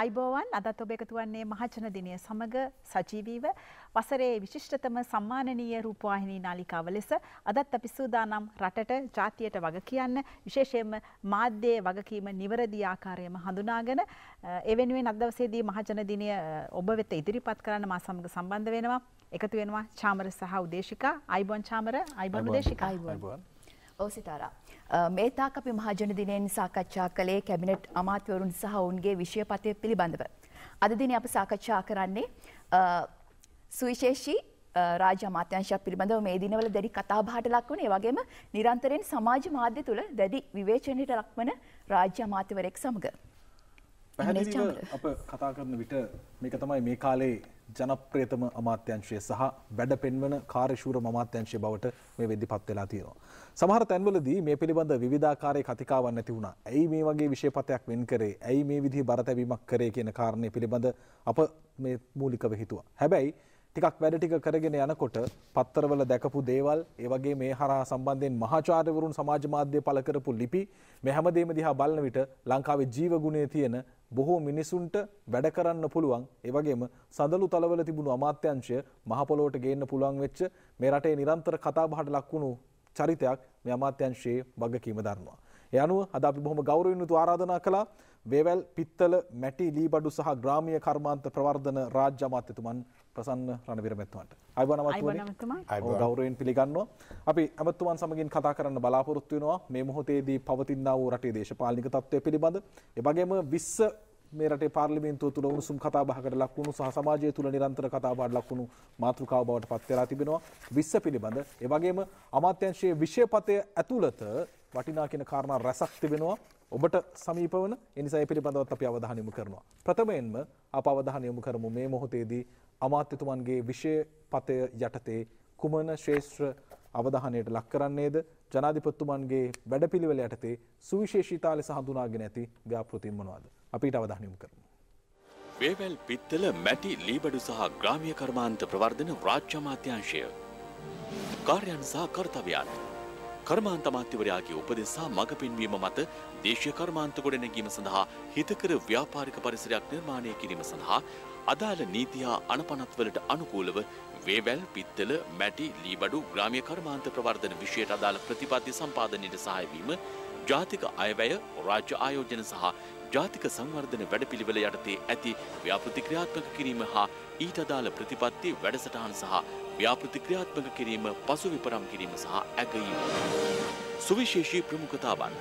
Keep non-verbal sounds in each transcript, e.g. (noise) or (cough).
අයිබෝවන් අදත් ඔබ එකතු වන්නේ මහජන දිනය සමග සජීවීව වසරේ විශිෂ්ටතම සම්මානනීය රූපවාහිනී නාලිකාව ලෙස අදත් අපි සූදානම් රටට ජාතියට වග කියන්න විශේෂයෙන්ම මාධ්‍යයේ වගකීම නිවැරදි ආකාරයෙන්ම හඳුනාගෙන එවෙනුවෙන් අද දවසේදී මහජන දිනය ඔබ වෙත ඉදිරිපත් කරන්න මා සමග සම්බන්ධ වෙනවා එකතු වෙනවා චාමර සහ උදේශිකා අයිබෝන් චාමර අයිබෝන් උදේශිකා අයිබෝන් ඔව් සිතාරා මේ තාක් අපි මහජන දිනයෙන් සාකච්ඡා කළේ කැබිනට් අමාත්‍යවරුන් සහ ඔවුන්ගේ විෂයපතය පිළිබඳව. අද දින අප සාකච්ඡා කරන්නේ සුවිශේෂී රාජ අමාත්‍යංශයක් පිළිබඳව මේ දිනවල දැඩි කතාබහට ලක්වන ඒ වගේම නිරන්තරයෙන් සමාජ මාධ්‍ය තුළ දැඩි විවේචනයට ලක්වන රාජ්‍ය අමාත්‍යවරයෙක් සමඟ පැහැදිලිව අප කතා කරන විට මේක තමයි මේ කාලේ ජනප්‍රියතම අමාත්‍යංශය සහ වැඩ පෙන්වන කාර්යශූර අමාත්‍යංශය බවට මේ වෙද්දිපත් වෙලා තියෙනවා. සමහර තැන්වලදී මේ පිළිබඳ විවිධාකාරයේ කතිකාවක් නැති වුණා. ඇයි මේ වගේ විශේෂපතයක් වෙන් කරේ? ඇයි මේ විදිහේ බරතැබීමක් කරේ කියන කාරණේ පිළිබඳ අප මේ මූලිකව හිතුවා. හැබැයි ටිකක් වැඩ ටික කරගෙන යනකොට පත්තරවල දැකපු දේවල් ඒ වගේ මේ හරහා සම්බන්ධයෙන් මහාචාර්යවරුන් සමාජ මාධ්‍ය පළ කරපු ලිපි මේ හැමදේම දිහා බලන විට ලංකාවේ ජීවගුණයේ තියෙන බොහෝ මිනිසුන්ට වැඩ කරන්න පුළුවන් ඒ වගේම සඳලු තලවල තිබුණු අමාත්‍යංශය මහ පොළොවට ගේන්න පුළුවන් වෙච්ච මේ රටේ නිරන්තර කතාබහට ලක් වුණු චරිතයක් මේ අමාත්‍යංශයේ වගකීම දරනවා. ඒ අනුව අද අපි බොහොම ගෞරවයෙන් යුතුව ආරාධනා කළා වේවැල් පිත්තල මැටි ලීබඩු සහ ග්‍රාමීය කර්මාන්ත ප්‍රවර්ධන රාජ්‍ය අමාත්‍යතුමන් ප්‍රසන්න රණවිර මැතිතුමන්ට. අයිබෝන අමතුමනි. ගෞරවයෙන් පිළිගන්නවා. අපි අමතුමන් සමගින් කතා කරන්න බලාපොරොත්තු වෙනවා මේ මොහොතේදී පවතිනා වූ රටේ දේශපාලනික තත්ත්වය පිළිබඳ. ඒ වගේම 20 මේ රටේ පාර්ලිමේන්තුව තුල උණුසුම් කතා බහකට ලක් වුණු සහ සමාජය තුල නිරන්තර කතා බහට ලක් වුණු මාතෘකාව බවට පත් වෙලා තිබෙනවා 20 පිළිබඳ. ඒ වගේම අමාත්‍යංශයේ විෂයපතය ඇතුළත වටිනා කියන කාරණා රැසක් තිබෙනවා. ඔබට සමීප වන එනිසා ඒ පිළිබඳවත් අපි අවධානය යොමු කරනවා. ප්‍රථමයෙන්ම අප අවධානය යොමු කරමු මේ මොහොතේදී අමාත්‍යතුමන්ගේ විෂය පතය යටතේ කුමන ශේෂත්‍ර අවධානයට ලක් කරන්නේද ජනාධිපත්තුමන්ගේ වැඩපිළිවෙල යටතේ සුවිශේෂීතා ලෙස හඳුනාගෙන ඇති ව්‍යාපෘතින් මොනවාද. අපිට අවධානයමු කරමු. වේවැල් පිත්තල මැටි ලීබඩු සහ ග්‍රාමිය කර්මාන්ත ප්‍රවර්ධන රාජ්‍යමාත්‍යංශය. කාර්යන් සහ කර්තවයන්. කර්මාන්ත මාත්‍යවරයාගේ උපදෙස් සහ මඟ පෙන්වීම මත දේශීය කර්මාන්ත ගොඩනැගීම සඳහා හිතකර ව්‍යාපාරික පරිසරයක් නිර්මාණය කිරීම සඳහා අදාළ නීති හා අනපනත්වලට අනුකූලව වේවැල්, පිත්තල, මැටි, ලීබඩු ග්‍රාමීය කර්මාන්ත ප්‍රවර්ධන විෂයට අදාළ ප්‍රතිපත්ති සම්පාදනයට සහාය වීම, ජාතික අයවැය, රාජ්‍ය ආයෝජන සහ ජාතික සංවර්ධන වැඩපිළිවෙල යටතේ ඇති ව්‍යාපෘති ක්‍රියාත්මක කිරීම හා ඊට අදාළ ප්‍රතිපත්ති වැඩසටහන් සහ ව්‍යාපෘති ක්‍රියාත්මක කිරීම පසු විපරම් කිරීම සහ ඇගීම. සුවිශේෂී ප්‍රමුඛතාවන්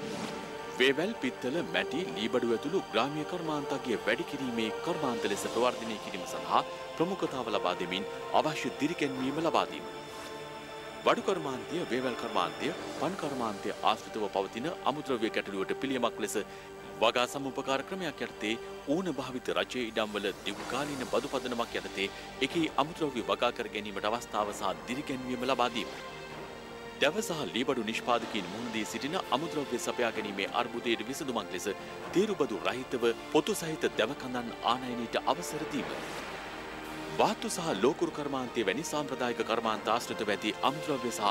වේවැල් පිත්තල මැටි ලීබඩු ඇතුළු ග්‍රාමීය කර්මාන්තගේ වැඩි කිරීමේ කර්මාන්ත ලෙස ප්‍රවර්ධනය කිරීම සඳහා ප්‍රමුඛතාව ලබා දෙමින් අවශ්‍ය දිරිගැන්වීම ලබා දීම. වඩු කර්මාන්තය, වේවැල් කර්මාන්තය, පන් කර්මාන්තය ආශ්‍රිතව පවතින අමුද්‍රව්‍ය ගැටලුවට පිළියමක් ලෙස වගා සමුපකාර ක්‍රමයක් යටතේ ඌන භාවිත රජයේ ඉඩම්වල දිව්කාලීන බදු පදනමක් යටතේ එකී අමුද්‍රව්‍ය වගා කර ගැනීමට අවස්ථාව සහ දිරිගැන්වීම ලබා දීමයි. දැව සහ ලීබඩු නිෂ්පාදකින් මුහුණදී සිටින අමුද්‍රව්‍ය සපයා ගැනීමේ අර්බුදයට විසඳුමක් ලෙස තේරුබදු රහිතව පොතු සහිත දැවකඳන් ආනයනයට අවසර දීම. වාතු සහ ලෝකුරු කර්මාන්තය වැනි සාම්ප්‍රදායික කර්මාන්ත ආශ්‍රිතව ඇති අමුද්‍රව්‍ය සහ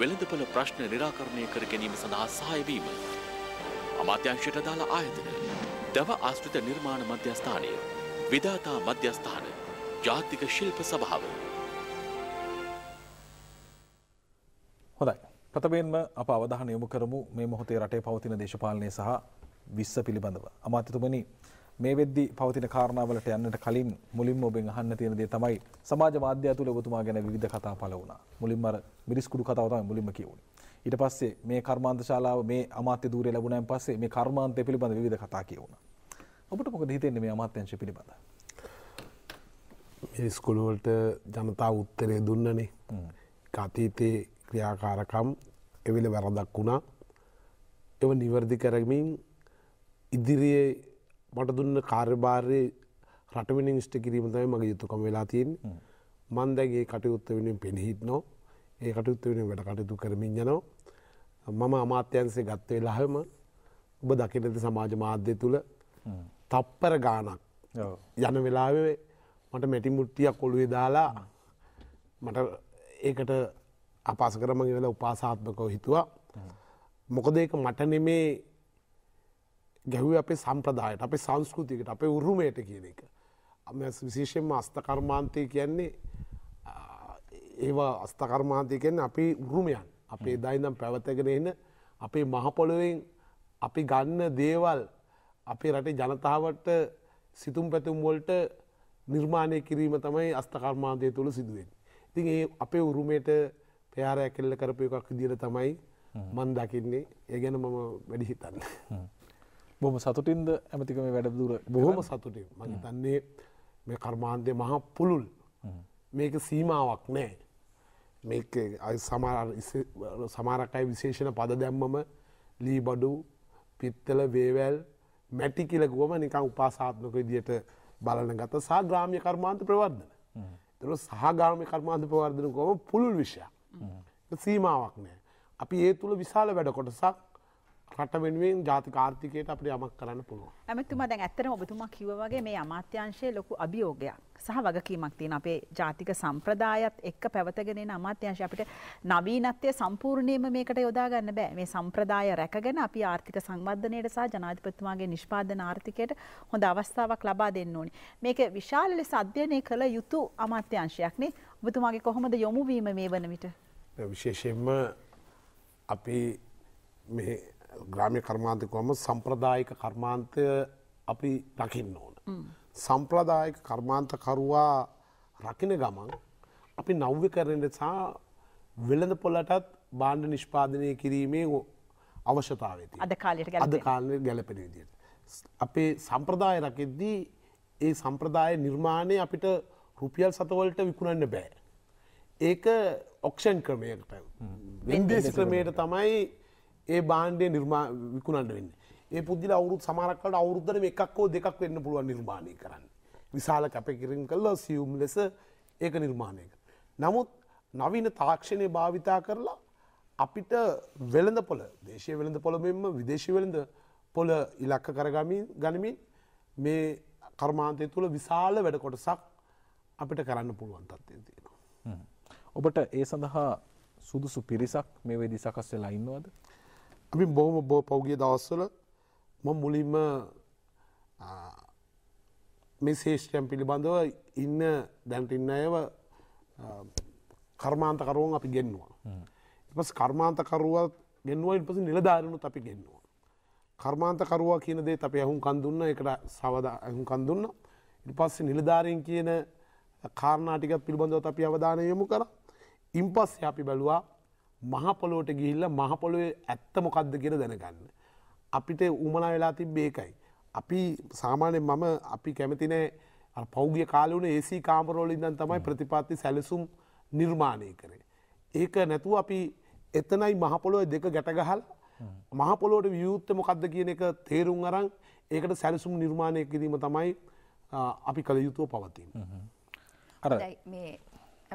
වෙළඳපොළ ප්‍රශ්න නිරාකරණය කර ගැනීම සඳහා සහාය වීම. අමාත්‍යංශයට දාලා ආයතන, දව ආශ්‍රිත නිර්මාණ මධ්‍යස්ථානය, විධාතා මධ්‍යස්ථාන, ජාතික ශිල්ප සභාව හොඳයි. ප්‍රථමයෙන්ම අප අවධානය යොමු කරමු මේ මොහොතේ රටේ පවතින දේශපාලනය සහ විස්ස පිළිබඳව. අමාත්‍යතුමනි මේ වෙද්දි පවතින කාරණාවලට යන්නට කලින් මුලින්ම ඔබෙන් අහන්න තියෙන දේ තමයි සමාජ මාධ්‍ය තුළ ඔබතුමා ගැන විවිධ කතා පළ වුණා. මුලින්ම අර මිරිස්කුඩු කතාව තමයි මුලින්ම කියවුනේ. ඊට පස්සේ මේ කර්මාන්ත ශාලාව මේ අමාත්‍ය ධූරය ලැබුණාන් පස්සේ මේ කර්මාන්තය පිළිබඳ විවිධ කතා කියවුණා. ඔබට මොකද හිතෙන්නේ මේ අමාත්‍යංශය පිළිබඳව? මිරිස්කුඩු වලට ජනතාව උත්තරේ දුන්නනේ. අතීතේ ක්‍රියාකාරකම් එවෙල වැරදක් වුණා එව නිවැරදි කරමින් ඉදිරියේ මට දුන්න කාර්යභාරය රටමිනි ෂ්ට කිරීමතයි මගේ යුතුකම වෙලා තියෙන් මන්දැගේ කටයුත්ත වෙනින් පෙනහිත් නෝ ඒ කටයුත්ත වෙන වැඩ කටයුතු කරමින් යනෝ මම අමාත්‍යන්සේ ගත්ත වෙලාහම ඔබ දකිනති සමාජ මාධ්‍ය තුළ තප්පර ගානක් යන වෙලාවේ මට මැටි මුට්ටියක් කොළුවේ දාලා මට ඒකට අපාස කරම වෙල උපාසාත්මකව හිතුවා මොකද ඒක මට නෙමේ ගැහුව අපේ සම්ප්‍රදායට අපේ සංස්කෘතිකට අපේ උරුමයට කියන එක විශේෂයෙන්ම අස්ථකර්මාන්තය කියන්නේ ඒවා අස්ථකර්මාන්තය කියන්නේ අපේ උරුමයන් අපේ දයිදම් පැවතගෙන එන්න අපේ මහපොළොවෙන් අපි ගන්න දේවල් අපේ රටේ ජනතාවට සිතුම් පැතුම්වොල්ට නිර්මාණය කිරීම තමයි අස්ථකර්මාන්තය තුළ සිදුවෙන්. ඉතින් ඒ අපේ උරුමයට එයාර ඇකල්ල කරපු එකක් දිර තමයි මන් දකින්නේ ඒ ගැන මම වැඩි හිතන්න. බොම සතුටින්ද ඇමතිකම වැඩදුර බොහොම සතුටින් මං තන්නේ මේ කර්මාන්තය මහා පුළුල් මේක සීමාවක් නෑ මේ සමාරකයි විශේෂණ පද දැම්මම ලී බඩු පිත්තල වේවැල් මැටි කියල ගුවම නිකං උපාසාත්මක දියට බලන ගත සාග්‍රාමය කර්මාන්ත ප්‍රවර්ධන. තර සහගාමය කර්මාන්ත ප්‍රවර්ධන ගොම පුළුල් විශෂයක්. සීමාවක් නෑ. අපි ඒ තුළ විශාල වැඩ කොටසක් රට වෙනුවෙන් ජාතික ආර්ථිකයට අපිට යමක් කරන්න පුළුවන්. ඇමතුමා දැන් ඇත්තටම ඔබතුමා කිව්වා වගේ මේ අමාත්‍යාංශයේ ලොකු අභියෝගයක් සහ වගකීමක් තියෙන අපේ ජාතික සම්ප්‍රදායත් එක්ක පැවතගෙන එන අමාත්‍යාංශය අපිට නවීනත්වය සම්පූර්ණයෙන්ම මේකට යොදා ගන්න බෑ. මේ සම්ප්‍රදාය රැකගෙන අපි ආර්ථික සංවර්ධනයට සහ ජනාධිපතිතුමාගේ නිෂ්පාදන ආර්ථිකයට හොඳ අවස්ථාවක් ලබා දෙන්න ඕනි. මේක විශාල ලෙස අධ්‍යයනය කළ යුතු අමාත්‍යාංශයක් නේ. ඔබතුමාගේ කොහොමද යොමු වීම මේ වන විට? විශේෂයෙන්ම අපි මේ ග්‍රාමය කර්මාන්තකවම සම්ප්‍රදායික කර්මාන්තය අපි රකින්න ඕන. සම්ප්‍රදායික කර්මාන්තකරුවා රකින ගමන් අපි නව්‍ය කරනට සහ වෙළඳ පොලටත් බාණ්ඩ නිෂ්පාදනය කිරීමේ අවශ්‍යතාව ඇති අද කාලයට අද කාලය ගැලපෙන විදියට. අපේ සම්ප්‍රදාය රකිද්දී ඒ සම්ප්‍රදාය නිර්මාණය අපිට රුපියල් සතවලට විකුණන්න බෑ. ඒක ඔක්ෂන් ක්‍රමයකට වෙන්දේසි ක්‍රමයට තමයි ඒ බාණ්ඩය නිර්මා විකුණට වෙන්න ඒ පුද්දිල අවුරුත් සමරක්කට අවුරුද්ධන එකක්කෝ දෙකක් වෙන්න පුළුවන් නිර්මාණය කරන්න. විශාල කැපකිරින් කල්ලා සියුම් ලෙස ඒක නිර්මාණය කර. නමුත් නවීන තාක්ෂණය භාවිතා කරලා අපිට වෙළඳ පොළ දේශය වෙළඳ පොළ මෙම විදේශී වෙළඳ පොළ ඉලක්ක කරගමින් ගනිමින් මේ කර්මාන්තය තුළ විශාල වැඩ කොටසක් අපිට කරන්න පුළුවන් තත්වය තියෙනවා. ඔබට ඒ සඳහා සුදුසු පිරිසක් මේ වෙදි සකස් වෙලා ඉන්නවද අපි බොහොම බෝ පෞගගේ දවස්වල ම මුලින්ම මේ ශේෂ්ටයන් පිළිබඳව ඉන්න දැන්ට ඉන්න අයව කර්මාන්තකරුවන් අපි ගෙන්වා. එපස් කර්මාන්තකරුවත් ගෙන්වා ඉපස නිලධාරනුත් අපි ගෙන්වා. කර්මාන්තකරුවා කියන දේ අප ඇහුම් කන්දුන්න එකට සවදා ඇහුම් කන්දුන්න ඉ පස්සේ නිලධාරයෙන් කියන කාරණාටික පිළිබඳව අපි අවධානයමු කර ඉන් පස්සේ අපි බැලවා මහපොලෝට ගිහිල්ල මහපොළොවේ ඇත්ත මොකක්ද කියර දැනගන්න. අපිට උමනා වෙලා තිබ බේකයි. අපි සාමානයෙන් මම අපි කැමතිනෑ පෞගිය කාලුන ඒසි කාමරෝලින්දන් තමයි ප්‍රතිපත්ති සැලසුම් නිර්මාණය කරේ. ඒක නැතුව අපි එතනයි මහපොළොව දෙක ගැටගහල් මහපොලෝට වියුත්ත මොකක්ද කියන එක තේරුම් අරං ඒකට සැලසුම් නිර්මාණය කිරීම තමයි අපි කළ යුතුව පවතින්. අර මේ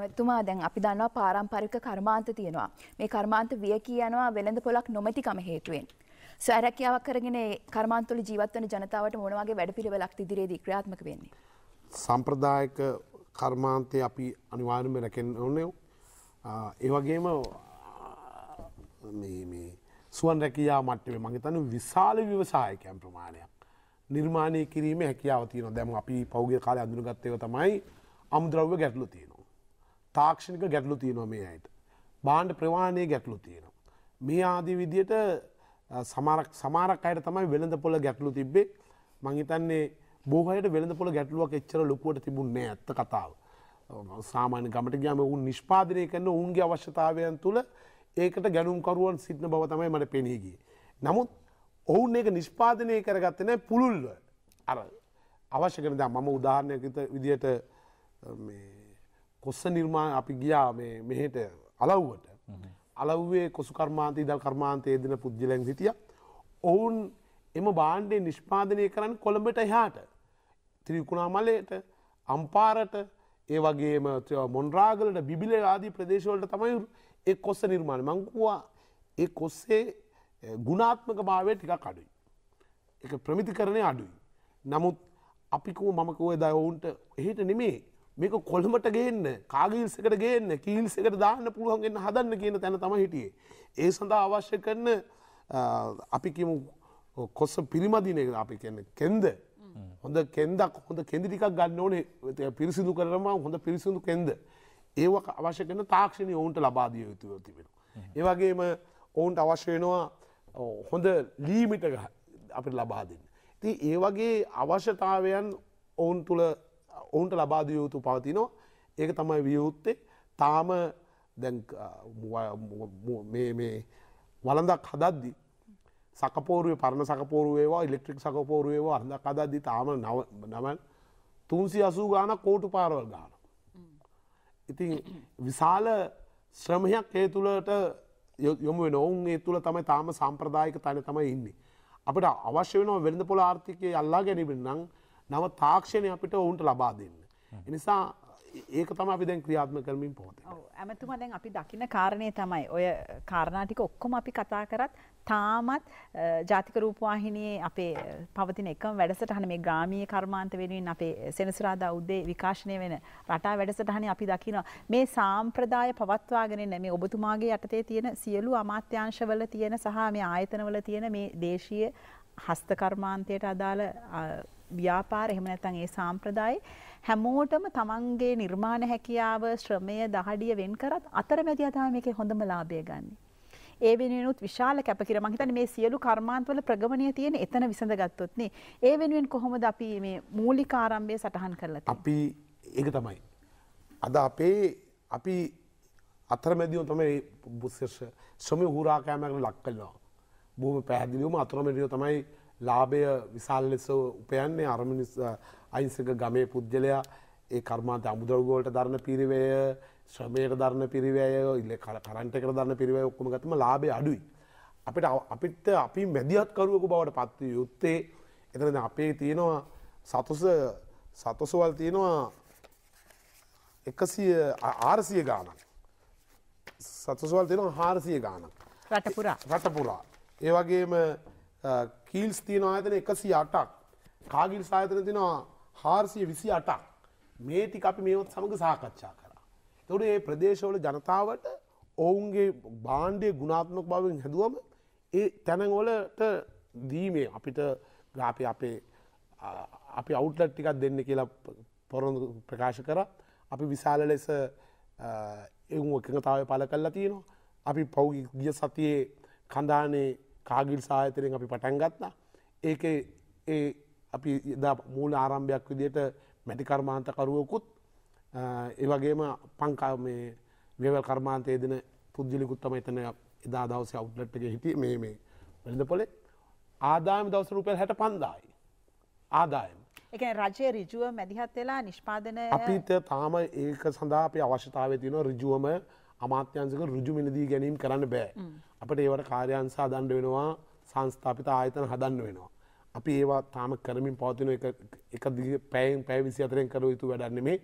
ඇමතුමා දැන් අපි දන්නවා පාරම්පරික කර්මාන්ත තියෙනවා. මේ කර්මාන්ත විය කියනවා වෙළඳ පොලක් නොමැතිකම හේතුවෙන්. සෑරැකියාවක් කරගෙන කර්මාන්තුල ජීවත්වන ජනතාවට මොන වගේ වැඩපිළිවෙලක් ඉදිරියේදී ක්‍රියාත්මක වෙන්නේ? සම්ප්‍රදායික කර්මාන්තය අපි අනිවාර්යයෙන්ම රැකෙන්න ඕනේ. ඒ වගේම මේ මේ සුවන් රැකියා මට්ටමේ මම හිතන්නේ විශාල ව්‍යවසායකයන් ප්‍රමාණයක් නිර්මාණය කිරීමේ හැකියාව තියෙනවා. දැන් අපි පෞද්ගලික කාලේ අඳුනගත් ඒවා තමයි අමුද්‍රව්‍ය ගැටලු තියෙනවා. තාක්ෂණික ගැටලු තියෙනවා මේ අයට. බාණ්ඩ ප්‍රවාණය ගැටලු තියෙනවා. මේ ආදී විදියට සමාරක් සමාරක් අයට තමයි වෙළඳ පොළ ගැටලු තිබ්බේ මංහිතන්නේ බෝහයට වෙළඳ පොළ ගැටලුවක් එච්චර ලොකුවට තිබුණන්නේ ඇත්ත කතාව. සාමාන්‍ය ගමට ගයාම උන් නිෂ්පාදනය කරන උන්ගේ අවශ්‍යතාවයන් තුළ ඒකට ගැනුම්කරුවන් සිටින බව තමයි මට පෙනීගිය. නමුත් ඔවුන් ඒක නිෂ්පාදනය කරගත්තන පුළුල්ව අර අවශ්‍ය කරද මම උදාහරණයකත විදියට කොස්ස නිර්මාණ අපි ගියා මෙහෙට අලව්වට අලව්වේ කොසු කර්මාන්තය දල් කර්මාන්තය දෙන පුද්ජලෙන් හිටිය ඔවුන් එම බාණ්ඩය නිෂ්පාදනය කරන්න කොළඹට එහාට ත්‍රිකුණාමලයට අම්පාරට ඒ වගේම මොන්රාගලට බිබිල ආදී ප්‍රදේශවලට තමයි එක් කොස්ස නිර්මාණ මංකුවා ඒ කොස්සේ ගුණාත්මක භාවය ටිකක් අඩුයි. එක ප්‍රමිති කරණය අඩුයි. නමුත් අපිකුව මමකුව දයවුන්ට එහෙට නෙමේ මේක කොළමට ගේන්න කාගිල්සකට ගේන්න කීල්සකට දාන්න පුළුවන්ගන්න හදන්න කියන තැන තම හිටියේ. ඒ සඳහා අවශ්‍ය කරන අපි කියමු කොස්ස පිරිමදිනක අපි කියන්න කෙන්ද. හොඳ කෙන්දක් හොඳ කෙදිරිකක් ගන්න ඕනේ පිරිසිදු කරම හොඳ පිරිසිදු කෙන්ද. ඒ අවශ්‍ය කරන තාක්ෂණ ඔවුන්ට ලබාදිය යුතුව තිබෙන. ඒවගේම ඔවුන්ට අවශ්‍ය වෙනවා හොඳ ලීමිට අපට ලබා දෙන්න. ති ඒ වගේ අවශ්‍යතාවයන් ඔවුන් තුළ ඔවුන්ට ලබාද යුතු පවතිනවා ඒක තමයි වියයුත්තේ තාම දැන් වලඳක් හදද්දි සකපෝරුවේ පරණ සකපෝරුවේවා ඉල්ෙක්ට්‍රික් සකපෝරුවේවා අරඳ කදද්දි තාම නමන් තුන්සි අසූ ගාන කෝටු පාරවල් ගාන. ඉතින් විශාල ශ්‍රමයක් ඒ තුළට යොම වෙන ඔවුන් ඒ තුළ තමයි තාම සම්ප්‍රදායක තන තමයි ඉන්නේ. අපට අවශ්‍ය වෙනවා වෙළඳ පොළ ආර්ථිකය අල්ලා ගැනීමෙන් නම් නව තාක්ෂණය අපිට ඔවුන්ට ලබා දෙන්න. එනිසා ඒක තම අපි දැන් ක්‍රියාත්ම කරමින් පොත ඇමතුම දැන් අපි දකින කාරණය තමයි ඔය කාරණාටික ඔක්කොම අපි කතා කරත් තාමත් ජාතික රූපවාහිනයේ අපේ පවතින එකම වැඩසටහන මේ ග්‍රාමීය කර්මාන්ත වෙනුවෙන් අපේ සෙනසුරාදා උදේ විකාශනය වෙන රටා වැඩසටහන අපි දකිනවා මේ සාම්ප්‍රදාය පවත්වාගෙන මේ ඔබතුමාගේ යටතේ තියෙන සියලු අමාත්‍යංශවල තියෙන සහ මේ ආයතනවල තියෙන මේ දේශීය හස්තකර්මාන්තයට අදාළ ව්‍යාපාර එහෙම නැත්නම් ඒ සාම්ප්‍රදායේ හැමෝටම තමන්ගේ නිර්මාණ හැකියාව ශ්‍රමය දහඩිය වෙන් කරත් අතරමැදියා තමයි මේකේ හොඳම ලාභය ගන්න. ඒ වෙනුවෙනුත් විශාල කැපකිරීම මං හිතන්නේ මේ සියලු කර්මාන්තවල ප්‍රගමණය තියෙන එතන විසඳගත්තොත් නේ. ඒ වෙනුවෙන් කොහොමද අපි මේ මූලික ආරම්භය සටහන් කරලා අපි ඒක තමයි. අද අපේ අපි අතරමැදියෝ තමයි ශ්‍රමය හුරා කෑමකට ලක් කරනවා. බොහොම පැහැදිලිවම අතරමැදියෝ තමයි ලාභය විශාල් ලෙස උපයන්නේ අරමනි අයිංසක ගමේ පුද්ගලයා ඒ කර්මාන්ත අමුදරගෝලට දරන පිරිවය ශ්‍රමයට දරන පිරිවය ඉල්ල කරන්ට කර දරන පිරිවය ඔක්කම ගතම ලාබේ අඩුයි. අපිට අපිට අපි මැදිහත්කරුවකු බවට පත්ව යුත්තේ එතන අපේ තියෙනවා සතුස සතුසවල් තියෙනවා එකසිය ආරසිය ගානක් සතුසවල් තියෙනවා හාරසිය ගානක් රටපුරා රටපුරා ඒවගේම කීල්ස් uh, තියෙන ආයතන එකසි අටක් කාගිල් සායතන තිෙනවා හාර්සිය විසි අටක් මේටි අපි මේවත් සමඟ සාකච්ඡා කරා. තොට ඒ ප්‍රදේශවල ජනතාවට ඔවුන්ගේ බාණ්ඩය ගුණාත්මක බවෙන් හැදුවම ඒ තැනවලට දීමේ අපිට ගාපි අපේ අපි uh, අවුටලට් ටිකක් දෙන්න කියලා පොරොඳ ප්‍රකාශ කර අපි විශාල ලෙස uh, එවුව එකඟතාව පල කල්ලා තියෙනවා අපි පෞග ගිය සතියේ කඳානේ කාගිල් සාහිතරයෙන් අපි පටන් ගත්තා ඒක ඒ අපි මූල ආරම්භයක් විදියට මැටිකර්මාන්තකරුවකුත් ඒවගේම පංකා මේ වේවල් කර්මාන්තය දෙන පුද්ජලිකුත්තම එතන එදා දවස අවු්ලට්ගේ හිටිය මේ මේ වෙළඳ පොලේ ආදායම දවස රුපය හැට පන්දායි ආදායම එක රජය රිජුව මැදිහත් වෙලා නිෂ්පාදන අපිත තාම ඒක සඳහා අපේ අවශ්‍යතාව තියන රිජුවම අමාත්‍යන්සක රුජු මිලදී ගැනීම් කරන්න බෑ අපට ඒවට කාර්යන්සා දණ්ඩ වෙනවා සංස්ථාපිත ආයතන හදන්න වෙනවා. අපි ඒවා තාම කරමින් පවතින එක දි පැයින් පැ විසි අතරෙන් කර යුතු වැඩන්න මේ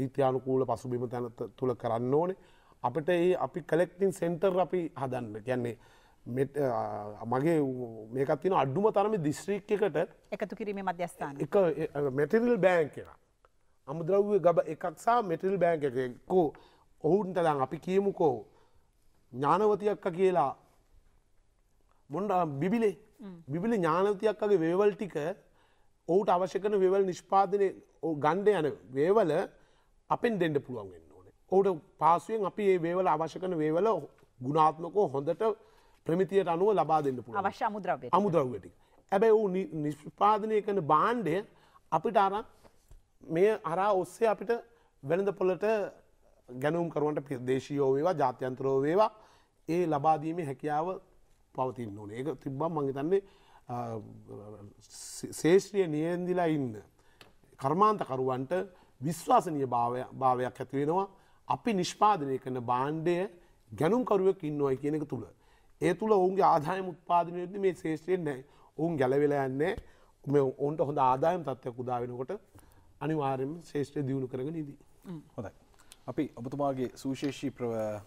නීති්‍යයානුකූල පසුබිම තැන තුළ කරන්න ඕනේ. අපට ඒ අපි කලෙක්ටින් සෙන්ටර් අපි හදන්න කියන්නේ. මගේ මේකත්තින අඩුම තරම දිස්ශ්‍රීක්කට එකතු කිරීම මධ්‍යස්ථාන එක මෙටිරල් බෑන් කියෙන අමුද්‍රව්ව ගබ එකක්සා මෙටිල් බෑන් එකකෝ ඔවුන්ටදන් අපි කියමුකෝ ඥානවතියක්ක කියලා මොන්ඩ බිබිලේ බිබිල ඥානතියක් වගේ වේවල් ටික ඔවුට අවශ්‍යකන වෙවල් නිෂ්පාදනය ගණ්ඩ යන වේවල අපෙන් දෙන්න පුළුවන් වෙන්න ඕනේ ඔවුට පාසුවෙන් අපි ඒ වේවල අවශ්‍යකන වේවල ගුණාත්මකෝ හොඳට ප්‍රමිතියට අනුව ලබා දෙන්න පුළුව අවශ්‍ය අමුද්‍රව අමුද්‍රව්වටි ඇබැයි ඔහු නිෂ්පාදනය කන බාණ්ඩය අපිට අර මේ අරා ඔස්සේ අපිට වෙළඳ පොලට ගැනුම් කරුවන්ට ප්‍රදේශීයෝ වේවා ජාත්‍යන්තරෝ වේවා ඒ ලබාදීමේ හැකියාව පවතින්න ඕන ඒක තිබ්බම් මං හිතන්නේ ශේෂ්‍රිය නියන්දිලා ඉන්න කර්මාන්තකරුවන්ට විශ්වාසනීය භාවයක් ඇතිවෙනවා අපි නිෂ්පාදනය කරන බාණ්ඩය ගැනුම්කරුවක් ඉන්නවයි කියන එක තුළ. ඒ තුළ ඔවුන්ගේ ආදායම උත්පාදනයද මේ ශේෂ්‍රයෙන් නෑ ඔවුන් ගැලවෙලා යන්නේ මේ ඔවන්ට හොඳ ආදායම් තත්ත්වයක් උදාවෙනකොට අනිවාර්යම ශේෂ්‍රය දියුණු කරගෙන ඉදී. හොඳයි. අපි ඔබතුමාගේ සූශේෂී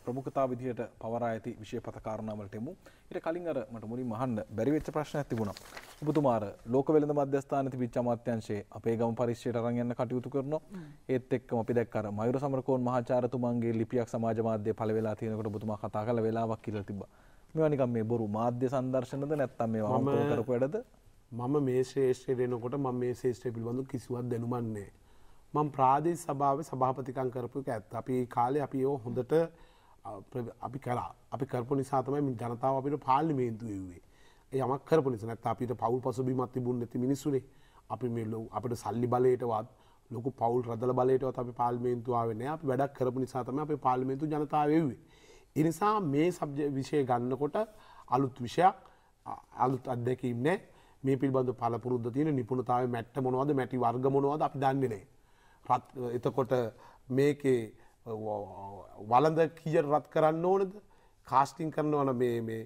ප්‍රමුඛතා විදිහට පවරා ඇති විෂය පත කාරණාවලට එමු. ඊට කලින් අර මට මුලින්ම අහන්න බැරි වෙච්ච ප්‍රශ්නයක් තිබුණා. ඔබතුමා අර ලෝක වෙළඳ මධ්‍යස්ථානයේ තිබිච්ච අමාත්‍යාංශයේ අපේ ගම පරිශ්‍රයට අරන් යන්න කටයුතු කරනවා. ඒත් එක්කම අපි දැක්ක අර මයුර සමරකෝන් මහාචාර්යතුමන්ගේ ලිපියක් සමාජ මාධ්‍යයේ පළ වෙලා තියෙනකොට ඔබතුමා කතා කළ වෙලාවක් කියලා තිබ්බා. මේවා නිකන් මේ බොරු මාධ්‍ය සංදර්ශනද නැත්නම් මේවා හම්බ කරපු වැඩද? මම මේ ශ්‍රේෂ්ඨයට එනකොට මම මේ ශ්‍රේෂ්ඨය පිළිබඳව කිසිවක් දැනුමක් නැහැ. මං ප්‍රාදේ සභාව සභාපතිකං කරපු ඇත් අපි කාලේ අපි ඕ හොඳට අපි කරා අපි කරපු නිසාතමයි ජනතාව අපිට පාලිමේන්තුවේ යමක් කරපු නිසා නැත්නම් අපිට පවුල් පසුබිමක් තිබුණ නැති මිනිස්සුනේ අපි මේ අපිට සල්ලි බලයටවත් ලොකු පවුල් රදල බලයටවත් අපි පාර්ලිමේන්තුව ආවේ නැහැ අපි වැඩක් කරපු නිසා තමයි අපි පාර්ලිමේන්තු ජනතාව වෙව්වේ ඒ නිසා මේ සබ්ජෙක්ට් විෂය ගන්නකොට අලුත් විෂයක් අලුත් අත්දැකීම් නැහැ මේ පිළිබඳ පළපුරුද්ද තියෙන නිපුණතාවය මැට්ට මොනවද මැටි වර්ග මොනවද අපි දන්නේ නැහැ එතකොට මේකේ වලඳ කිය රත් කරන්න ඕනද කාස්ටිං කරනවන මේ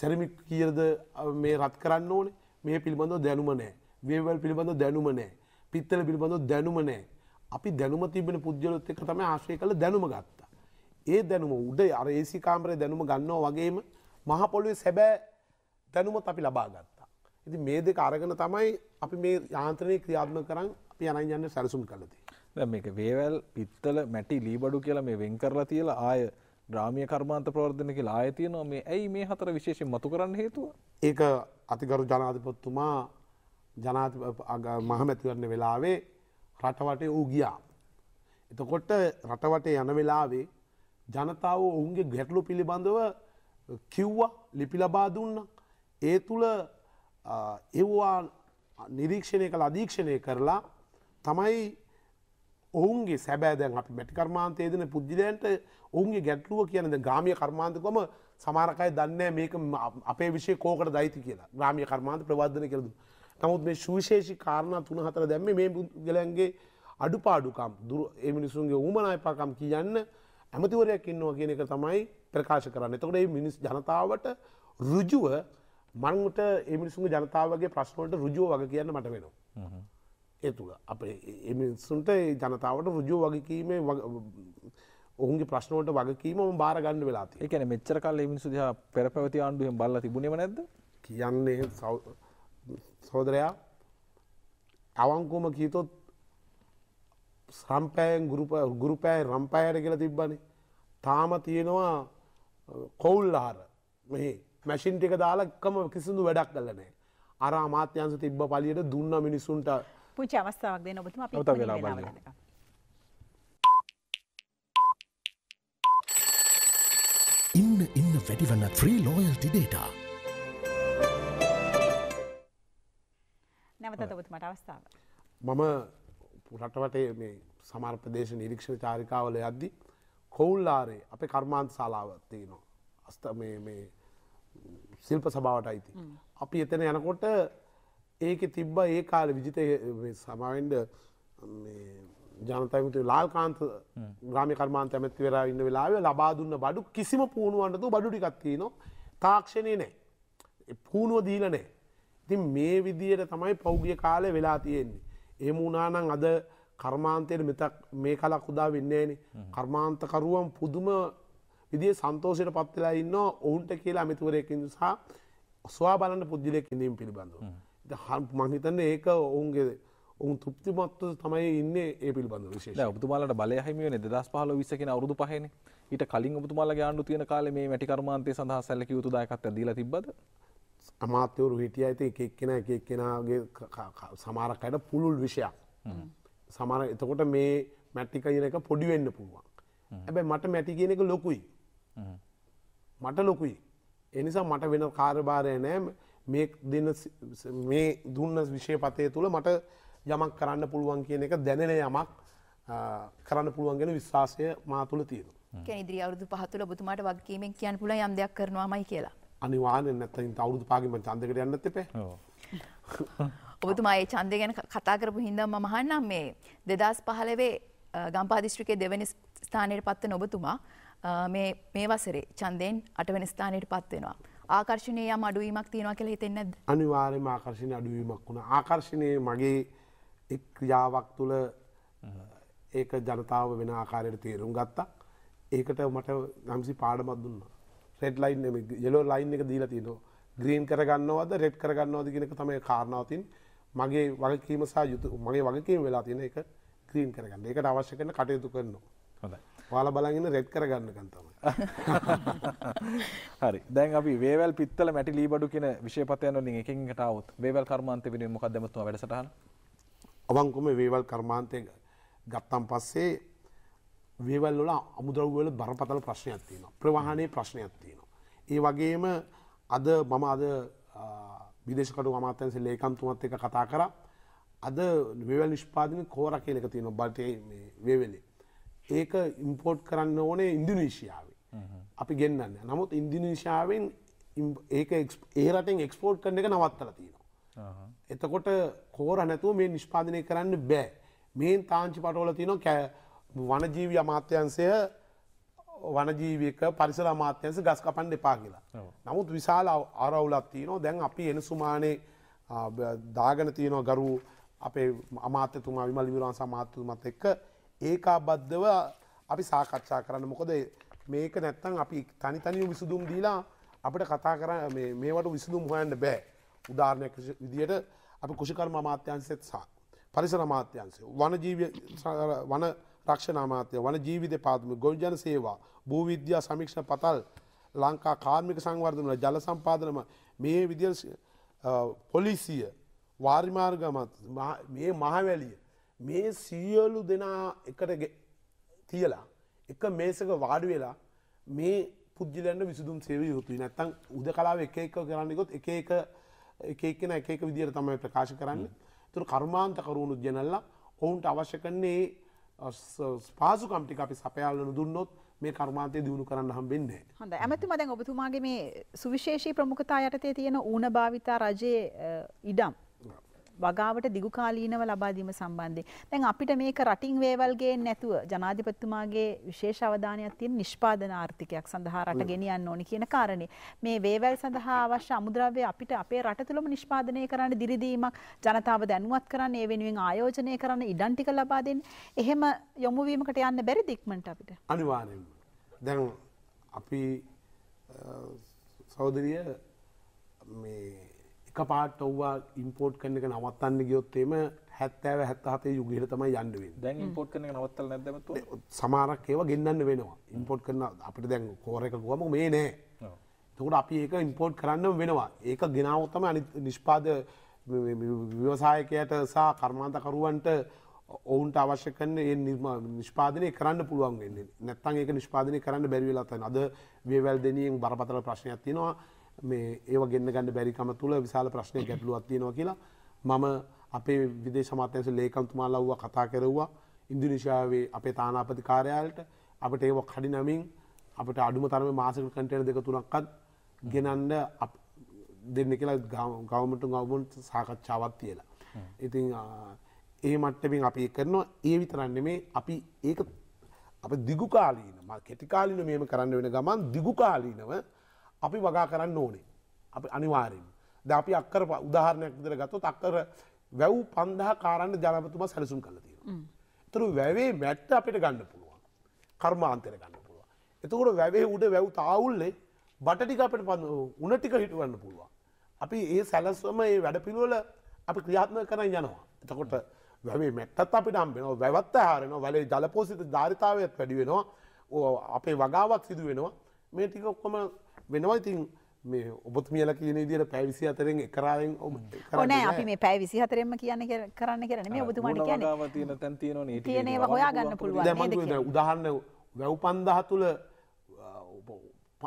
සැරමි කියද මේ රත් කරන්න ඕන මේ පිළිබඳව දැනුම නෑ වේවල් පිළිබඳ දැනුම නෑ පිත්තල පිළිබඳව දැනුම නෑ අපි දැනුම තිබෙන පුද්ගලොත් එක තම ආශ්‍රය කළ දැනුම ගත්තා. ඒ දැනුම උඩ අර ඒසි කාමරය දැනුම ගන්නවා වගේම මහපොළුවේ සැබෑ දැනුමත් අපි ලබා ගත්තා. ඉති මේ දෙක අරගෙන තමයි අපි මේ යාන්ත්‍රනය ක්‍රියාත්ම කරන් අපි අනයියන්න සැරසුම් කලති. දැ මේක වේවැල් පිත්තල මැටි ලීබඩු කියලා මේ වෙන් කරලා තියලා ආය ග්‍රාමිය කර්මාන්ත ප්‍රවර්ධන කියලා ආය තියනවා මේ ඇයි මේ හතර විශේෂෙන් මතු කරන්න හේතුව ඒක අතිගරු ජනාධිපොත්තුමා ජනාති මහමැතිවරණ වෙලාවේ රටවටේ වූ ගියා. එතකොට රටවටේ යන වෙලාවේ ජනතාව ඔවුන්ගේ ගැටලු පිළිබඳව කිව්වා ලිපි ලබා දුන්න. ඒ තුළ එව්වා නිරීක්ෂණය කළ අධීක්ෂණය කරලා තමයි ඔවුන්ගේ සැබෑදැන් අපි මැටි කර්මාන්තය දෙන පුද්ජිලයන්ට ඔවුන්ගේ ගැටලුව කියන ගාමිය කර්මාන්තකොම සමාරකයි දන්න මේක අපේ විශෂය කෝකට දයිති කියලා ග්‍රාමිය කර්මාන්ත ප්‍රවර්ධන කරදු. නමුත් මේ සුවිශේෂි කාරණ තුන හතර දැම්ම මේ පුද්ගලයන්ගේ අඩුපාඩුකම් දුර ඒ මිනිසුන්ගේ උමනායපාකම් කියන්න ඇමතිවරයක් ඉන්නවා කියන එක තමයි ප්‍රකාශ කරන්න එතකොට ඒ මිනිස් ජනතාවට රුජුව මංට එමිනිසුන් ජනතාවගේ ප්‍රශ්නවලට රුජුව වග කියන්න මට වෙනවා. ඒ තුළ අපේ එමිනිස්සුන්ට ජනතාවට රුජුව වගකීමේ ඔහුගේ ප්‍රශ්නෝට වගකීම බාරගන්න වෙලා එකන මෙච්චර කල් මිනිසු දිහා පෙර පැවති ආණ්ඩුවෙන් බල්ල තිබුණෙම නැද්ද කියන්නේ සෝදරයා අවංකෝම කීතොත් සම්පෑයෙන් ගුරුපෑ රම්පෑයට කියලා තිබ්බනේ තාම තියෙනවා කොවුල් අහර මෙහි මැසින් ටික දාලක්කම කිසිදු වැඩක් කලනෑ අර අමාත්‍යන්ස තිබ්බ පලියට දුන්න මිනිසුන්ට පුංචි අවස්ථාවක් දෙන්න ඔබතුමා අපි ඉක්මනින් වෙලාව ගන්නකම්. ඉන්න ඉන්න වැඩිවන්න ්‍රී ලෝයල්ති ඩේට නැවතතබතුමට අවස්ථාව මම රටවටේ සමර්පදේශ නිරීක්ෂණ චාරිකාවල යද්දි කවුල්ලාරේ අප කර්මාන්ත ශලාවත්තේ නවා අස්ත මේ ශිල්ප සභාවට අයිති අපි එතන යනකොට ඒක තිබ්බ ඒ කාල විජිත සමාවෙන්ඩ ජනතයමතු ලාල්කාන්ත ග්‍රම කර්මාන්ත ඇමැති වෙර ඉන්න වෙලාව ලබා දුන්න බඩු කිසිම පුහුණුවන්ටතු බඩුටිකත්තිී නො තාක්ෂණය නෑ පුහුණුව දීලනෑ ඉතින් මේ විදියට තමයි පෞගිය කාලය වෙලා තියෙන්නේ. එහම වනානං අද කර්මාන්තයට මෙතක් මේ කලක් උදා වෙන්නේන කර්මාන්තකරුවන් පුදුම විදිිය සන්තෝෂයට පත්වෙලා ඉන්න ඔවුන්ට කියලා අමිතුවරයකින්දු සහ ස්වා බලන්න පුද්ජලයක් ඉඳීම් පිළිබඳව. මං හිතන්න ඒක ඔවුන්ගේ උන් තෘප්තිමත්ව තමයි ඉන්න ඒ පිල්බඳ විශේෂ ඔබතුමාලට බලය හිමියන දෙදස් පහල විසකෙන අවරුදු පහන ඊට කලින් ඔබතුමාල ගාන්ඩු තියෙන කාල මේ මැටිකර්මාන්තය සඳහා සැලක යුතු දායකත් ඇදීල තිබද අමාත්‍යවරු හිටිය ඇති එකෙක්කෙන එකක්කෙනගේ සමාරකයට පුළුල් විෂයක් සමර එතකොට මේ මැට්ටිකයනක පොඩිවෙන්න පුළුවන් ඇැබයි මට මැටිගෙනක ලොකුයි මට ලොකුයි එනිසා මට වෙන කාරබාරය නෑ මේ දෙන්න මේ දුන්න විශෂය පතය තුළ මට යමක් කරන්න පුළුවන් කියන එක දැනෙන යමක් කරන්න පුළුවන්ගෙන විශ්වාසය මා තුළ තියෙන ඉදිරි අවුදු පහතුල බතුමාට වගේීමෙන් කියන්න පුල යම් දෙයක් කරනවාමයි කියලා අනිවාන නැතින් අවුදු පාගම චන්දකට යන්න තිපේ (laughs) ඔබතුමායි චන්දය ගැන කතා කරපු හින්දම මහන්නම් මේ දෙදස් පහලවේ ගම්පාදිශ්‍රිකේ දෙවැනි ස්ථානයට පත්ව නොබතුමා මේ වසරේ චන්දයෙන් අටවැනි ස්ථානයට පත්වෙනවා. ආකර්ශණය යම් අඩුවීමක් තියෙනවා කියලා හිතෙන්නේ නැද්ද? අනිවාර්යයෙන්ම ආකර්ෂණ අඩුවීමක් වුණා. ආකර්ෂණයේ මගේ එක් ක්‍රියාවක් තුළ ඒක ජනතාව වෙන ආකාරයට තේරුම් ගත්තා. ඒකට මට යම්සි පාඩමක් දුන්නා. රෙඩ් ලයින් යෙලෝ ලයින් එක දීලා තියෙනවා. ග්‍රීන් කරගන්නවද රෙඩ් කරගන්නවද කියන එක තමයි කාරණාව තියෙන්නේ. මගේ වගකීම සහ යුතු මගේ වගකීම වෙලා තියෙන එක ග්‍රීන් කරගන්න. ඒකට අවශ්‍ය කරන කටයුතු කරනවා. හොඳයි. වාල බලගන්න රෙට් කරගන්නකන් තමයි (laughs) හරි දැන් අපි වේවල් පිත්තල මැටි ලීබඩු කියන විශේපතයන වලින් එකින් එකට આવොත් වේවල් කර්මාන්තය වෙනුවෙන් මොකක්ද මෙතුමා වැඩසටහන අවංකවම වේවල් කර්මාන්තය ගත්තන් පස්සේ වේවල් වල අමුද්‍රව්‍ය වල බරපතල ප්‍රශ්නයක් තියෙනවා ප්‍රවාහනයේ ප්‍රශ්නයක් තියෙනවා ඒ වගේම අද මම අද විදේශකඩු අමාත්‍යංශ ලේකම්තුමත් එක්ක කතා කරා අද වේවල් නිෂ්පාදනය කෝරා කියලා එක තියෙනවා බටේ මේ වේවලේ ඒක ඉම්පෝට් කරන්න ඕනේ ඉන්දිනේශයාවේ අපි ගෙන්න්න නමුත් ඉන්දිනේශාවෙන් ඒක ඒ රටෙන් එක්ස්පෝට් කරන එක නවත්තල තියෙනවා. එතකොට කෝර නැතුව මේ නිෂ්පාදනය කරන්න බෑ මේන් තාංචි පටෝල තියන කෑ වනජීවි අමාත්‍යන්සය වනජීවක පරිසර අමාත්‍යන්ස ගස් කපන් දෙපා කියලා නමුත් විශාල අරවුලත් තියනෝ දැන් අපි එන සුමානේ දාගන තියනෝ ගරු අපේ අමාත්‍යතුමා විමල් විරන් සමාත්තුමත් එක්ක ඒකාබද්ධව අපි සාකච්ඡා කරන්න මොකද මේක නැත්තං අපි තනි තනිව විසුදුම් දීලා අපිට කතා කර මේවට විසුදුම් හොයන්න බෑ උදාරණයක් විදියට අපි කුෂිකර්ම අමාත්‍යන්සෙත් සහ පරිසර අමාත්‍යන්සේ වන රක්ෂණ අමාත්‍ය වන ජීවිත පාතුම ගොල්ජන සේවා භූවිද්‍යා සමික්ෂණ පතල් ලංකා කාර්මික සංවර්ධනල ජල සම්පාදනම මේ විදි පොලිසිය වාර්මාර්ගමත් මේ මහවැලිය මේ සියලු දෙනා එකට තියලා එක මේසක වාඩි වෙලා මේ පුද්ජිලන්ට විසුම් සේව යුතුයි නැත්තං උද කලාව එක එක කරන්නකොත් එක එක එකක්ෙන එක එක විදිර තමයි ප්‍රකාශ කරන්න තුර කර්මාන්ත කරුණුත් ජනල්ලා ඔවුන්ට අවශ්‍ය කන්නේ ස්පාසු කම්ටි අපි සපයාලන දුන්නොත් මේ කර්මාන්තය දියුණු කරන්න හම් වෙන්නේ හඳ ඇමති මදැන් ඔබතුමාගේ මේ සුවිශේෂී ප්‍රමුඛතා යටතේ තියෙන ඌන භාවිතා රජයේ ඉඩම් වගාවට දිගු කාලීනව ලබා දීම සම්බන්ධයෙන්. දැන් අපිට මේක රටින් වේවල් ගේන්නේ නැතුව ජනාධිපතිතුමාගේ විශේෂ අවධානයක් තියෙන නිෂ්පාදන ආර්ථිකයක් සඳහා රට ගෙනියන්න ඕනි කියන කාරණේ. මේ වේවැල් සඳහා අවශ්‍ය අමුද්‍රව්‍ය අපිට අපේ රට තුළම නිෂ්පාදනය කරන්න දිරිදීමක් ජනතාව දැනුවත් කරන්න ඒ වෙනුවෙන් ආයෝජනය කරන්න ඉඩම් ටික ලබා දෙන්න. එහෙම යොමු වීමකට යන්න බැරිද ඉක්මනට අපිට? අනිවාර්යයෙන්ම. දැන් අපි සහෝදරිය මේ එක පාට ඔවවා ඉම්පෝට් කන එක නවත්තන්න ගියොත්තේම හැත්තෑව හැත්තහතේ යුගහිට තමයි යන්නුවෙන් දැන් ඉම්පෝට් කන නවත්තල නැදම සමාරක් ඒව ගෙන්න්න වෙනවා ඉම්පෝට් කරන අපිට දැන් කෝරක ගුවම මේ නෑ තකට අපි ඒක ඉම්පෝට් කරන්න වෙනවා ඒක ගෙනාවත්තම අනි නිෂ්පාද ව්‍යවසායකයට සා කර්මාන්තකරුවන්ට ඔවුන්ට අවශ්‍ය කරන ඒ නිෂ්පාදනය කරන්න පුළුවන් වෙන්නේ නැත්තන් ඒක නිෂ්පාදනය කරන්න බැරිවෙලතන් අද වේවැල් දෙනියෙන් බරපතල ප්‍රශ්නයක් තියෙනවා මේ ඒව ගෙන්න්න ගන්න බැරිකම තුළ විශාල ප්‍රශ්නය ගැටලුවක් තියෙනවා කියලා මම අපේ විදේශ මාත්‍යංශ ලේකම්තුමාලා වූ කතා කරවුවා ඉන්දුනීශාවේ අපේ තානාපති කාර්යාලයට අපට ඒව කඩි නමින් අපට අඩුම තරම මාසක කටේන දෙක තුනක්කත් ගෙනන්න දෙන්න කියලා ගවමට ගවබන් සාකච්ඡාවත් කියලා. ඉතිං ඒ මට්ටමින් අපි කරනවා ඒ විතරන්න මේ අපි ඒක අප දිගුකාලීන ම කෙටිකාලින මෙම කරන්න වෙන ගමන් දිගුකාලීනව අපි වගා කරන්න ඕනේ. අපි අනිවාරයෙන්. ද අපි අක්කර උදාහරණයක් විදිර ගත්තොත් අක්කර වැව් පන්දහ කාරන්න ජනපතුම සැලසුම් කල තියෙන. තරු වැවේ මැට්ට අපිට ගන්න පුළුවන්. කර්මාන්තයට ගන්න පුළුවන්. එතකොට වැවේ උඩ වැව් තාවුල්ලේ බටටික අපට ප උනටික හිටුවන්න පුළුවන්. අපි ඒ සැලස්වම ඒ වැඩ පිළුවල අපි ක්‍රියාත්ම කරන යනවා. එතකොට වැවේ මැට්ටත් අපිට අම්බෙනවා වැවත් හාරෙනවා වැලේ ජලපෝසිත ධාරිතාවයත් වැඩිවෙනවා අපේ වගාවක් සිදුවෙනවා මේ ටික ඔක්කොම වෙනවා ඉතින් මේ ඔබතුමියල කියන දිට පැවිසි අතරෙන් එකරාවෙන් ඕන අපි මේ පැ විසි හතරෙම කියන්න කරන්න කරන මේ ඔබතුමට කියන තියන තැන් තියන තියනවා හොයා ගන්න පුළුවන් උදාහන්න වැව් පන්දහ තුළ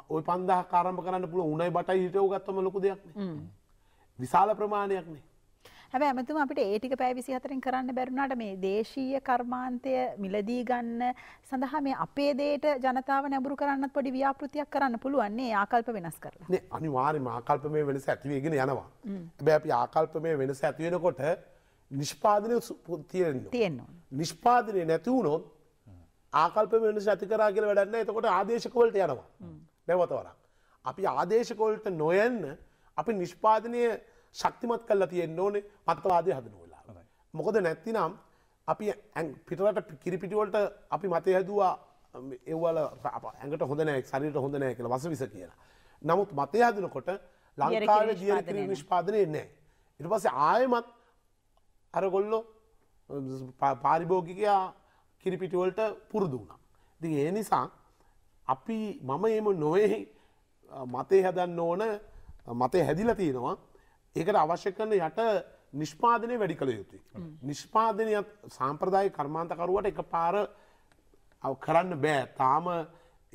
ඔය පන්දහ කාරම කරන්න පුළ උනයි බටයි හිටව ගත්තම ලොකු දෙයක්න විශාල ප්‍රමාණයක්නේ හැබැයි ඇමතුම අපිට ඒ ටික පැය 24න් කරන්න බැරුණාට මේ දේශීය කර්මාන්තය මිලදී ගන්න සඳහා මේ අපේ දේට ජනතාව නැඹුරු කරන්නත් පොඩි ව්‍යාපෘතියක් කරන්න පුළුවන් මේ ආකල්ප වෙනස් කරලා. නේ අනිවාර්යයෙන්ම ආකල්පමය වෙනස ඇති වෙගෙන යනවා. හැබැයි අපි ආකල්පමය වෙනස ඇති වෙනකොට නිෂ්පාදනය තියෙන්න තියෙන්න ඕන. නිෂ්පාදනය නැති වුණොත් ආකල්පම වෙනස ඇති කරා කියලා වැඩක් නැහැ. එතකොට ආදේශකවලට යනවා. නැවත වරක්. අපි ආදේශකවලට නොයන්න අපි නිෂ්පාදනය ශක්තිමත් කල්ලා තියෙන් ඕනේ මත්තවාදය හදන වෙලා මොකද නැත්තිනම් අපි පිටරට කිරිපිටිවලට අපි මතය හැදවා ඒවල ඇඟට හොඳනෑ සරිට හොඳනෑ කියල වස විස කියලා නමුත් මතය හදනකොට ලංකාල ජීර නිෂ්පාදනය නෑ ඉට පස ආයමත් අරගොල්ලො පාරිභෝගිකයා කිරිපිටිවලට පුරුදු වුණා ති ඒ නිසා අපි මම එම නොවෙහි මතේ හැදන්න ඕන මතේ හැදිල තියෙනවා ඒකට අවශ්‍ය කරන යට නිෂ්පාදනය වැඩි කළ යුතුයි. නිෂ්පාදනයත් සාම්ප්‍රදාය කර්මාන්තකරුවට එක පාර කරන්න බෑ තාම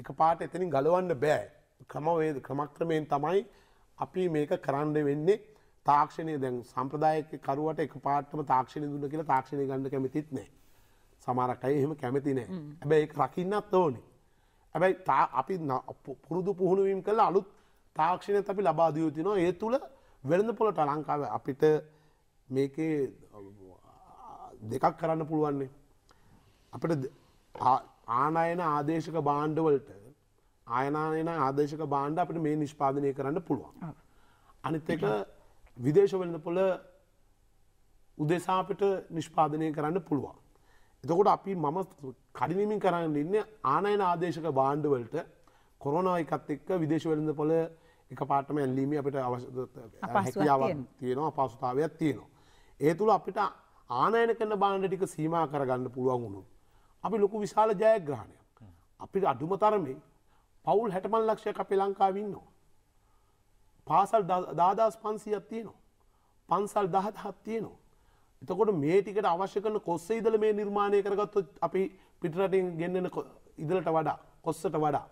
එක පාට එතනින් ගලවන්න බෑ ක්‍රමවේද ක්‍රමක්‍රමයෙන් තමයි අපි මේක කරන්න වෙන්නේ තාක්ෂණය දැන් සම්ප්‍රදායක කරුවට එක පාටම තාක්ෂණය දුන්න කියලා තාක්ෂණය ගන්න කැමතිත් නෑ සමරකයි එහෙම කැමති නෑ ඇබැයි රකින්නත් ඕනි ඇබැයි අපි පුරුදු පුහුණුවීම් කළ අලුත් තාක්ෂණය අපි ලබාදියයුතිනවා ඒ තුළ වෙළඳ පොලට ලංකාව අපිට මේක දෙකක් කරන්න පුළුවන්නේ. අපට ආනායන ආදේශක බාණ්ඩවලට ආයනායන ආදේශක බාණ්ඩ අපට මේ නිෂ්පාදනය කරන්න පුළුවන්. අනිත් එක විදේශ වෙළඳ පොළ උදෙසා අපිට නිෂ්පාදනය කරන්න පුළුවන්. එතකොට අපි මම කඩිනමින් කරන්න ඉන්න ආනයන ආදේශක බාණ්ඩවලට කොරොනා එකත් එක්ක විදේශ වෙළඳ පොළ එක පාටම ඇල්ලීම අපිට අවශ්‍යාවක් තියෙනවා පසුතාවයක් තියෙනවා. ඒ තුළ අපිට ආනයන කන්න බාණ්ඩ ටික සීම කරගන්න පුළුවන් වුණු. අපි ලොකු විශාල ජයග්‍රහණය. අපිට අඩුම තරමේ පවුල් හැටමල් ලක්ෂය අපේ ලංකාවන්නවා. පාසල් දාදස් පන්සියක් තියනවා. පන්සල් දහත් හත් තියනවා. එතකොට මේ ටිකට අවශ්‍ය කරන කොස්සේ ඉදල මේ නිර්මාණය කරගත්ත අපි පිටරටින් ගෙන්නෙන ඉදලට වඩා කොස්සට වඩා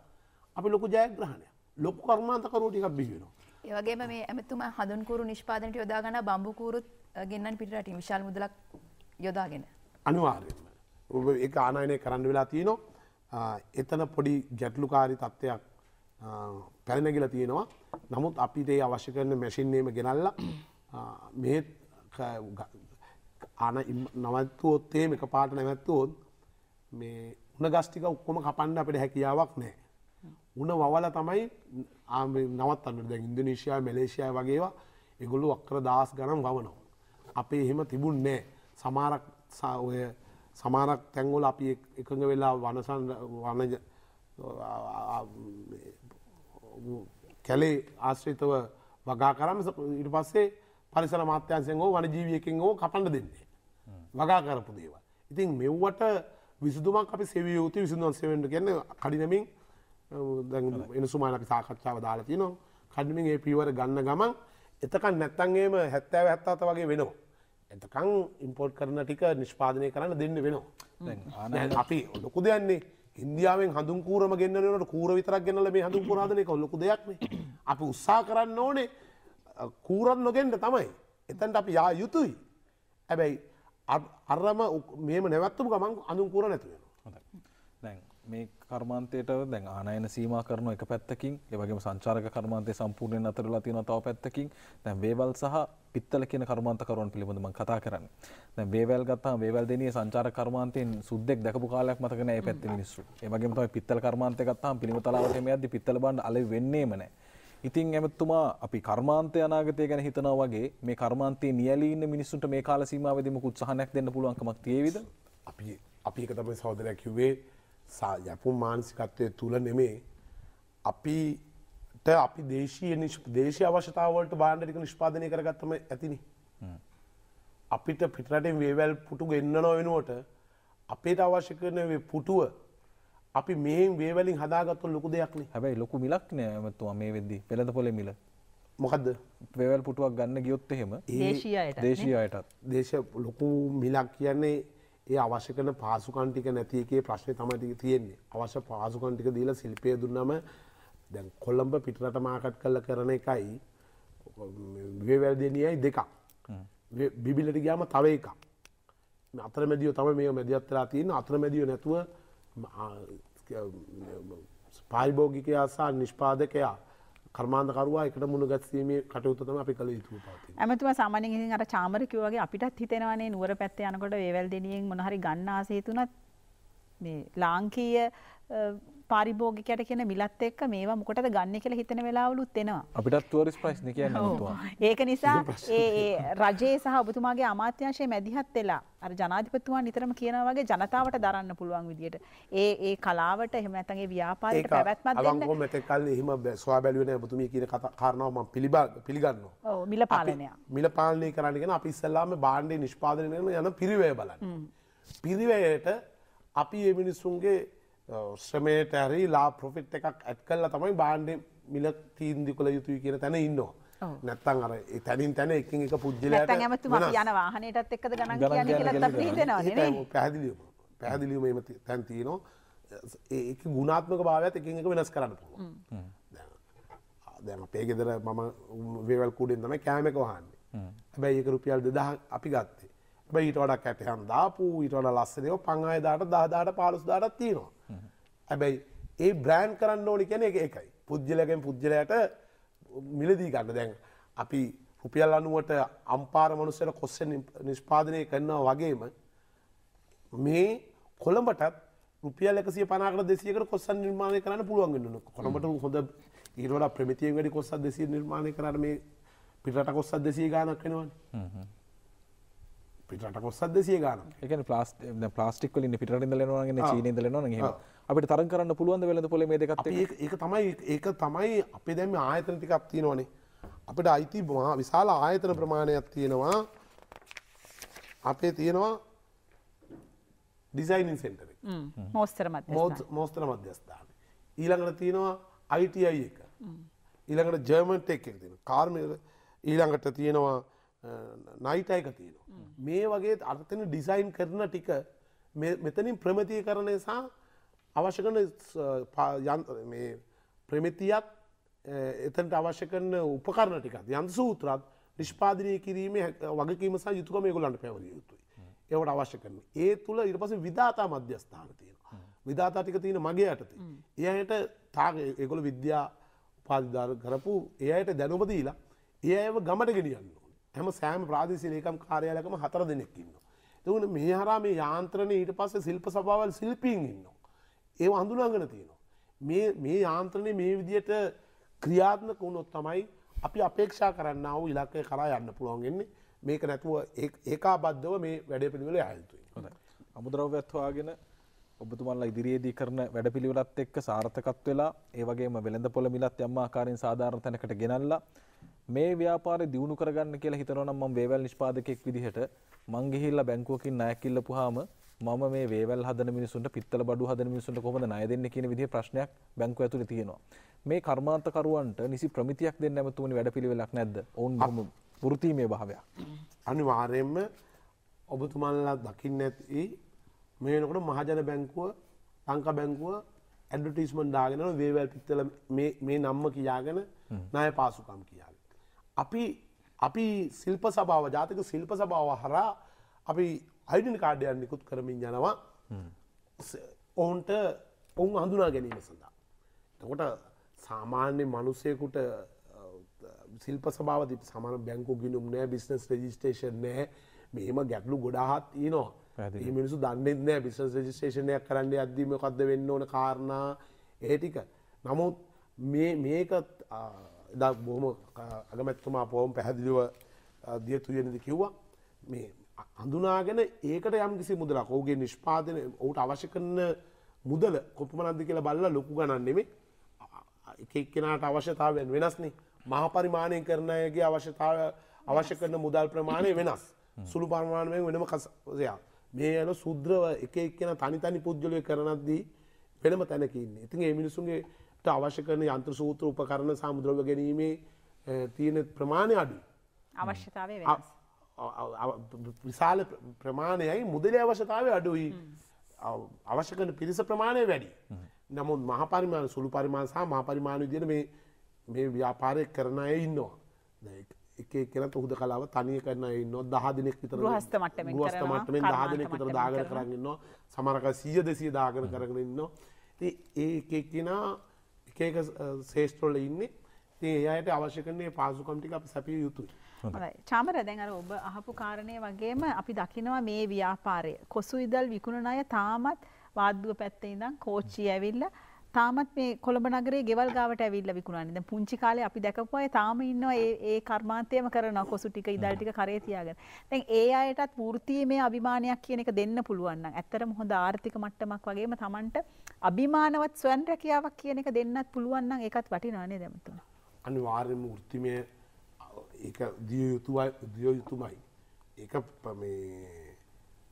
අපි ලොකු ජයග්‍රහණය ලොකු කර්මාන්තකරෝ ටිකක් බිහි වෙනවා. ඒ වගේම මේ ඇමතුමා හඳුන්කූරු නිෂ්පාදනයට යොදාගන්න බම්බුකූරුත් ගෙන්නන්න පිටරටින් විශාල මුදලක් යොදාගෙන. අනිවාර්යයෙන්ම. ඔබ ඒක ආනයනය කරන්න වෙලා තියෙනවා. එතන පොඩි ගැටලුකාරී තත්ත්වයක් පැනගිලා තියෙනවා. නමුත් අපිට ඒ අවශ්‍ය කරන මැෂින්නේම ගෙනල්ලා මේ අන නවත්තුවොත් ඒම එක පාට නැවැත්තුවොත් මේ උන ගස්ටික ඔක්කොම කපන්න අපට හැකියාවක් නෑ උන වවල තමයි ආම නවත් අන්න දැ ඉන්දනේශයා මලේශය වගේවා එගොලු අක්කර දස් ගනම් ගවනවා. අපේ එහෙම තිබුන් නෑ සමාරක් සාය සමාරක් තැන්ගොල අපි එකඟ වෙලා වනසන් වනජ කැලේ ආශ්‍රිතව වගා කරම ඉට පස්සේ පරිසර මාත්‍යන්සෙන් හෝ වන ජීවියකින් හෝ කපන්ඩ දෙන්නේ. වගා කරපු දේව. ඉතින් මෙව්වට විසදුමක් අපි සෙවියයුතු විසුන්වන් සෙවෙන්ට කියන්න කඩිනමින් එන සුමාන අපි සාකච්ඡාව දාලා තියනවා කඩමින් ඒ පීවර ගන්න ගමන් එතකන් නැත්තන්ගේම හැත්තෑව හැත්තාත වගේ වෙනවා. එතකං ඉම්පෝට් කරන ටික නිෂ්පාදනය කරන්න දෙන්න වෙනවා. අපි ලොකු දෙයන්නේ ඉන්දියාවෙන් හඳු කූරම ගෙන්න්නනට කූර විතරක් ගෙනල මේ හඳු පුරාදනය කොල්ලොකු දෙයක්න අපි උත්සා කරන්න ඕනේ කූරන් නොගෙන්ට තමයි. එතැන්ට අපි යා යුතුයි. හැබැයි අරම මෙම නැවත්තුම ගමන් අඳුම් කූර නැතිවෙන. මේ කර්මාන්තයට දැන් ආනයන සීම කරන එක පැත්තකින් ඒවගේ සංචාරක කර්මාන්තය සම්පූර්ණයෙන් අතරලා තියෙන තව පැත්තකින් දැන් වේවල් සහ පිත්තල කියන කර්මාන්තකරුවන් පිළිබඳ මම කතා කරන්නේ. දැන් වේවල් ගත්තාම වේවල් දෙනිය සංචාර කර්මාන්තයෙන් සුද්දෙක් දැකපු කාලයක් මතක නැහැ මේ පැත්තේ මිනිස්සු. ඒ වගේම තමයි පිත්තල කර්මාන්තය ගත්තාම පිළිම තලාවට එමෙ යද්දි පිත්තල බණ්ඩ අලෙවි වෙන්නේම නැහැ. ඉතින් එමෙතුමා අපි කර්මාන්තය අනාගතය ගැන හිතනවා වගේ මේ කර්මාන්තයේ නියැලී ඉන්න මිනිස්සුන්ට මේ කාල සීමාවෙදී මොකක් උත්සාහයක් දෙන්න පුළුවන්කමක් තියේවිද? අපි අපි එක තමයි සහෝදරයා කිව්වේ යැපුම් මානසිකත්වය තුළ නෙමේ අපිට අපි දේශීය නිෂ් දේශය අවශ්‍යතාවට බාණ්ඩික නිෂ්පාදනය කරගත්තම ඇතිනි. අපිට පිටරටින් වේවැල් පුටු ගන්න නොවෙනුවට අපේට අවශ්‍ය කරන පුටුව අපි මේ වේවලින් හදාගත්තු ලොකු දෙයක්න හැබයි ලොකු මිලක් නෑමතුවා මේ වෙද්දී පෙළඳ පොල මිල මොකක්ද පේවල් පුටුවක් ගන්න ගියොත් එහෙම දේශයට දේශයට දේශ ලොකු මිලක් කියන්නේ ඒ අවශ්‍ය කරන පාසුකන්ටික නැතිකේ ප්‍රශ්නය තමයි තියෙන්නේ අවශ්‍ය පාසුකන්ටික දීලා ශිල්පය දුන්නම දැන් කොල්ලම්ඹ පිටරට මාකට් කල්ල කරන එකයි වේවැල්දනියයි දෙකක් බිබිලට ගයාම තව එකක් අතර මැදියෝ තම මේ මැදිත්තරා තියෙන අතර මැදියෝ නැතුව පාරිභෝගිකයා සහ නිෂ්පාදකයා කර්මාන්දකරවා එකට මුණගත්සීමේ කටයුත්තම අපි කළ යුතු පවති. ඇමතුම සාමාන්‍යයෙන් අර චාමරකිවගේ අපිටත් හිතෙනවනේ නුවර පැත්ත යනකොට වේවැල් දෙනියෙන් මොනහරි ගන්න ආසේතුනත් මේ ලාංකීය පාරිභෝගිකයට කියන මිලත් එක්ක මේවා මොකටද ගන්න කියලා හිතන වෙලාවලුත් එනවා. අපිටත් ටුවරිස් ප්‍රයිස් නේ කියන්නේ නමුතුවා. ඒක නිසා ඒ රජයේ සහ ඔබතුමාගේ අමාත්‍යාංශයේ මැදිහත් වෙලා අර ජනාධිපතිතුමා නිතරම කියනවා වගේ ජනතාවට දරන්න පුළුවන් විදියට ඒ ඒ කලාවට එහෙම නැත්නම් ඒ ව්‍යාපාරයට පැවැත්මක් දෙන්න. අවංකව මෙතෙක් කල් එහෙම සොයා බැලුවේ නැහැ ඔබතුමිය කියන කාරණාව මම පිළිගන්නවා. ඔව් මිල පාලනය. මිල පාලනය කරන්න කියන අපි ඉස්සල්ලාම භාණ්ඩේ නිෂ්පාදනය කරන යන පිරිවැය බලන්න. පිරිවැයට අපි මේ මිනිස්සුන්ගේ ශ්‍රමයට ඇරි ලා පොෆිට් එකක් ඇත් කල්ල තමයි බාණ්ඩ මිල තීන්දි කළ යුතුයි කියන තැන ඉන්නවා නැත්තන් අර තැනින් තැන එක එක පුද්ජල ඇමතු යන වාහනයටත් එක්කද ගණන් පැදිලීම පැදිලීම එම තැන් තියනවා ඒ ගුණාත්මක භාවයක්ත් එක එක වෙනස් කරන්න පුළුව දැම පේගෙදර මම වේවල් කුඩෙන් තම කෑමක වහන්නේ හැබැයි ඒක රුපියල් දෙදහ අපි ගත්තේ බ ඊට වඩක් ඇටහන් දාපු ඊට වඩ ලස්සනයෝ පංහයදාට දාදාට පාලුස්දාටත් තියෙනවා ඇබැයි ඒ බ්‍රෑන්් කරන්න ඕනි කැන එක එකයි පුද්ජලකෙන් පුද්ජලයට මිලදී ගන්න දැන් අපි රුපියල් අනුවට අම්පාර මනුස්සයට කොස්සෙන් නිෂ්පාදනය කරනවා වගේම මේ කොළඹටත් රුපියල් එකසිය පනාකට දෙසියකට කොස්සන් නිර්මාණය කරන්න පුළුවන්ගන්න කොළඹට හොඳ ඒරට ප්‍රමිතියෙන් වැඩි කොස්සත් දෙසිය නිර්මාණය කරන මේ පිටට කොස්සත් දෙසිය ගානක් වෙනවා පිටට කොස්සත් දෙසිය ගාන එක පලාස්ටික් ලින් පිට ඉදලනවා චීනදලනවා අපිට තරන් කරන්න පුළුවන්ද වෙළඳ පොලේ මේ දෙකත් ඒක තමයි ඒක තමයි අපේ දැන් මේ ආයතන ටිකක් තියෙනවනේ අපිට අයිති මහා විශාල ආයතන ප්‍රමාණයක් තියෙනවා අපේ තියෙනවා ඩිසයිනින් සෙන්ටර් එක මෝස්තර මධ්‍යස්ථාන මෝස්තර මධ්‍යස්ථාන ඊළඟට තියෙනවා ITI එක ඊළඟට ජර්මන් ටෙක් එක තියෙනවා කාර්මික ඊළඟට තියෙනවා නයිටා එක තියෙනවා මේ වගේ අර්ථන ඩිසයින් කරන ටික මෙතනින් ප්‍රමතිය කරණය සහ අවශ්‍ය කරන ප්‍රමිතියත් එතන්ට අවශ්‍ය කරන උපකරණ ටිකත් යන්ත සූත්‍රත් නිෂ්පාදිනය කිරීම වගකීම සහ යුතුකම ගොලන්ට පැවරිය යුතුයි. ඒවට අවශ්‍ය කරන. ඒ තුළ ඉට පස විධාතා මධ්‍යස්ථාන තියෙනවා. විධාතාටික තියෙන මගේ යටති. එයට තාග එකොළ විද්‍යා උපාධිධාර කරපු එයට දැනුපදීලා ඒ ඇව ගමට ගෙනියන්න. හැම සෑම ප්‍රාදේශී ලේකම් කාර්යාලකම හතර දෙනෙක්කින්න. තුන මේ හරා මේ යාන්ත්‍රණය ඊට පස්සේ ශිල්ප සභාවල් ශිල්පීන් ඉන්න. ඒ අඳුනාගෙන තියෙනවා. මේ මේ යාන්ත්‍රණය මේ විදියට ක්‍රියාත්මක වුණොත් තමයි අපි අපේක්ෂා කරන්න වූ ඉලක්කය කරා යන්න පුළුවන්ගෙන්නේ මේක නැතුව ඒකා බද්ධව මේ වැඩ පිළිවෙල යහයුතුයි. හොඳයි. අමුද්‍රව්‍යත්වාගෙන ඔබතුමන්ලා ඉදිරියේදී කරන වැඩපිළිවෙලත් එක්ක සාර්ථකත් වෙලා ඒ වගේම වෙළඳ පොළ මිලත් යම් ආකාරයෙන් සාධාරණ තැනකට ගෙනල්ලා මේ ව්‍යාපාරය දියුණු කරගන්න කියලා හිතනවා නම් මම වේවැල් නිෂ්පාදකෙක් විදිහට මං ගිහිල්ලා බැංකුවකින් ණයක් ඉල්ලපුවාම මම මේ වේවල් හදන මිනිසුන්ට පිත්තල බඩු හදන මිනිසුන්ට කොහොමද ණය දෙන්නේ කියන විදිහේ ප්‍රශ්නයක් බැංකුව ඇතුලේ තියෙනවා. මේ කර්මාන්තකරුවන්ට නිසි ප්‍රමිතියක් දෙන්න නැමතු උනේ වැඩපිළිවෙලක් නැද්ද? ඔවුන් බොහොම වෘත්තීමය භාවයක්. අනිවාර්යයෙන්ම ඔබතුමාලා දකින්න ඇති මේ වෙනකොට මහජන බැංකුව ලංකා බැංකුව ඇඩ්වර්ටයිස්මන්ට් දාගෙන වේවල් පිත්තල මේ මේ නම්ම කියාගෙන ණය පාසුකම් කියාගෙන. අපි අපි ශිල්ප සභාව ජාතික ශිල්ප සභාව හරහා අපි අයිඩන කාඩයන් නිකුත් කරමින් යනවා ඔවුන්ට ඔවුන් හඳුනා ගැනීම සඳහා. තකොට සාමාන්‍ය මනුස්සයකුට සිල්ප සභාව සමන බැංකු ගිනුම් නෑ බිස්නස් රජිස්ටේෂන් නෑ මෙහෙම ගැටලු ගොඩාහත් නවා මිනිසු දන්නෙන්න බිස්නස් රජිස්ටේෂනයක් කරන්න අදීම කද වෙන්න ඕන කාරණා ඒටික. නමුත් මේකත් බොහම අගමැත්තුමා පොහොම පැහැදිලිව දිය තුයනද කිව්වා හඳුනාගෙන ඒකට යම් කිසි මුදලක් ඔහුගේ නිෂ්පාදන ඔහුට අවශ්‍ය කරන මුදල කොපමණන්ද කියලා බල්ලා ලොකු ගණන්නෙමේ එකක්කෙනට අවශ්‍යතාවයන් වෙනස්නේ මහ පරිමාණය කරනයගේ අවශ්‍යතාව අවශ්‍ය කරන මුදල් ප්‍රමාණය වෙනස් සුළු පර්මාණයෙන් වෙනම කසයා මේ යන සුද්‍රව එක එක්කෙන තනි තනි පුද්ගලය කරනද්දී වෙනම තැනකින්න ඉතින් ඒ මිනිසුන්ගේ අවශ්‍ය කරන යන්ත්‍ර සූත්‍ර උපකරණ සාමුද්‍රව ගැනීමේ තියෙන ප්‍රමාණය අඩු අවශ්‍යතාවය වෙනස්. විශාල ප්‍රමාණයයි මුදලේ අවශ්‍යතාව අඩුයි අවශ්‍ය කන පිරිස ප්‍රමාණය වැඩි. නමුත් මහ පරිමාණ සුළු පරිමාණ සහ මහ පරිමාණ විදිහට මේ මේ ව්‍යාපාරය කරන අය ඉන්නවා. එක එකනත් හුද කලාව තනිය කරන අය ඉන්නවා. 10 දිනක් විතර ගෘහස්ත මට්ටමින් ගෘහස්ත මට්ටමින් 10 දිනක් විතර දාගෙන කරන් ඉන්නවා. සමහරක 100 200 දාගෙන කරගෙන ඉන්නවා. ඉතින් ඒ එක එක්කිනා එක එක ශේෂ්ඨ වල ඉන්නේ. ඉතින් ඒ අයට අවශ්‍ය කරන මේ පාසුකම් ටික අපි සැපිය යුතුයි. චාමර දැන් අර ඔබ අහපු කාරණය වගේම අපි දකිනවා මේ ව්‍යාපාරය. කොසු ඉදල් විකුණන අය තාමත් වාද්දුව පැත්තේ ඉඳන් කෝච්චි ඇවිල්ලා තාමත් මේ කොළඹ නගරේ ගෙවල් ගාවට ඇවිල්ලා විකුණන්නේ. දැන් පුංචි කාලේ අපි දැකපු අය තාම ඉන්නවා ඒ ඒ කර්මාන්තයම කරනවා කොසු ටික ඉදල් ටික කරේ තියාගෙන. දැන් ඒ අයටත් වෘත්තියේ මේ අභිමානයක් කියන එක දෙන්න පුළුවන් නම් ඇත්තටම හොඳ ආර්ථික මට්ටමක් වගේම Tamanට අභිමානවත් ස්වයං රැකියාවක් කියන එක දෙන්නත් පුළුවන් නම් ඒකත් වටිනවා නේද අනිවාර්යයෙන්ම වෘත්තිමය ඒක දිය යුතුයි දිය යුතුමයි ඒක මේ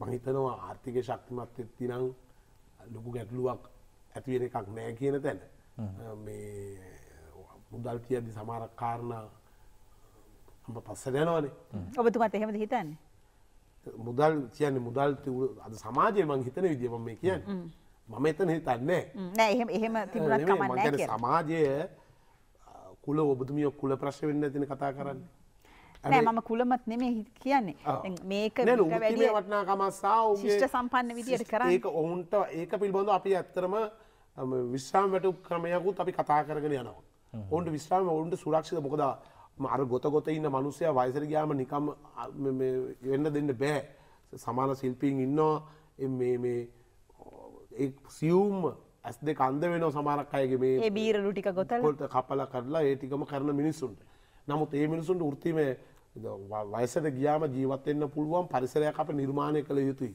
මහිතනවා ආර්ථික ශක්තිමත් එත්ති නම් ලොකු ගැටලුවක් ඇතිවෙන එකක් නෑ කියන තැන මේ මුදල් කියදි සමාරක් කාරණා හම පස්ස දැනවනේ ඔබතුමත් එහෙමද හිතන්න මුදල් කියන්නේ මුදල් අද සමාජය මං හිතන විදිම මේ කියන්න මම එතන හිතන්නේ සමාජය කුල ඔබතුමිය කුල ප්‍රශ් වෙන්න තින කතා කරන්නේ නෑ මම කුලමත් නෙමේ කියන්නේ. මේක වැඩි වටනාකමස්සා ශිෂ්ට සම්පන්න විදියට කරන්නේ. ඒක ඔවුන්ට ඒක පිළිබඳව අපි ඇත්තරම විශ්‍රාම වැටු ක්‍රමයකුත් අපි කතා කරගෙන යනවා. ඔවුන්ට විශ්‍රාම ඔවුන්ට සුරක්ෂිත මොකද අර ගොත ගොත ඉන්න මිනිස්සයා වයසට ගියාම නිකම් වෙන්න දෙන්න බෑ. සමාන ශිල්පීන් ඉන්නවා මේ මේ ඒ සියුම් ඇස් දෙක අන්ද වෙනවා සමහරක් අයගේ මේ ඒ බීරලු ටික ගොතලා කපලා කරලා ඒ ටිකම කරන මිනිස්සුන්ට. නමුත් ඒ මිනිසුන්ට වෘත්තිමය වයසට ගියාම ජීවත් වෙන්න පුළුවන් පරිසරයක් අප නිර්මාණය කළ යුතුයි.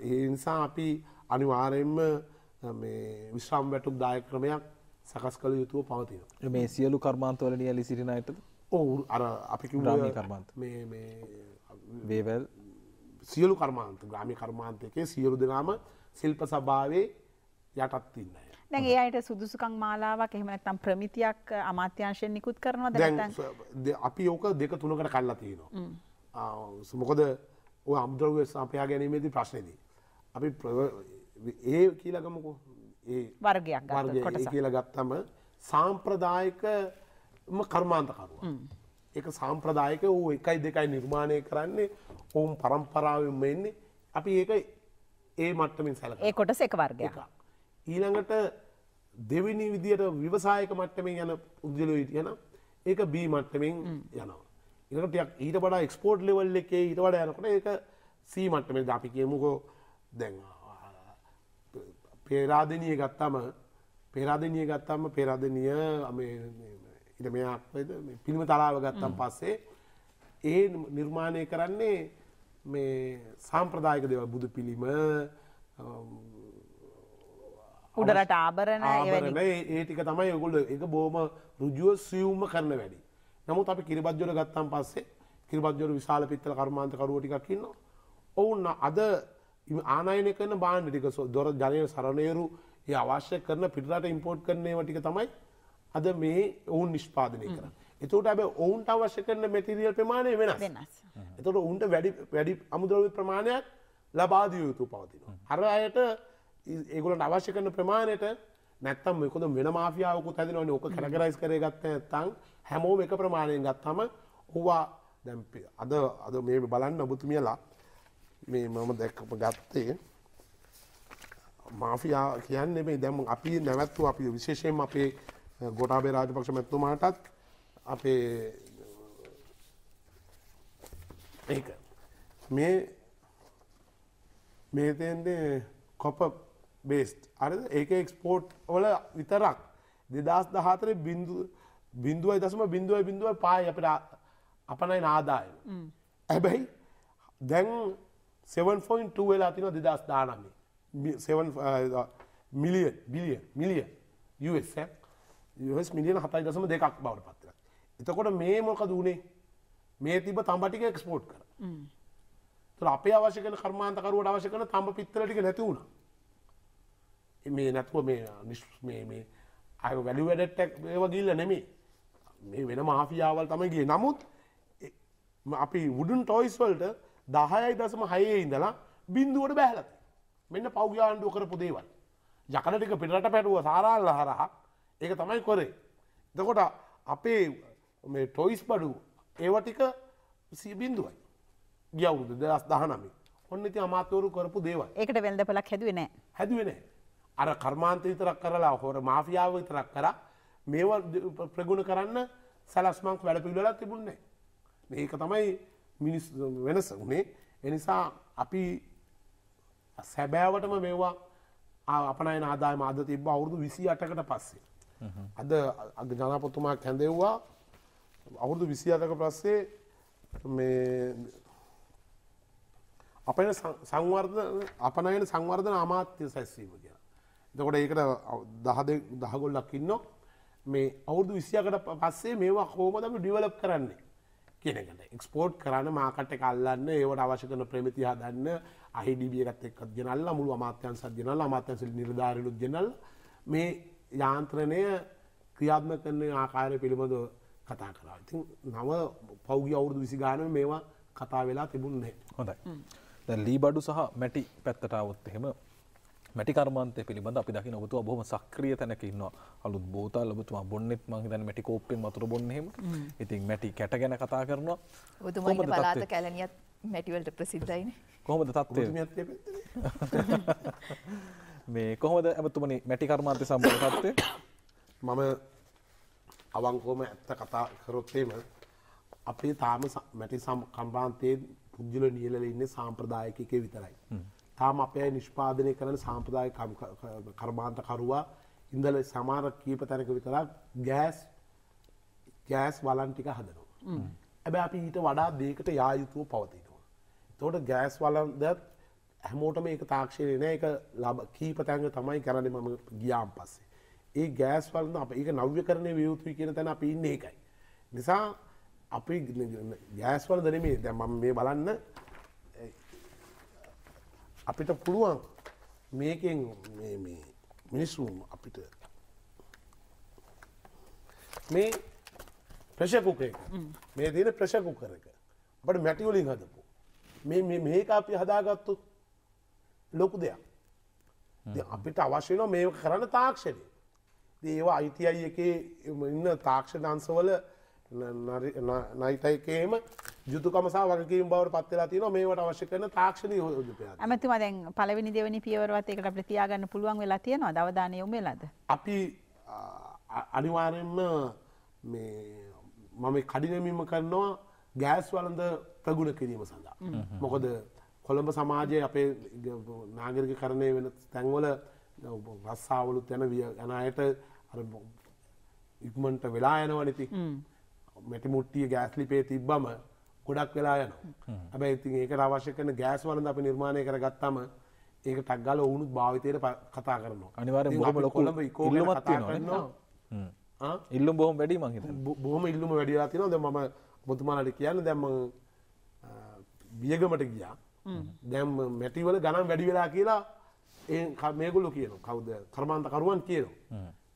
ඒ නිසා අපි අනිවාර්යෙන්ම මේ විශ්‍රාම වැටුම් දායක ක්‍රමයක් සකස් කළ යුතුව පවතිනවා. මේ සියලු කර්මාන්තවල නියැලී සිටින අයටද? ඔව් අර අපි කිව්වා කර්මාන්ත. මේ මේ වේවැල් සියලු කර්මාන්ත ග්‍රාමීය කර්මාන්ත එකේ සියලු දෙනාම ශිල්ප සභාවේ යටත් ඉන්න දැන් ඒ අයට සුදුසුකම් මාලාවක් එහෙම නැත්නම් ප්‍රමිතියක් අමාත්‍යාංශයෙන් නිකුත් කරනවද නැත්නම් අපි ඕක දෙක තුනකට කඩලා තියෙනවා මොකද ඔය අමුද්‍රව්‍ය සපයා ගැනීමේදී ප්‍රශ්නේදී අපි ඒ කියලා ගමුකෝ ඒ වර්ගයක් වර්ගය කියලා ගත්තම සාම්ප්‍රදායිකම කර්මාන්තකරුවා ඒක සාම්ප්‍රදායක වූ එකයි දෙකයි නිර්මාණය කරන්නේ ඔවුන් පරම්පරාවෙන්ම එන්නේ අපි ඒක ඒ මට්ටමින් සැලක ඒ කොටස එක වර්ගයක් ඊළඟට දෙවිනි විදියට විවසායක මට්ටමින් යන උදලුට යන ඒක බී මට්ටමින් යනවා. ඉනටයක් ඊට වඩා එක්ස්පෝට් ලෙවල් එකේ ඊට වඩ යනකට ඒක සී මට්ටමේ අපි කියමුකෝ දැන් පේරාදනය ගත්තම පේරාදනය ගත්තම පේරාදනය ඉට මෙයක්ද පිල්ම තලාව ගත්තම් පස්සේ ඒ නිර්මාණය කරන්නේ මේ සාම්ප්‍රදායක දෙව බුදු පිළිම උඩරට ආබරණ ඒ ටික තමයි ඔගොල්ල එක බෝම රුජුව සියවම්ම කරන වැඩි. නමුත් අපි කිරිබද්ජොල ගත්තම් පස්සේ කිරිබද්ජොල විශාල පිත්තල කර්මාන්තකරුව ටිකක් ඉන්නවා. ඔවුන්න අද ආනයන කරන බාණ්ඩ ටික දොර ජනය සරණයරු ඒ අවශ්‍ය කරන පිටරට ඉම්පෝට් කරනවා ටික තමයි අද මේ ඔවුන් නිෂ්පාදනය කර. එතට ඇබ ඔවුන්ට අවශ්‍ය කරන මෙටිරියල් ප්‍රමාණය වෙනස්. එතට ඔවුන්ට වැඩි අමුදරවි ප්‍රමාණයක් ලබාදිය යුතු පවතිනවා. අර අයට ඒගොලට අවශ්‍ය කරන ප්‍රමාණයට නැත්තම් මෙකොද වෙන මාෆියාවකු හැදිනවන ඕක කැරගරයිස් කරගත්ත ඇත්තං හැමෝම එක ප්‍රමාණයෙන් ගත්තම හවා දැම්පේ අද අද මේ බලන්න ඔබතුමියලා මේ මම දැක්කම ගත්තේ මාෆියා කියන්නේ මේ දැම අපි නැවැත්තු අපි විශේෂයෙන් අපේ ගොටාබේ රාජපක්ෂ මැත්තුමාටත් අපේ ඒ මේ මේ තෙන්නේ කොප බේස්ට අර ඒක එක්ස්පෝට් වල විතරක් දෙදස් දහතරේ බිින්දුවයි දසම බිඳුවයි බිඳුව පාය අපට අපනයි නාදාය ඇබැයි දැන් 7.2 වෙලා තින දෙදස් දානන්නේ මිලියන් බිලිය මිලිය යස් මිලියන හතයි දසම දෙකක් බවට පත්තර එතකොට මේ මොක දුණේ මේ තිබ තම්බටික එක්ස්පෝට් කර අපේ අවශ්‍යකන කර්මාන්තකරුවට අවශ්‍යකන තම්බ පිත්තලටික නැතිවුණා මේ නැතුව මේ නිස් මේ අය වැඩි වැඩටක් ඒව ගිල්ල නෙමේ මේ වෙන මාෆියාවල් තමයිගේ නමුත් අපි වුඩන් ටොයිස්වල්ට දහයයි දසම හයේ ඉඳලා බින්දුවට බැහලති මෙන්න පෞග්‍යාණ්ඩුව කරපු දේවල් යකනටික පිටට පැටුව සාරාල්ල හරහා ඒක තමයි කොරේ දකොට අපේ මේ ටොයිස් බඩු ඒවටික සිබින්දුවයි ගියවුරුදු දස් දහනමේ ඔන්න ඉති අමාතවරු කරපු දේවල් ඒකට වෙල්ද පලක් හැදුවෙන හැදුවෙනේ අර කර්මාන්ත විතරක් කරලා හොර මාෆියාව විතරක් කර මේව ප්‍රගුණ කරන්න සැලස්මංක් වැඩ පිළිවෙලක් තිබුණන්නේ. ඒක තමයි මිනිස් වෙනස වුණේ එනිසා අපි සැබෑවටම මේවා අපනයි ආදාය මාද තිබ අවුරුදු විසි අටකට පස්සේ. අද අද ජනපොතුමා කැඳෙව්වා අවුරුදු විසි අතක පස්සේ අප සංවර්ධ අපනයන සංවර්ධන අමාත්‍ය සැස්වීමට. දකොට ඒකට දහද දහගොල්ලක් ඉන්න මේ අවුදු විසියකට පස්සේ මේවා හෝමදම ඩිවලප් කරන්නේ කියෙනකට එක්ස්පෝට් කරන්න මාකට කල්ලන්න ඒවට අවශ්‍ය කරන ප්‍රමිති හදන්න අහිඩිබියගත් එක් ගෙනල්ල මුළු අමාත්‍යන් සදගෙනල් අමාත්‍යන්සි නිර්ධාරලුත් ගෙනල් මේ යාන්ත්‍රණය ක්‍රියාත්ම කරන ආකාරය පිළිබඳ කතා කරා ඉතින් නව පෞගි අවුරුදු විසි ගාන මේවා කතා වෙලා තිබුන්නේ හොඳයි ලීබඩු සහ මැටි පැත්තටාවොත් එහෙම මැටිකර්මාන්තය පිළිබඳ අපි දකින ඔබතුවා බොහොම සක්‍රිය තැනක ඉන්නවා අලුත් බෝතල් ඔබතුමා බොන්නෙත් මං හිතන්නේ මැටි කෝප්පෙන් වතුර බොන්න එහෙම ඉතින් මැටි කැට ගැන කතා කරනවා ඔබතුමා ඉන්න පළාත කැලණියත් මැටිවලට ප්‍රසිද්ධයිනේ කොහොමද තත්ත්වය (laughs) මේ කොහොමද ඇමතුමනි මැටිකර්මාන්තය සම්බන්ධ තත්ත්වය (coughs) මම අවංකෝම ඇත්ත කතා කරොත්තේම අපේ තාම මැටි සම් කම්බාන්තයේ පුද්ගල නියලල ඉන්න සාම්ප්‍රදායකකේ විතරයි. තාම අපයයි නිෂ්පාදනය කරන සාම්පදාය කර්මාන්තකරුවා ඉඳල සමාර කීප තැනක විතරක් ගෑස් ගෑස් වලන්ටික හදනවා. ඇබ අපි ඊට වඩා දේකට යායුතුව පවතිනවා. තෝට ගෑස් වලන්ද හැමෝටම ඒ තාක්ෂණය නෑ එක ලබ කීප තැන්ග තමයි කරන මම ගියාම් පස්සේ. ඒ ගෑස් වලන්න අප ඒ නව්‍ය කරණය වියයුතුයි කියන තැන අපි ඉන්න එකයි. නිසා අපි ගෑස්වල දනමේ දැ මම මේ බලන්න අපිට පුළුවන් මේකෙන් මිනිස්සුම් අපිට මේ ප්‍රශකුක එක මේ දන ප්‍රශකු කර එක බට මැටිවලින් හදපු මේ මේක අපි හදාගත්තු ලොකු දෙයක් අපිට අවශ්‍යන මේ කරන්න තාක්ෂණය ඒවා අයිතියි එක ඉන්න තාක්ෂණ අන්සවල නයිතයිකේම යුතුකම සහ වගකීම් බවට පත් වෙලා තියෙනවා මේවට අවශ්‍ය කරන තාක්ෂණීය යුතුකම්. ඇමතිතුමා දැන් පළවෙනි දෙවෙනි පියවරවත් ඒකට අපිට තියාගන්න පුළුවන් වෙලා තියෙනවද? අවධානය යොමු වෙලාද? අපි අනිවාර්යයෙන්ම මේ මම කඩිනමීම කරනවා ගෑස් වළඳ ප්‍රගුණ කිරීම සඳහා. මොකද කොළඹ සමාජයේ අපේ නාගරික කරණය වෙන තැන්වල රස්සාවලුත් යන විය යන අයට අර ඉක්මනට වෙලා යනවනේ ඉතින් මෙටි මුට්ටිය ගෑස් ලිපේ තිබ්බම ගොඩක් වෙලා යන හැබැ ඉතින් ඒක අවශ්‍ය කන ගෑස් වලද අප නිර්මාණය කර ගත්තම ඒක ටක්ගල ඔවුනුත් භාවිතයට කතා කරනවා අනිවාර කොළඹ ඉල්ලුම් බොහම වැඩි මහිත බොහම ඉල්ලුම වැඩිලා තින ද ම බොතුමාලට කියන්න දැම්ම වියගමට ගියා දැම් මැටිවල ගනම් වැඩි වෙලා කියලා ඒ මේගුල්ලු කියන කවද කර්මාන්තකරුවන් කියන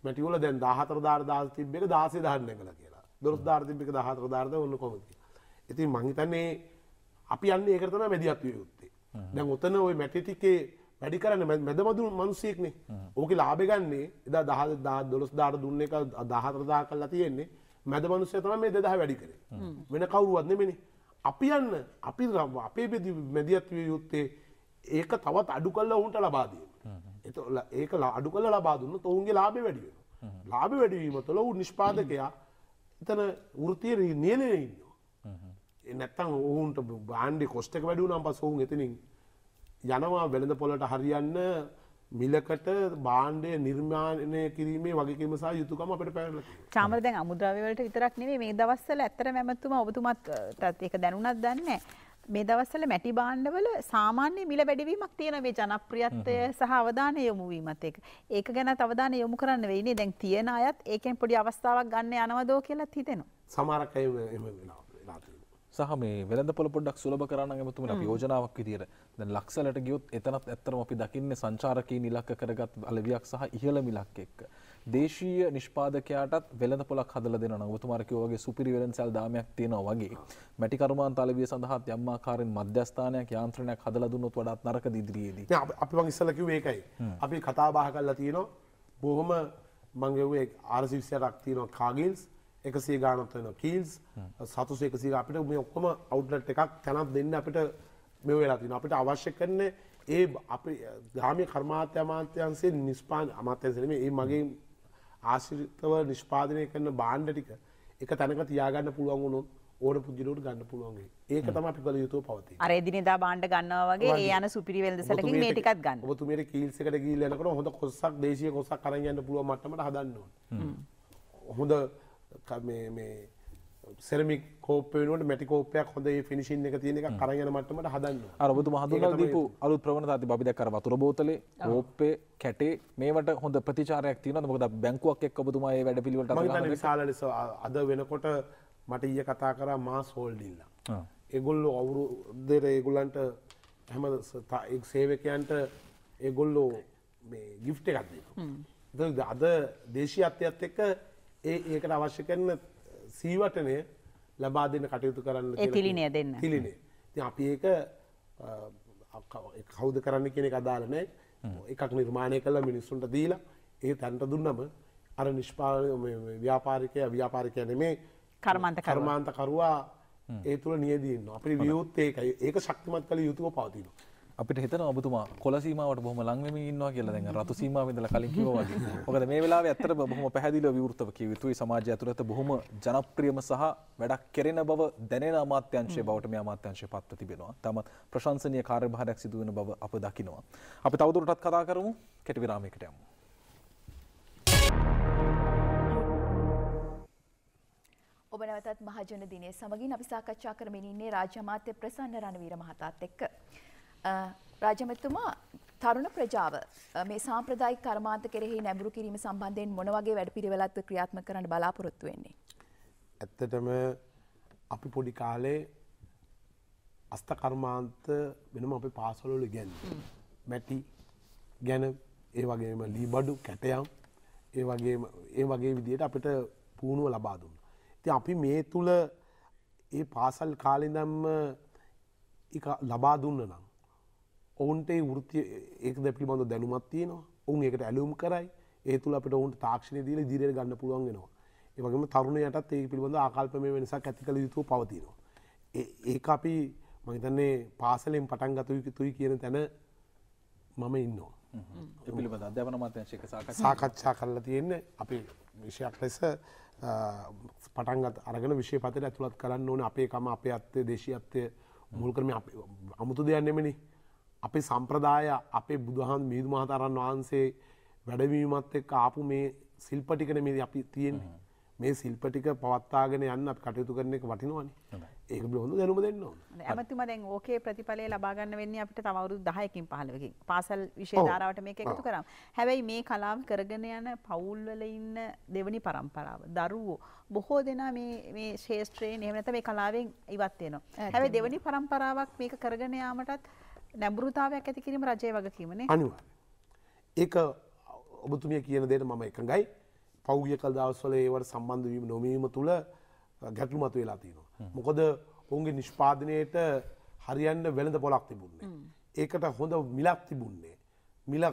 මැටිවල දැන් දාහතර ධාර දාස තිබ්බෙන දාසේ දහන්න කළ කියලා දොරස් ධාර්තිික දහතර ධාර්ද ඔන්න කොමති ඉතින් මංහිතන්නේ අපි අන්න ඒකරතන මැදිත්වය යුත්තේ දැන් ඔතන ඔය මැටිටිකේ වැඩි කරන්න මැදමදුන් මනුසයෙක්නේ ඕක ලාබෙගන්නේ එදා දහ දා දොළොස් දාට දුන්න එක දහතරදා කල්ලා තියෙන්නේ මැද මනුසය තම මේ දෙදහ වැඩි කරේ වෙන කවුරුවත්න මෙනි අපි යන්න අපි රම් අපේ බෙදි මැදිත්විය යුත්තේ ඒක තවත් අඩු කල්ල ඔවුන්ට ලබාදීම එතල ඒක අඩු කල ලබාදුන්න ඔවුන්ගේ ලාබේ වැඩිවෙන ලාබ වැඩවීම තුළ ඔවු නිෂ්පාදකයා එතන වෘතිය නියලෙඉන්න නැත්තං ඔවුන්ට බාන්්ඩි කොස්්ටක වැඩුනම් පස් ඔහුන් එතිනින් යනවා වෙළඳ පොලට හරියන්න මිලකට බාණ්ඩය නිර්මාණය කිරීමේ වගේම සා යුතුකම අපට පැල චාමරද අමුද්‍රවලට විතරක් නේ මේ දවස්සල ඇතර මැමත්තුම ඔබතුමත් තත්ඒක දැනුනත් දන්න. මේ දවස්සල මැටි බාණ්ඩවල සාමාන්‍ය මිල වැඩවීමක් තියෙන මේ ජනප්‍රියත්වය සහ අවධානය යොමුවීමත් එක. ඒක ගැන අවධාන යොමු කරන්න වෙයිනේ දැන් තියෙන අයත් ඒකෙන් පොඩි අවස්ථාවක් ගන්න යනවදෝ කියලා හිතෙනවා. සමාරකය එම වෙනවා. සහ මේ වෙළඳ පොළ පොඩ්ඩක් සුලභ කරන්න එමතුමන අපි යෝජනාවක් විදියට දැන් ලක්ෂලට ගියොත් එතනත් ඇත්තටම අපි දකින්නේ සංචාරකීන් ඉලක්ක කරගත් අලවියක් සහ ඉහළ මිලක් එක්ක දේශීය නිෂ්පාදකයාටත් වෙළඳ පොලක් හදලා දෙනවා ඔබතුමාර කිව්වා වගේ සුපිරි වෙළඳසැල් දාමයක් තියෙනවා වගේ මැටි කර්මාන්ත අලවිය සඳහා යම් ආකාරයෙන් මධ්‍යස්ථානයක් යාන්ත්‍රණයක් හදලා දුන්නොත් වඩාත් නරකද ඉදිරියේදී නෑ අපි මං ඉස්සෙල්ලා කිව්වේ ඒකයි අපි කතා බහ කරලා තියෙනවා බොහොම මං ගෙව්වේ RC28ක් තියෙනවා කාගිල්ස් එකසිය ගානත් වෙන කීල්ස් සතුස එකසිය අපිට මේ ඔක්කොම අවුට්ලට් එකක් තැනක් දෙන්න අපිට මෙ වෙලා තින අපිට අවශ්‍ය කරන්නේ ඒ අප ගාමි කර්මාත්‍ය අමාත්‍යන්සේ නිස්පාන අමාත්‍යන්සනම ඒ මගේ ආශිරිතව නිෂ්පාදනය කරන බාණ්ඩ ටික එක තැනක තියාගන්න පුළුවන් වුණු ඕන පුද්ජිලට ගන්න පුළුවන්ගේ ඒක තම අපි කළ යුතු පවති අර දිනදා බාණ්ඩ ගන්නවාගේ යන සුපිරිවෙල්ද සලක ටිකත් ගන්න තුමට කීල්සකට ගීල්ලනකට හොඳ කොස්සක් දේශය කොසක් කරගන්න පුළුව මටමට හදන්න හොඳ සෙරමි කෝපයනට මැටිකෝපයක් හොඳ ෆිනිශන් එක තියෙන එක කරගෙන මටමට හදන්න අරබතු මහදුර දීපු අලුත් ප්‍රවණතාති බිද කර වතුර බෝතලේ ඕප්පේ කැටේ මේට හොඳ ප්‍රතිචාරයක් තියන මොකද බැංකුවක් එක් ඔබතුමයි වැඩ පිළිවට සාලස අද වෙනකොට මට ඊය කතා කර මා සෝල්ඩිල්ලා එගොල්ලෝ අවුරු දෙර ඒගුල්ලන්ට හැම එක් සේවකයන්ට ඒගොල්ලෝ ගිෆ්ට එකක්දේ අද දේශී අත්‍යත් එක්ක ඒ ඒකට අවශ්‍ය කරන සීවටනය ලබා දෙන්න කටයුතු කරන්න තිලිනය දෙන්න තිලිනේ ති අපි ඒක කවුද කරන්න කෙනෙ අදාලනෑ එකක් නිර්මාණය කළ මිනිස්සුන්ට දීලා ඒ තැන්ට දුන්නම අර නිෂ්පාල ව්‍යාපාරිකය ව්‍යාපාරිකය නෙමේ කර්මන්ත කර්මාන්තකරවා ඒ තුළ නියදීන්න අපි වියුත් ඒක ඒක ශක්තිමත් කළ යුතුව පවතිනවා අපිට හිතන ඔබතුමා කොල සීමාවට බොහොම ලංවෙම ඉන්නවා කියලා දැන් රතු සීමාව ඉඳලා කලින් කිව්වා වගේ. මොකද මේ වෙලාවේ ඇත්තටම බොහොම පැහැදිලිව විවෘතව කිය යුතුයි සමාජය ඇතුළත බොහොම ජනප්‍රියම සහ වැඩක් කෙරෙන බව දැනෙන අමාත්‍යංශයේ බවට මේ අමාත්‍යංශය පත්ව තිබෙනවා. තමත් ප්‍රශංසනීය කාර්යභාරයක් සිදු වෙන බව අප දකිනවා. අපි තවදුරටත් කතා කරමු කෙටි විරාමයකට යමු. ඔබ නැවතත් මහජන දිනේ සමගින් අපි සාකච්ඡා කරමින් ඉන්නේ රාජ්‍ය අමාත්‍ය ප්‍රසන්න රණවීර මහතාත් එක්ක. රාජමතුමා තරුණ ප්‍රජාව මේ සාම්ප්‍රදායික කර්මාන්ත කෙරෙහි නැඹුරු කිරීම සම්බන්ධයෙන් මොන වගේ වැඩපිළිවෙලක්ද ක්‍රියාත්මක කරන්න බලාපොරොත්තු වෙන්නේ? ඇත්තටම අපි පොඩි කාලේ අස්ත කර්මාන්ත වෙනම අපි පාසලවල ඉගෙනුවා. මැටි ගැන ඒ වගේම ලීබඩු කැටයම් ඒ වගේ ඒ වගේ විදිහට අපිට පුහුණුව ලබා දුන්නා. ඉතින් අපි මේ තුල ඒ පාසල් කාලේ ඉඳන්ම ලබා දුන්න නම් ඔවුන්ටේ ෘති ඒකද පිළිබඳ දැනුමත් තියෙනවා ඔවුන් එකට ඇලුම් කරයි ඒ තුළ අපට ඔවුන්ට තාක්ෂණ දීල දිරයට ගන්න පුළුවන්ගෙනවා ඒවගේම තරුණයටත් ඒ පිළිබඳ ආකල්පමය වෙනසක් ඇති කළ යුතුව පවතිනවා ඒ අපි මහිතන්නේ පාසලෙන් පටන් ගතුයකි තුයි කියන තැන මම ඉන්නවා පිළිබඳ අධ්‍යවන මතංශක සාකච්ඡා කරලා තියෙන්න අපි විෂයක් ලෙස පටන්ගත් අරගෙන විශෂය පතට ඇතුළත් කරන්න ඕන අපේ කම අපේ අත්තේ දේශීත්වය මුල්කරම අමුතු දෙයන්නෙමනි අපේ සම්ප්‍රදාය අපේ බුදුහන් මිහිදු මහතරන් වහන්සේ වැඩවීමත් එක් ආපු මේ සිල්පටිකන මේ අපි තියෙන්නේ මේ සිල්පටික පවත්තාගෙන යන්න අප කටයුතු කරන එක වටිනවාන ඒක බොහොඳ දැනුම දෙන්න ඇමතුම දැන් ඕකේ ප්‍රතිඵලය ලබාගන්න වෙන්නේ අපිට තවරුදු දහයකින් පහලවකින් පාසල් විශෂ ධාරාවට මේක එකතු කරම් හැබැයි මේ කලාව කරගෙන යන පවුල්වල ඉන්න දෙවනි පරම්පරාව දරුවෝ බොහෝ දෙනා මේ ශේෂත්‍රයේ නහමනත මේ කලාවෙන් ඉවත්වයනවා හැබැ දෙවනි පරම්පරාවක් මේක කරගෙන යාමටත් නැඹුරුතාවයක් ඇති කිරීම රජය වගකීමනේ අනුව ඒක ඔබතුමිය කියන දේට මම එකඟයි පෞගිය කල් දවස්වල ඒවට සම්බන්ධ වීම නොමීම තුළ ගැටලු මතු වෙලා තියෙනවා. මොකද ඔවුන්ගේ නිෂ්පාදනයට හරියන්න වෙළඳ පොලක් තිබුන්නේ. ඒකට හොඳ මිලක් තිබුන්නේ. මිල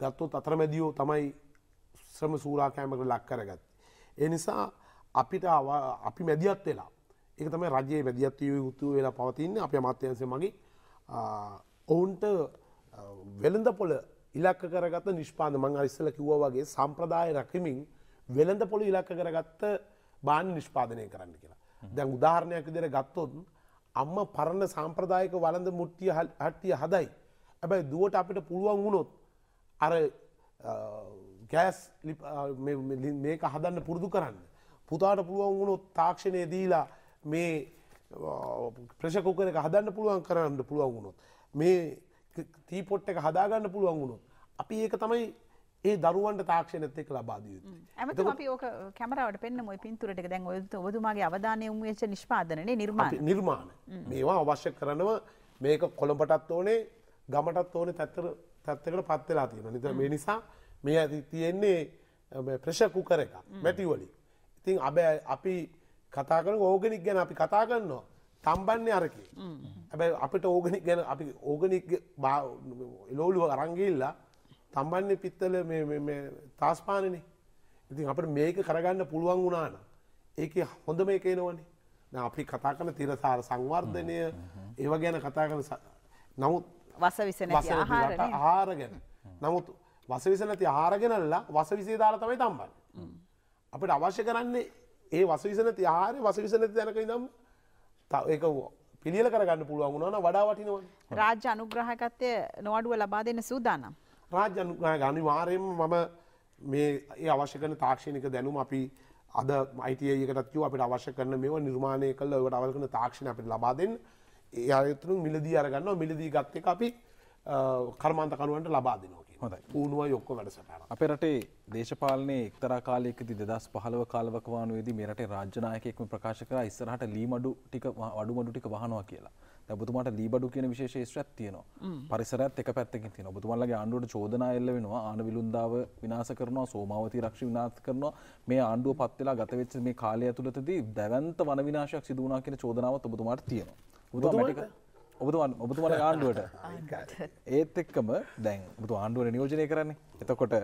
ගත්තොත් අතරමැදියෝ තමයි ශ්‍රම සූරාකෑමකට ලක් කරගත්. ඒ නිසා අපිට අපි මැදිහත් වෙලා ඒක තමයි රජයේ මැදිහත් විය යුතු වෙලා පවතින්නේ අපේ අමාත්‍යංශය මගේ ඔවුන්ට වෙළඳ පොළ ඉලක්ක කරගත නිෂ්පාන මං අරිස්සල කිව්ව වගේ සම්ප්‍රදාය රකිමින් වෙළඳ පොළ ඉලක්ක කරගත්ත බාන නිෂ්පාදනය කරන්න කියලා. දැන් උදාහරණයක් දෙර ගත්තොත් අම්ම පරණ සාම්ප්‍රදායක වලඳ මුට්ටිය හට්ටිය හදයි. ඇබැයි දුවට අපිට පුළුවන් වුණොත් අර ගෑස් මේක හදන්න පුරුදු කරන්න. පුතාට පුළුවන් වුණොත් තාක්ෂණය දීලා මේ ප්‍රශ කුකර එක හදන්න පුළුවන් කරන්න පුළුවන් වුණොත් මේ තීපොට් එක හදාගන්න පුළුවන් වුණොත් අපි ඒක තමයි ඒ දරුවන්ට තාක්ෂණත් එක් ලබාදිය ඇමති අපි ඕක කැමරට පෙන්න්න මොයි පින්තුරට දැන් ඔයතු ඔබතුමාගේ අවධානය උමේච නිෂ්පාදනය නිර්මාණ නිර්මාණ මේවා අවශ්‍ය කරනව මේක කොළඹටත් ඕනේ ගමටත් ඕනේ තැත්තර තත්වකට පත්වෙලා තියෙන නිත මේ නිසා මේ ඇති තියෙන්නේ ප්‍රශ කුකර එක මැටිවලින් ඉතින් අබ අපි කතා කරන ඕගනික් ගැන අපි කතා කරන්නවා තම්බන්නේ අරක ඇැබයි අපිට ඕගනික් ගැන අපි ඕගනික් එලෝලුව අරංගිල්ලා තම්බන්නේ පිත්තල තාස්පානනේ ඉතින් අපට මේක කරගන්න පුළුවන් වුණාන ඒක හොඳ මේ එකනවනේ අපි කතා කන තිරසාර සංවර්ධනය ඒව ගැන කතා කන නමුත් වස විසන ආහාර ගැන නමුත් වස විසනති ආරගෙනල්ලා වස විසේ දාලා තමයි තම්බන්න අපට අවශ්‍ය කරන්නේ ඒ වසවිසන තියාරය වසවිසන තැනක ඉදම් ඒක පිළියල කරගන්න පුළුවන් වුණන වඩා වටිනවා රාජ්‍ය අනුග්‍රහකත්වය නොවඩුව ලබා දෙන්න සූදානම්. රාජ්‍ය අනුග්‍රහ අනිවාර්යෙන් මම මේ ඒ අවශ්‍ය කරන තාක්ෂණික දැනුම අපි අද අයිටයකටත්ව අපට අවශ්‍ය කරන මෙව නිර්මාණය කළ ඔවට අවල්කන තාක්ෂණ අපට ලබාදෙන් ඒ අයතුරු මිලදී අරගන්න මිලදී ගත්ත එක අපි කර්මාන්තකරුවන්ට ලබා දෙනවා. හොඳයි ඌනුව යොක්ක වැඩසටන අප රටේ දේශපාලනය එක්තර කාලෙකති දෙදස් පහලව කාලවකවානුවේදී මෙරට රාජ්‍යනායකෙක්ම ප්‍රකාශ කර ඉස්සරහට ලීමඩු ටික අඩුමඩු ටික වහනවා කියලා බුතුමට ලීබඩු කියන විශේෂේත්‍රයක් තියනවා පරිසරත් එක පැත්තකින් තින බුතුමල්ලගේ ආණ්ඩුවට චෝදනා එල්ල වෙනවා ආන විලුන්දාව විනාස කරනවා සෝමාවතී රක්ෂ විනාශ කරනවා මේ ආණ්ඩුව පත් වෙලා ගත වෙච්ච මේ කාලය ඇතුළතදී දැවැන්ත වන විනාශයක් සිදු වුණා කියන චෝදනාවත් ඔබතුමාට තියෙනවා. ඔබතුමාට ඔබතුමන් ඔබතුමට ආණ්ඩුවට ඒත් එක්කම දැන් බුතු ආණ්ඩුවන නියෝජනය කරන්නේ එතකොට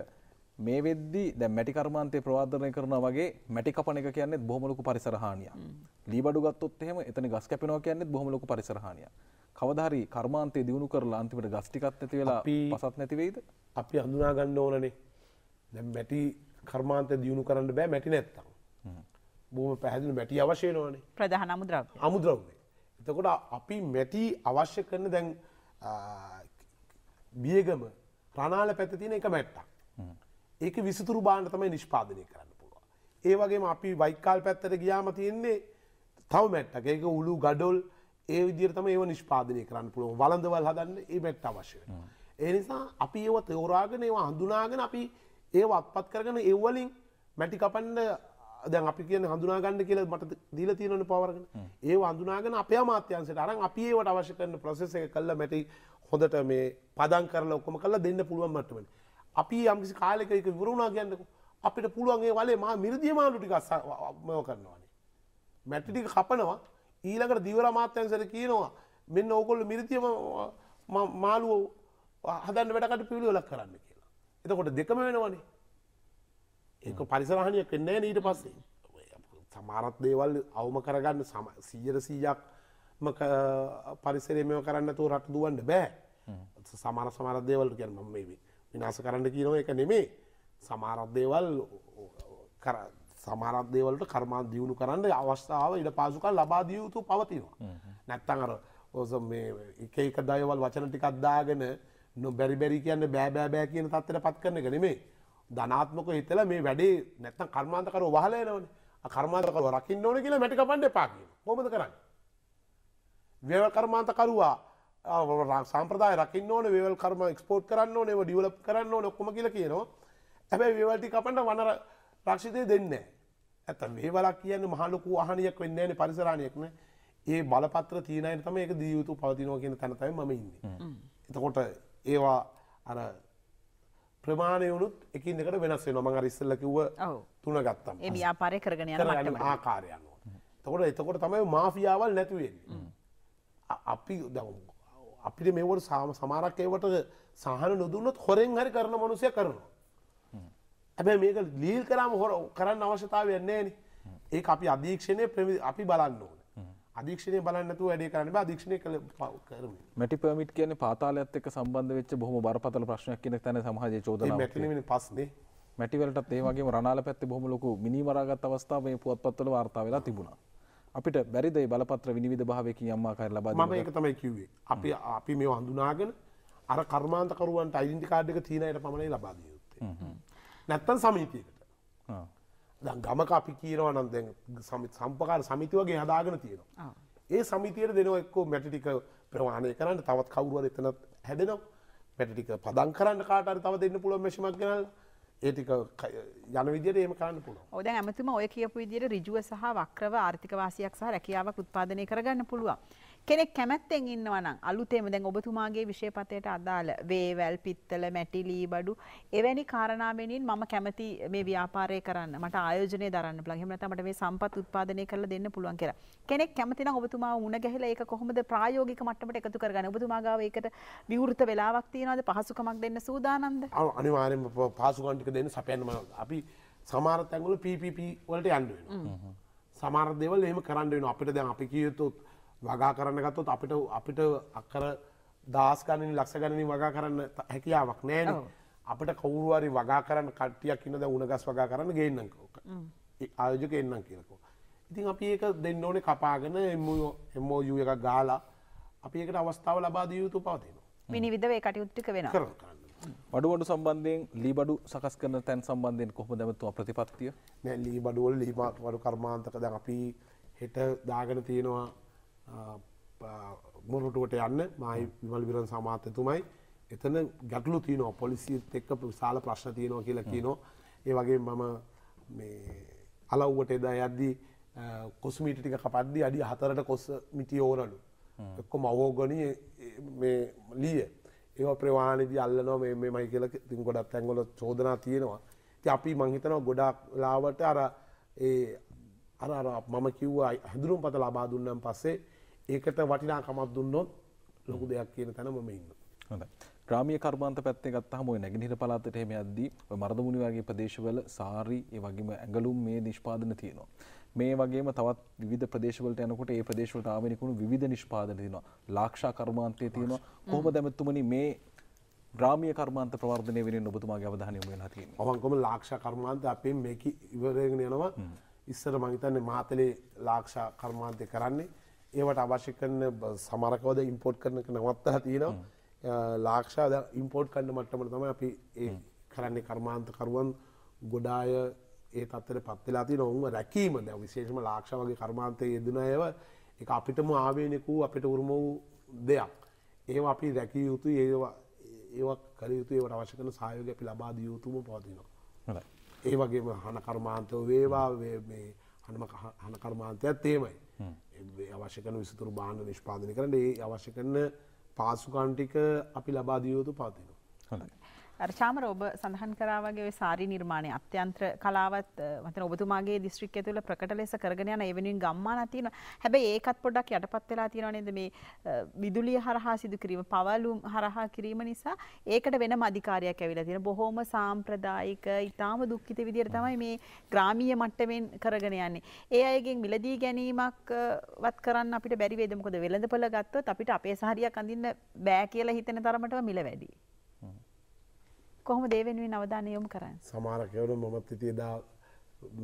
මේ වෙද්දි දැ මැටිකර්මාන්තය ප්‍රවාධරය කරන වගේ මැටිකපන එක කියන්නේ බොහමලොකු පරිසරහානිය ලීබඩු ගත්තොත් එහෙම එතන ගස් කැපෙනවා කියන්නේ බොහමලොකු පරිසරහානිය කවධහරි කර්මාන්තය දියුණු කරලා අන්තිමට ගස්ටිකත් ඇති වෙලා පසත් නැතිවෙයිද අපි හඳුනාගන්න ඕනනේ දැ මැටි කර්මාන්තය දියුණු කරන්න බෑ මැටි නැත්තම් බොහම පැහැදිලි මැටි අවශය නොනේ ප්‍රධාන අමුද්‍රව අමුද්‍රව්ය එතකොට අපි මැටි අවශ්‍ය කරන දැන් බියගම ප්‍රනාල පැත තියෙන එක මැට්ටක් ඒක විසිතුරු බාණ්ඩ තමයි නිෂ්පාදනය කරන්න පුළුවන් ඒ වගේම අපි වයිකාල් පැත්තට ගියාම තියෙන්නේ තව මැට්ටක ඒක උළු ගඩොල් ඒ විදිර තම ඒ නිෂ්පාදනය කරන්න පුළුවන් වලඳවල් හදන්න ඒ මැට් අවශ්‍ය ඒ නිසා අපි ඒව තෙවරාගෙන ඒවා හඳුනාගෙන අපි ඒ අත්පත් කරගෙන එව්වලින් මැටි කපන්ඩ දැන් අපි කියන හඳුනාගන්න කියලා මට දීලා තියෙනවනේ පවරගෙන ඒව හඳුනාගෙන අපේ අමාත්‍යංශයට අරන් අපි ඒවට අවශ්‍ය කරන ප්‍රොසෙස් එක කළා මැටි හොඳට මේ පදම් කරලා ඔක්කොම කරලා දෙන්න පුළුවන් මට්ටමනේ අපි යම්කිසි කාලයක ඒක විවරුණා කියන්නකෝ අපිට පුළුවන් ඒ වලේ මහා මිරිදිය මාළු ටික මව කරනවානේ මැටි ටික කපනවා ඊළඟට දිවර අමාත්‍යංශයට කියනවා මෙන්න ඕගොල්ලෝ මිරිදිය මාළුව හදන්න වැඩකට පිළිවෙලක් කරන්න කියලා එතකොට දෙකම වෙනවනේ ඒක පරිසරහණයක් වෙන්න නීට පස්සේ සමාරත් දේවල් අවම කරගන්න සම සීජර සීයක්ම පරිසරේ මෙම කරන්න තු රට දුවන්න බෑ සමාර සමාරදේවල් ගැන ම මේ විනාස කරන්න කියනව එක නෙමේ සමාරත්දේවල් කර සමාරත්දේවලට කර්මා දියුණු කරන්න අවස්ථාව ඉඩ පාසුකල් ලබා දියයුතු පවතිවා. නැත්තන් අර ඕස එක එක දයවල් වචන ටිකක්දාගෙන නො බැරිබැරි කියන්න බෑබෑබෑ කියන තත්තර පත් කරන එක නෙමේ ධනාත්මක හිතල මේ වැඩේ නැත්තම් කර්මාන්තකර වහලයනවන කර්මාන්තකර රකින්න ඕන කියලා මැටි පන්ඩ පාකිය හොමද කරන්න. වේව කර්මාන්තකරුවා සම්ප්‍රදාය රකින්න ඕන වේවල් කර්ම ක්ස්පෝට් කරන්න නව ඩියවලප් කරන්න නොක්කොම කියල කියනවා ඇැබයි වේවල්ටි කපන්ට වනර රක්ෂිතය දෙන්න. ඇත වේවලක් කියන්න මහලොකු අහනයක් වෙන්නන පරිසරණයක්න ඒ බලපත්‍ර තිීනයට තම එක දියයුතු පවතිනෝ කියෙන තැනතයි මඉන්න. එතකොට ඒවා අර ප්‍රමාණය වුණුත් එකින් එකට වෙනස් වෙනවා මම අර ඉස්සෙල්ලා කිව්ව තුන ගත්තම් ඒ ව්‍යාපාරය කරගෙන යන මට්ටම ආකාරය අනුව එතකොට එතකොට තමයි මාෆියාවල් නැති වෙන්නේ අපි අපිට මේවට සාම සමාරක් ඒවට සහන නොදුන්නොත් හොරෙන් හරි කරන මනුස්සය කරනවා හැබැයි මේක ලීල් කරාම හොර කරන්න අවශ්‍යතාවයක් නැහැ නේ ඒක අපි අධීක්ෂණය අපි බලන්න ඕනේ අධීක්ෂණය බලන්නතු වැඩේ කරන්න අධීක්ෂණය කළ කරම මැටි පමිට් කියන පාතාලත් එක සම්බන්ධ වෙච්ච බොහම බරපතල ප්‍රශ්නයක් කියන තැන සමහජ චෝද පස්නේ මැටිවලට ඒවගේ රනාල පැත්ති බොහම ලොකු මිනිමරාගත් අවස්ථාව මේ පුවත්පත්වල වාර්තා වෙලා තිබුණා අපිට බැරිදයි බලපත්‍ර විනිවිධ භාවයකින් අම්මා කර ලබ ම එක තමයි කිව්වේ අපි අපි මේ හඳුනාගෙන අර කර්මාන්තකරුවන්ට අයින්ටි කාඩ්ක තිීනයට පමණයි ලබාදියයුත්තේ නැත්තන් සමීතියකට ගමක අපි කියනවා නම් දැන් සම්පකාර සමිති වගේ හදාගෙන තියෙනවා. ඒ සමිතියට දෙනවා එක්කෝ මැටි ටික ප්‍රවාහණය කරන්න තවත් කවුරුහරි එතන හැදෙනවා. මැටි ටික පදම් කරන්න කාට හරි තව දෙන්න පුළුවන් මැෂිමක් ගෙනල්ලා. ඒ ටික යන විදිහට එහෙම කරන්න පුළුවන්. ඔව් දැන් අමතුම ඔය කියපු විදිහට ඍජුව සහ වක්‍රව ආර්ථික වාසියක් සහ රැකියාවක් උත්පාදනය කරගන්න පුළුවන්. කෙනෙක් කැමැත්තෙන් ඉන්නවා නම් අලුතෙම දැන් ඔබතුමාගේ විෂයපතයට අදාළ වේවැල් පිත්තල මැටි ලී බඩු එවැනි කාරණා මෙනින් මම කැමති මේ ව්‍යාපාරය කරන්න මට ආයෝජනය දරන්න පුළුවන් එහෙම නැත්නම් මට මේ සම්පත් උත්පාදනය කරලා දෙන්න පුළුවන් කියලා. කෙනෙක් කැමති නම් ඔබතුමා වුණ ගහලා ඒක කොහොමද ප්‍රායෝගික මට්ටමට එකතු කරගන්නේ? ඔබතුමා ගාව ඒකට විවෘත වෙලාවක් තියනවාද? පහසුකමක් දෙන්න සූදානම්ද? ඔව් අනිවාර්යෙන්ම පහසුකම් ටික දෙන්න සපයන්න අපි සමාර තැන්වල PPP වලට යන්න වෙනවා. සමාර දේවල් එහෙම කරන්න වෙනවා. අපිට දැන් අපි කියතොත් වගා කරන්න ගත්තොත් අපිට අපිට අකර දහස් ගණනින් ලක්ෂ ගණනින් වගා කරන්න හැකියාවක් නෑන අපිට කවුරුහරි වගා කරන්න කට්ටියක් ඉන්නද උණගස් වගා කරන්න ගේන්නම් ඕක ආයෝජක එන්නම් කියලකෝ ඉතින් අපි ඒක දෙන්න ඕනේ කපාගෙන එමෝජ එක ගාලා අපි එකට අවස්ථාව ලබා දිය යුතු පවතිනවා විනිවිධවේ කටයුත්තික වෙන කරන්න බඩුවඩු සම්බන්ධයෙන් ලීබඩු සකස් කරන තැන් සම්බන්ධයෙන් කොහොම දැමතුව ප්‍රතිපත්තිය නෑ ලීබඩුවල් ලීමවඩු කර්මාන්තක ද අපි හෙට දාගෙන තියෙනවා මොනටුවට යන්න මයි විමල් විරන් සමාත්‍යතුමයි එතන ගැටලු තියනෝ පොලිසිත් එක්ක විශාල ප්‍රශ්න තියනවා කියලා කියනෝ ඒ වගේ මම මේ අලව්වට එදා යද්දී කොස්මිට ටික කපද්දි අඩි හතරට කොස් මිටි ඕරලු එක්කො මවෝගනී ලිය ඒව ප්‍රවාණදී අල්ලනෝ මේ මයි කියල තින් ගොඩත් ඇංගොල චෝදනා තියෙනවා ති අපි මංහිතනව ගොඩක් ලාවට අර ඒ අර මම කිව්වා හඳුරුම් පත ලබා දුන්නම් පස්සේ ඒකට වටිනාකමක් දුන්නොත් ලොකු දෙයක් කියන තැන මම ඉන්න. හොඳයි. ්‍රමිය කර්මාන්ත පැත්තේ ගත්තහම නැගිහිර පලාතට එහෙම අද්දී මරදමුණි වගේ ප්‍රදේශවල සාරි ඒ වගේම ඇඟලුම් මේ නිෂ්පාදන තියෙනවා. මේ වගේම තවත් විධ ප්‍රදේශවලට යනකොට ඒ ප්‍රදේශවලට ආවනිකුණු විධ නිෂ්පාදන තියෙනවා ලාක්ෂා කර්මාන්තය තියෙනවා කොහොම දැමැත්තුමනි මේ ග්‍රාමිය කර්මාන්ත ප්‍රවර්ධනය වෙන ඔබතුමාගේ අවධානය යොමු වෙලා තියෙනවා. මම කොහොම ලාක්ෂා කර්මාන්ත අපේ මේක ඉවරගෙන යනවා. ඉස්සර මම හිතන්නේ මාතලේ ලාක්ෂා කර්මාන්තය කරන්නේ ඒවට අවශ්‍ය කරන සමරකවද ඉම්පෝට් කරනක නවත්තහ තියෙනවා ලාක්ෂාද ඉම්පෝට් කන්න මට්ටමට තම අපි ඒ කරන්නේ කර්මාන්තකරුවන් ගොඩාය ඒ තත්තර පත්වෙලා තින ඔවුම රැකීම දැ විශේෂම ලාක්ෂ වගේ කර්මාන්තය යෙදන ඒව එක අපිටම ආවේනෙකූ අපිට උරුම වූ දෙයක් ඒ අපි රැකිය යුතු ඒවා ඒවක් කළ යුතු ඒවට අවශ්‍ය කරන සයෝග අපි ලබා දියයුතුම පවතිනවා ඒ වගේම හන කර්මාන්තය වේවා හනම හන කර්මාන්තයක් තේමයි අවශ්‍ය කන විසතුරු බාණ්ඩ නිෂ්පාදනය කරට ඒ අවශ්‍ය කරන පාසුකන්ටික අපි ලබාදියයුතු පාතිනවා. හොඳයි. චාමර ඔබ සඳහන් කරාවගේ සාරි නිර්මාණය අත්‍යන්ත්‍ර කලාවත් මතන ඔබතුමාගේ දිස්ත්‍රික් ඇතුළ ප්‍රකට ලෙස කරගෙන යන එවෙනින් ගම්මාන තියෙන හැබැයි ඒකත් පොඩ්ඩක් යටපත් වෙලා තියෙනවා නේද මේ විදුලිය හරහා සිදු කිරීම පවලුම් හරහා කිරීම නිසා ඒකට වෙනම අධිකාරියක් ඇවිල්ලා තියෙන බොහොම සාම්ප්‍රදායික ඊටාම දුක්ඛිත විදියට තමයි මේ ග්‍රාමීය මට්ටමින් කරගෙන යන්නේ. ඒ අයගෙන් මිලදී ගැනීමක් වත් කරන්න අපිට බැරි වේද මොකද වෙළඳපොළ ගත්තොත් අපිට අපේ සහරියක් අඳින්න බෑ කියලා හිතෙන තරමටම මිල වැඩියි. කොහොම දේවෙනුවෙන් අවධානය යොමු කරන්න සමාරකවරු මොමත් ඉති දා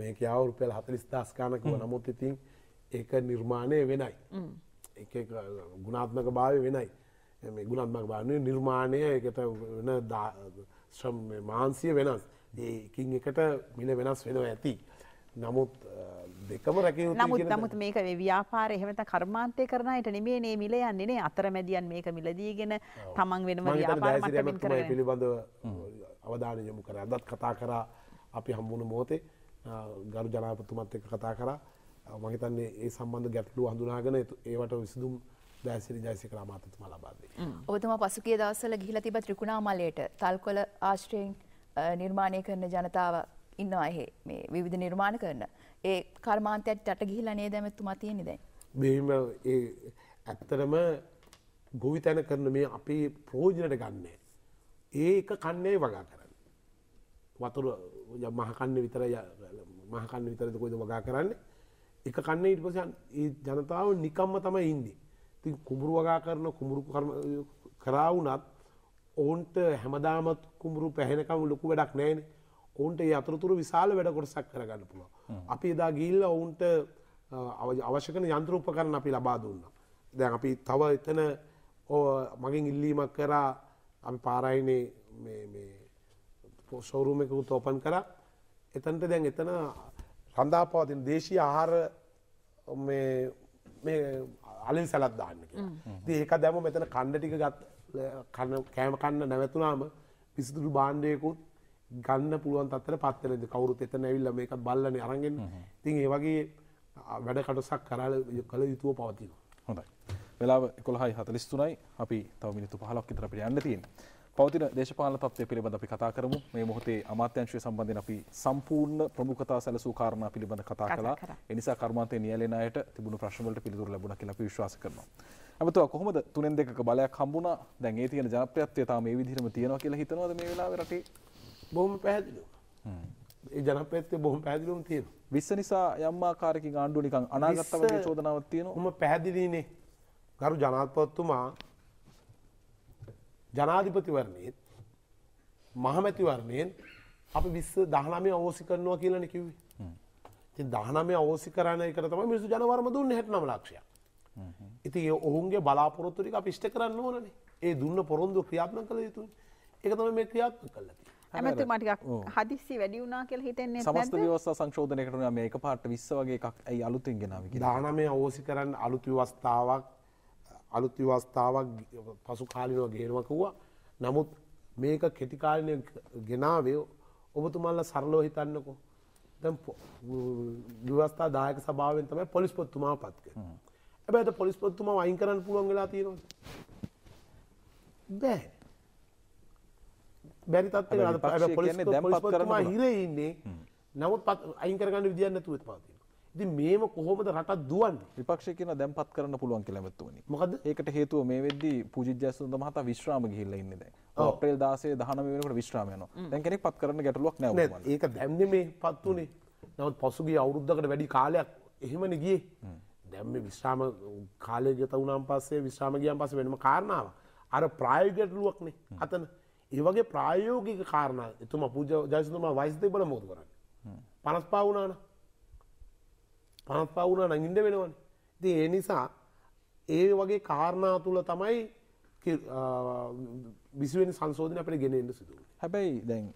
මේක අවුරුපෙල් හතලිස් දස්කානකව නමුත් ඉතින් ඒක නිර්මාණය වෙනයි එක ගුණාත්මක භාවය වෙනයි මේ ගුණත්මක භාවය නිර්මාණය එකට වෙන ශ්‍රම් මාන්සිය වෙනස් ඒකින් එකට මිල වෙනස් වෙනවා ඇති නමුත් දෙකම රැක නමුත් නමුත් මේක ව්‍යාපාර එහෙමත කර්මාන්තය කරනයට නෙමේ නේ මිල යන්නේ අතර මැදියන් මේක මිලදීගෙන තමන් වෙනම පිළිබඳව අවධානය යොමු කර අදත් කතා කරා අපි හම්බුණු මෝතේ ගරු ජනාපතුමත් එක කතා කරා මහිතන්නේ ඒ සම්බන්ධ ගැටලු හඳුනාගෙන ඒවට විසඳුම් දැසිරි ජයසිකර අමාතතුමා ලබාදේ. ඔබතුමා පසුගිය දවස්වල ගිහිලා තිබ ත්‍රිකුණාමලයට තල්කොළ ආශ්‍රයෙන් නිර්මාණය කරන ජනතාව ඉන්නවා එහෙ මේ විවිධ නිර්මාණ කරන. ඒ කර්මාන්තයට යට ගිහිලා නේද එතුමා තියෙන්නේ දැන්. මෙහිම ඒ ඇත්තටම ගොවිතැන කරන මේ අපේ ප්‍රයෝජනට ගන්නෑ. ඒක කන්නේ වගා කරනවා. වතුර මහකන්න විතර මහකන්න විතරද කොයිද වගා කරන්න එක කන්න ඉට පස ජනතාව නිකම්ම තමයි ඉන්දි ති කුඹුරු වගා කරන කුඹුරු කරාවුනත් ඔවුන්ට හැමදාමත් කුඹුරු පැහෙනකම ලොකු වැඩක් නෑන ඔවුන්ට අතුරතුර විශාල වැඩ කොටසක් කරගන්න පුළුව අපි එදා ගිල්ල ඔවුන්ට අවශ්‍යකන යන්ත්‍රූප කරන අපි ලබා දුන්න දැන් අපි තව එතන මගින් ඉල්ලීමක් කරා අපි පාරයිනේ ශෝරූම එක තෝපන් කර එතන්ට දැන් එතන සඳහා පවතින දේශී ආහාර අලින් සැලත් දාන්නක ඒක දැම මෙතන කණ්ඩ ටික ගත් කෑම කන්න නැවැතුනාම පිසිදුරු බාණ්ඩයකුත් ගන්න පුළුවන් අත්තර පත්තරද කවරුත් එතන ඇවිල්ල මේක බල්ලන අරගෙන් තින් ඒ වගේ වැඩ කටසක් කරල කළ යුතුව පවතින හොඳයි වෙලාව කොළහයි හතලිස්තුනයි අපි තවමිනිතු පහලක් ඉතරපට යන්න තියෙන පවතින දේශපාලන තත්ත්වය පිළිබඳ අපි කතා කරමු. මේ මොහොතේ අමාත්‍යංශය සම්බන්ධයෙන් අපි සම්පූර්ණ ප්‍රමුඛතා සැලසූ කාරණා පිළිබඳ කතා කළා. ඒ නිසා කර්මාන්තයේ නියැලෙන අයට තිබුණු ප්‍රශ්න වලට පිළිතුරු ලැබුණා කියලා අපි විශ්වාස කරනවා. අපිට කොහොමද තුනෙන් දෙකක බලයක් හම්බුණා? දැන් ඒ තියෙන ජනප්‍රියත්වය තාම මේ විදිහටම තියෙනවා කියලා හිතනවද මේ වෙලාවේ රටේ? බොහොම පැහැදිලිව. ඒ ජනප්‍රියත්වය බොහොම පැහැදිලිවම තියෙනවා. විස්ස නිසා යම් ආකාරයකින් ආණ්ඩුව නිකන් අනාගත වගේ චෝදනාවක් තියෙනවා. කොහොම පැහැදිලිනේ. ගරු ජනාධිපතිතුමා ජනාධිපතිවරණයෙන් මහමැතිවරණයෙන් අප විස්ස දහනමය අවෝසි කරනවා කියලන කිවේ. ති දහනමය අවෝසි කරණය කර තම මිසු ජනවර්ම දුන්න හැටනම ලක්ෂය. ඉති ඔහුන්ගේ බලාපොරොත්තුරික අපිෂ්ට කරන්න ඕනන ඒ දුන්න පොරොන්දු ක්‍රියාත්ම කළ යුතු එකතම මේ ක්‍රියාත්ම කලති. ඇමති මටික හදිසි වැඩි වුනා කියල හිතන්නේ සමස්ත ව්‍යවස්ථා සංශෝධනය කරන මේක පාට විස්ස වගේ එකක් ඇයි අලුතින් ගෙනාව දානමය අවෝසි කරන්න අලුතු වස්ථාවක් අලුත් විවස්ථාවක් පසු කාලිනව ගේනවකවා නමුත් මේක කෙටිකාලනය ගෙනාවේ ඔබතුමල්ල සරලෝ හිතන්නකෝ විවස්ථා දායක සභාවෙන් තමයි පොලිස්පොත්තුමා පත්ක ඇබැට පොලිස්පොත්තුමා වයින් කරන්න පුළුවන් වෙලා තියෙනවා බෑ බැරි තත්ේ හිරඉන්නේ නමුත් පත් අයින් කරගන්න විදිියන්න තුවත් පාති ඉතින් මේව කොහොමද රටක් දුවන්නේ? විපක්ෂය කියන දැන්පත් කරන්න පුළුවන් කියලා ඇමතුමනි. මොකද? ඒකට හේතුව මේ වෙද්දී පූජිත් ජයසුන්ද මහතා විශ්‍රාම ගිහිල්ලා ඉන්නේ දැන්. අප්‍රේල් 16 19 වෙනිකට විශ්‍රාම යනවා. දැන් කෙනෙක් පත් කරන්න ගැටලුවක් නැහැ වුණා. ඒක දැන්නේ මේ පත් උනේ. නමුත් පසුගිය අවුරුද්දකට වැඩි කාලයක් එහෙමනේ ගියේ. දැන් මේ විශ්‍රාම කාලය ගත වුණාන් පස්සේ විශ්‍රාම ගියන් පස්සේ වෙනම කාරණාවක්. අර ප්‍රායෝගික ගැටලුවක්නේ. අතන ඒ වගේ ප්‍රායෝගික කාරණා එතුමා පූජා ජයසුන්ද මහතා වයස් දෙබල මොකද කරන්නේ? 55 වුණානේ. පනත්පවුණ නඟින්ට වෙනවන. ති ඒ නිසා ඒ වගේ කාරණා තුළ තමයි විසිවෙන් සංසෝධන අපට ගෙනෙන්ට සිදුව. හැබැයි දැන්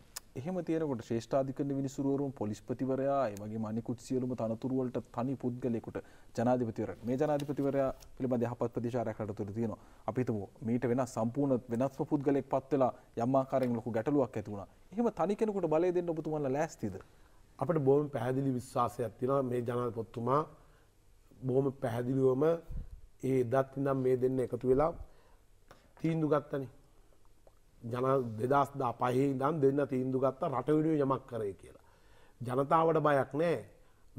එහෙම තේරකොට ශේෂ්ඨාධිකන විනිසුරුවරුම් පොලිස්පතිවරයා වගේ මනිකුත් සියලුම තනතුරුවලට තනි පුද්ගලෙකුට ජනාධිපතිවර මේ ජනාධිපතිවරයා පිළිබඳ යහපත් ප්‍රතිචාරයකට තුර තියෙනවා අපිතම මීට වෙන සම්පූර්ණ වෙනස්ම පුද්ගලෙක් පත්වෙලා යම්මාකාරයෙන් ලොකු ගැටලුවක් ඇති වුණා. එහෙම තනි කෙනෙකුට බලය දෙන්න ඔබතුමන්ලා ලෑස්තිද? අපට බොහොම පැහැදිලි විශ්වාසයක් තියෙනවා මේ ජනාධිපතිතුමා බොහොම පැහැදිලිවම ඒ දත් ඉඳන් මේ දෙන්න එකතු වෙලා තීන්දුව ගත්තනේ ජන 2015 ඉඳන් දෙන්න තීන්දුව ගත්තා රට වෙනුවෙන් යමක් කරේ කියලා. ජනතාවට බයක් නැහැ.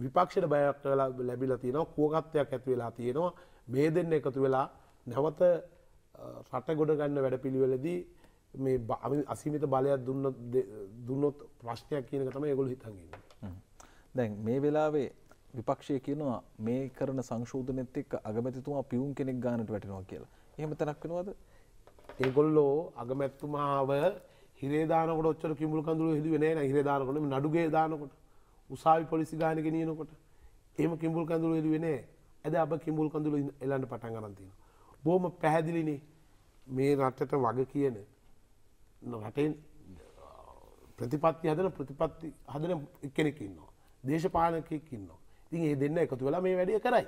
විපක්ෂයට බයක් වෙලා ලැබිලා තියෙනවා කෝකත්වයක් ඇති වෙලා තියෙනවා මේ දෙන්න එකතු වෙලා නැවත රට ගොඩ ගන්න වැඩපිළිවෙලදී මේ අසීමිත බලයක් දුන්නොත් ප්‍රශ්නයක් කියන එක තමයි ඒගොල්ලෝ හිතන් ඉන්නේ. දැන් මේ වෙලාවේ විපක්ෂය කියනවා මේ කරන සංශෝධනෙත් එක්ක අගමැතිතුමා පියුම් කෙනෙක් ගානට වැටෙනවා කියලා. එහෙම තැනක් වෙනවද? ඒගොල්ලෝ අගමැතිතුමාව හිරේ දානකොට ඔච්චර කිඹුල් කඳුළු හෙදුවේ නෑ නෑ හිරේ දානකොට මේ නඩුගේ දානකොට උසාවි පොලිසි ගාන ගෙනියනකොට එහෙම කිඹුල් කඳුළු හෙදුවේ නෑ. අද අප කිඹුල් කඳුළු එලන්න පටන් ගන්න තියෙනවා. බොහොම පැහැදිලිනේ මේ රටට වග කියන රටේ ප්‍රතිපත්ති හදන ප්‍රතිපත්ති හදන කෙනෙක් ඉන්නවා. දේශපාලකයක් ඉන්නවා. ඉතින් ඒ දෙන්න එකතු වෙලා මේ වැඩිය කරයි.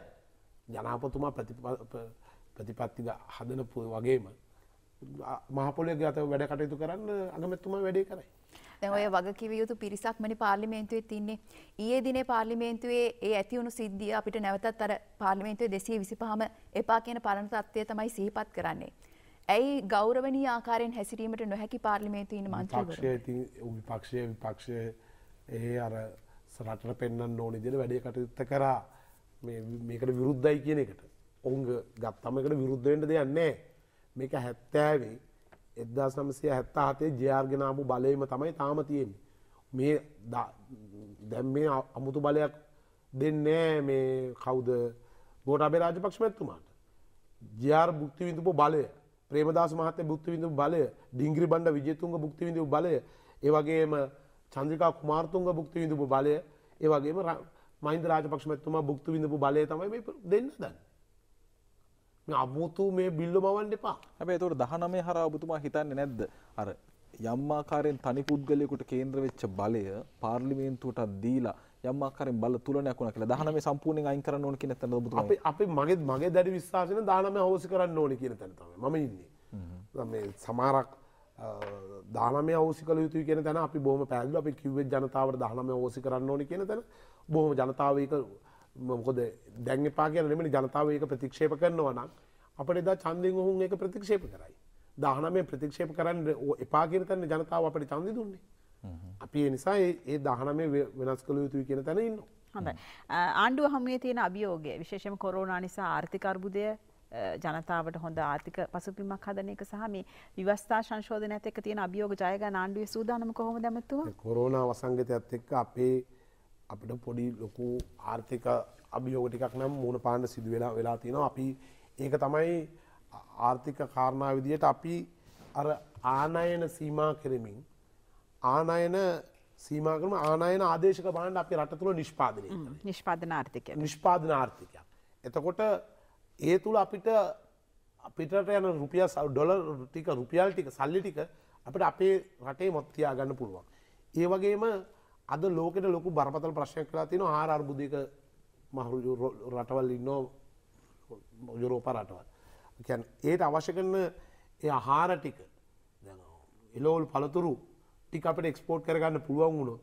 ජනාපතුමා ප්‍රතිපත්තිද හදන වගේම මහපොලේ ගත වැඩ කටයුතු කරන්න අගමැත්තුමා වැඩේ කරයි. ඔය වගකිව යුතු පිරිසක්මනි පාර්ලිමේන්තුවේ තින්නේ ඒ දින පාර්ලිමේන්තුවේ ඒ ඇතිවුණු සිද්ධිය අපිට නැවතත් අර පාර්ලිමේන්තුවේ දෙසේ විසිපහම එපා කියන පරණ තත්ත්වය තමයි සිහිපත් කරන්නේ. ඇයි ගෞරවනී ආකාරයෙන් හැසිරීමට නොහැකි පාර්ලිමේන්තුවේ ඉන්න මන්ත්‍රීවරු? විපක්ෂය විපක්ෂය ඒ අර සරටට පෙන්න්න ඕන දෙන වැඩේ කටයුත්ත කරා මේකට විරුද්ධයි කියන එකට ඔවුන් ගත්තමකට විරුද්ධවෙන්ට දෙයන්නේ මේක හැත්තෑවේ එදදා සමසය හැත්තා හතේ ජයාර්ගෙනාපු බලයම තමයි තාම තියෙන්නේ මේ දැම් මේ අමුතු බලයක් දෙන්නේ මේ කවුද ගෝට අබේ රාජපක්ෂ මැත්තුමාට ජයාර් බුක්ති විඳපු බලය ප්‍රේමදාස මහතේ බුක්ති විඳපු බලය ඩිංග්‍රි බණ්ඩ විජේතුන්ගේ බුක්ති විඳපු බලය ඒ වගේම චන්ද්‍රිකා කුමාර්තුන්ග භුක්ති විඳපු බලය ඒ වගේම මයින්ද රාජපක්ෂමැත්තුමා භුක්ති විඳපු බලය තමයි මේ දෙන්න දන්න. මේ අමුතු මේ බිල්ල මවන්න එපා. හැබැයි ඒතකොට 19 හරහා ඔබතුමා හිතන්නේ නැද්ද? අර යම්මාකාරයෙන් තනි පුද්ගලයෙකුට කේන්ද්‍ර වෙච්ච බලය පාර්ලිමේන්තුවට දීලා යම්මාකාරයෙන් බල තුලනයක් වුණා කියලා 19 සම්පූර්ණයෙන් අයින් කරන්න ඕන කියන තැන ඔබතුමා. අපි අපි මගේ මගේ දැඩි විශ්වාසයෙන් 19 හවස් කරන්න ඕනේ කියන තැන තමයි මම ඉන්නේ. මේ සමහරක් දානමය ඕසි කළ යුතු කියෙන තැන අපි බොහම පැල්ල අපි කිවේ ජනතාවට දානමය ඕසි කරන්න ඕනි කියන තැන බොහම ජනතාවක මොකද දැන් එපා කියනෙමනි ජනතාවක ප්‍රතික්ෂේප කරනවා නම් අපට දා චන්දෙන් ඔහුන් එක ප්‍රතික්ෂේප කරයි. දාහනමය ප්‍රතික්ෂේප කරන්න එපා කියන තැන ජනතාව අපට චන්දි දුන්නේ. අපි නිසා ඒ දාහනමය වෙනස් කළ යුතුයි කියන තැන ඉන්න. හොඳ ආණ්ඩුව හමුවේ තියෙන අභියෝගය විශේෂම කොරෝනා නිසා ආර්ථිකර්බුදය ජනතාවට හොඳ ආර්ථික පසුපිමක් හදන එක සහ මේ විවස්ථා සංශෝධනයත් එක්ක තියෙන අභියෝග ජයගන්න ආණ්ඩුවේ සූදානම කොහොමද ඇමතුමා? කොරෝනා වසංගතයත් එක්ක අපේ අපිට පොඩි ලොකු ආර්ථික අභියෝග ටිකක් නම් මුණ පාන්න සිදු වෙලා වෙලා තියෙනවා. අපි ඒක තමයි ආර්ථික කාරණා විදිහට අපි අර ආනයන සීමා කරමින් ආනයන සීමා කරන ආනයන ආදේශක බාණ්ඩ අපේ රට තුළ නිෂ්පාදනය නිෂ්පාදන ආර්ථිකය නිෂ්පාදන ආර්ථිකයක්. එතකොට ඒ තුළ අපිට අපිට යන රුපිය ඩොල ටික රුපියල් ටික සල්ලි ටික අපිට අපේ රටේ මොත්තියා ගන්න පුළුවන්. ඒ වගේම අද ලෝකට ලොකු බරපතල ප්‍රශ්යක් කලා තියෙන ආර අර්බුදයක මහුරු රටවල් ඉන්නෝ යුරෝප රටවල්. කියන් ඒයට අවශ්‍ය කරන ඒ අහාර ටික එලෝල් පළතුරු ටික අපට එක්ස්පෝට් කරගන්න පුළුවන් වුණොත්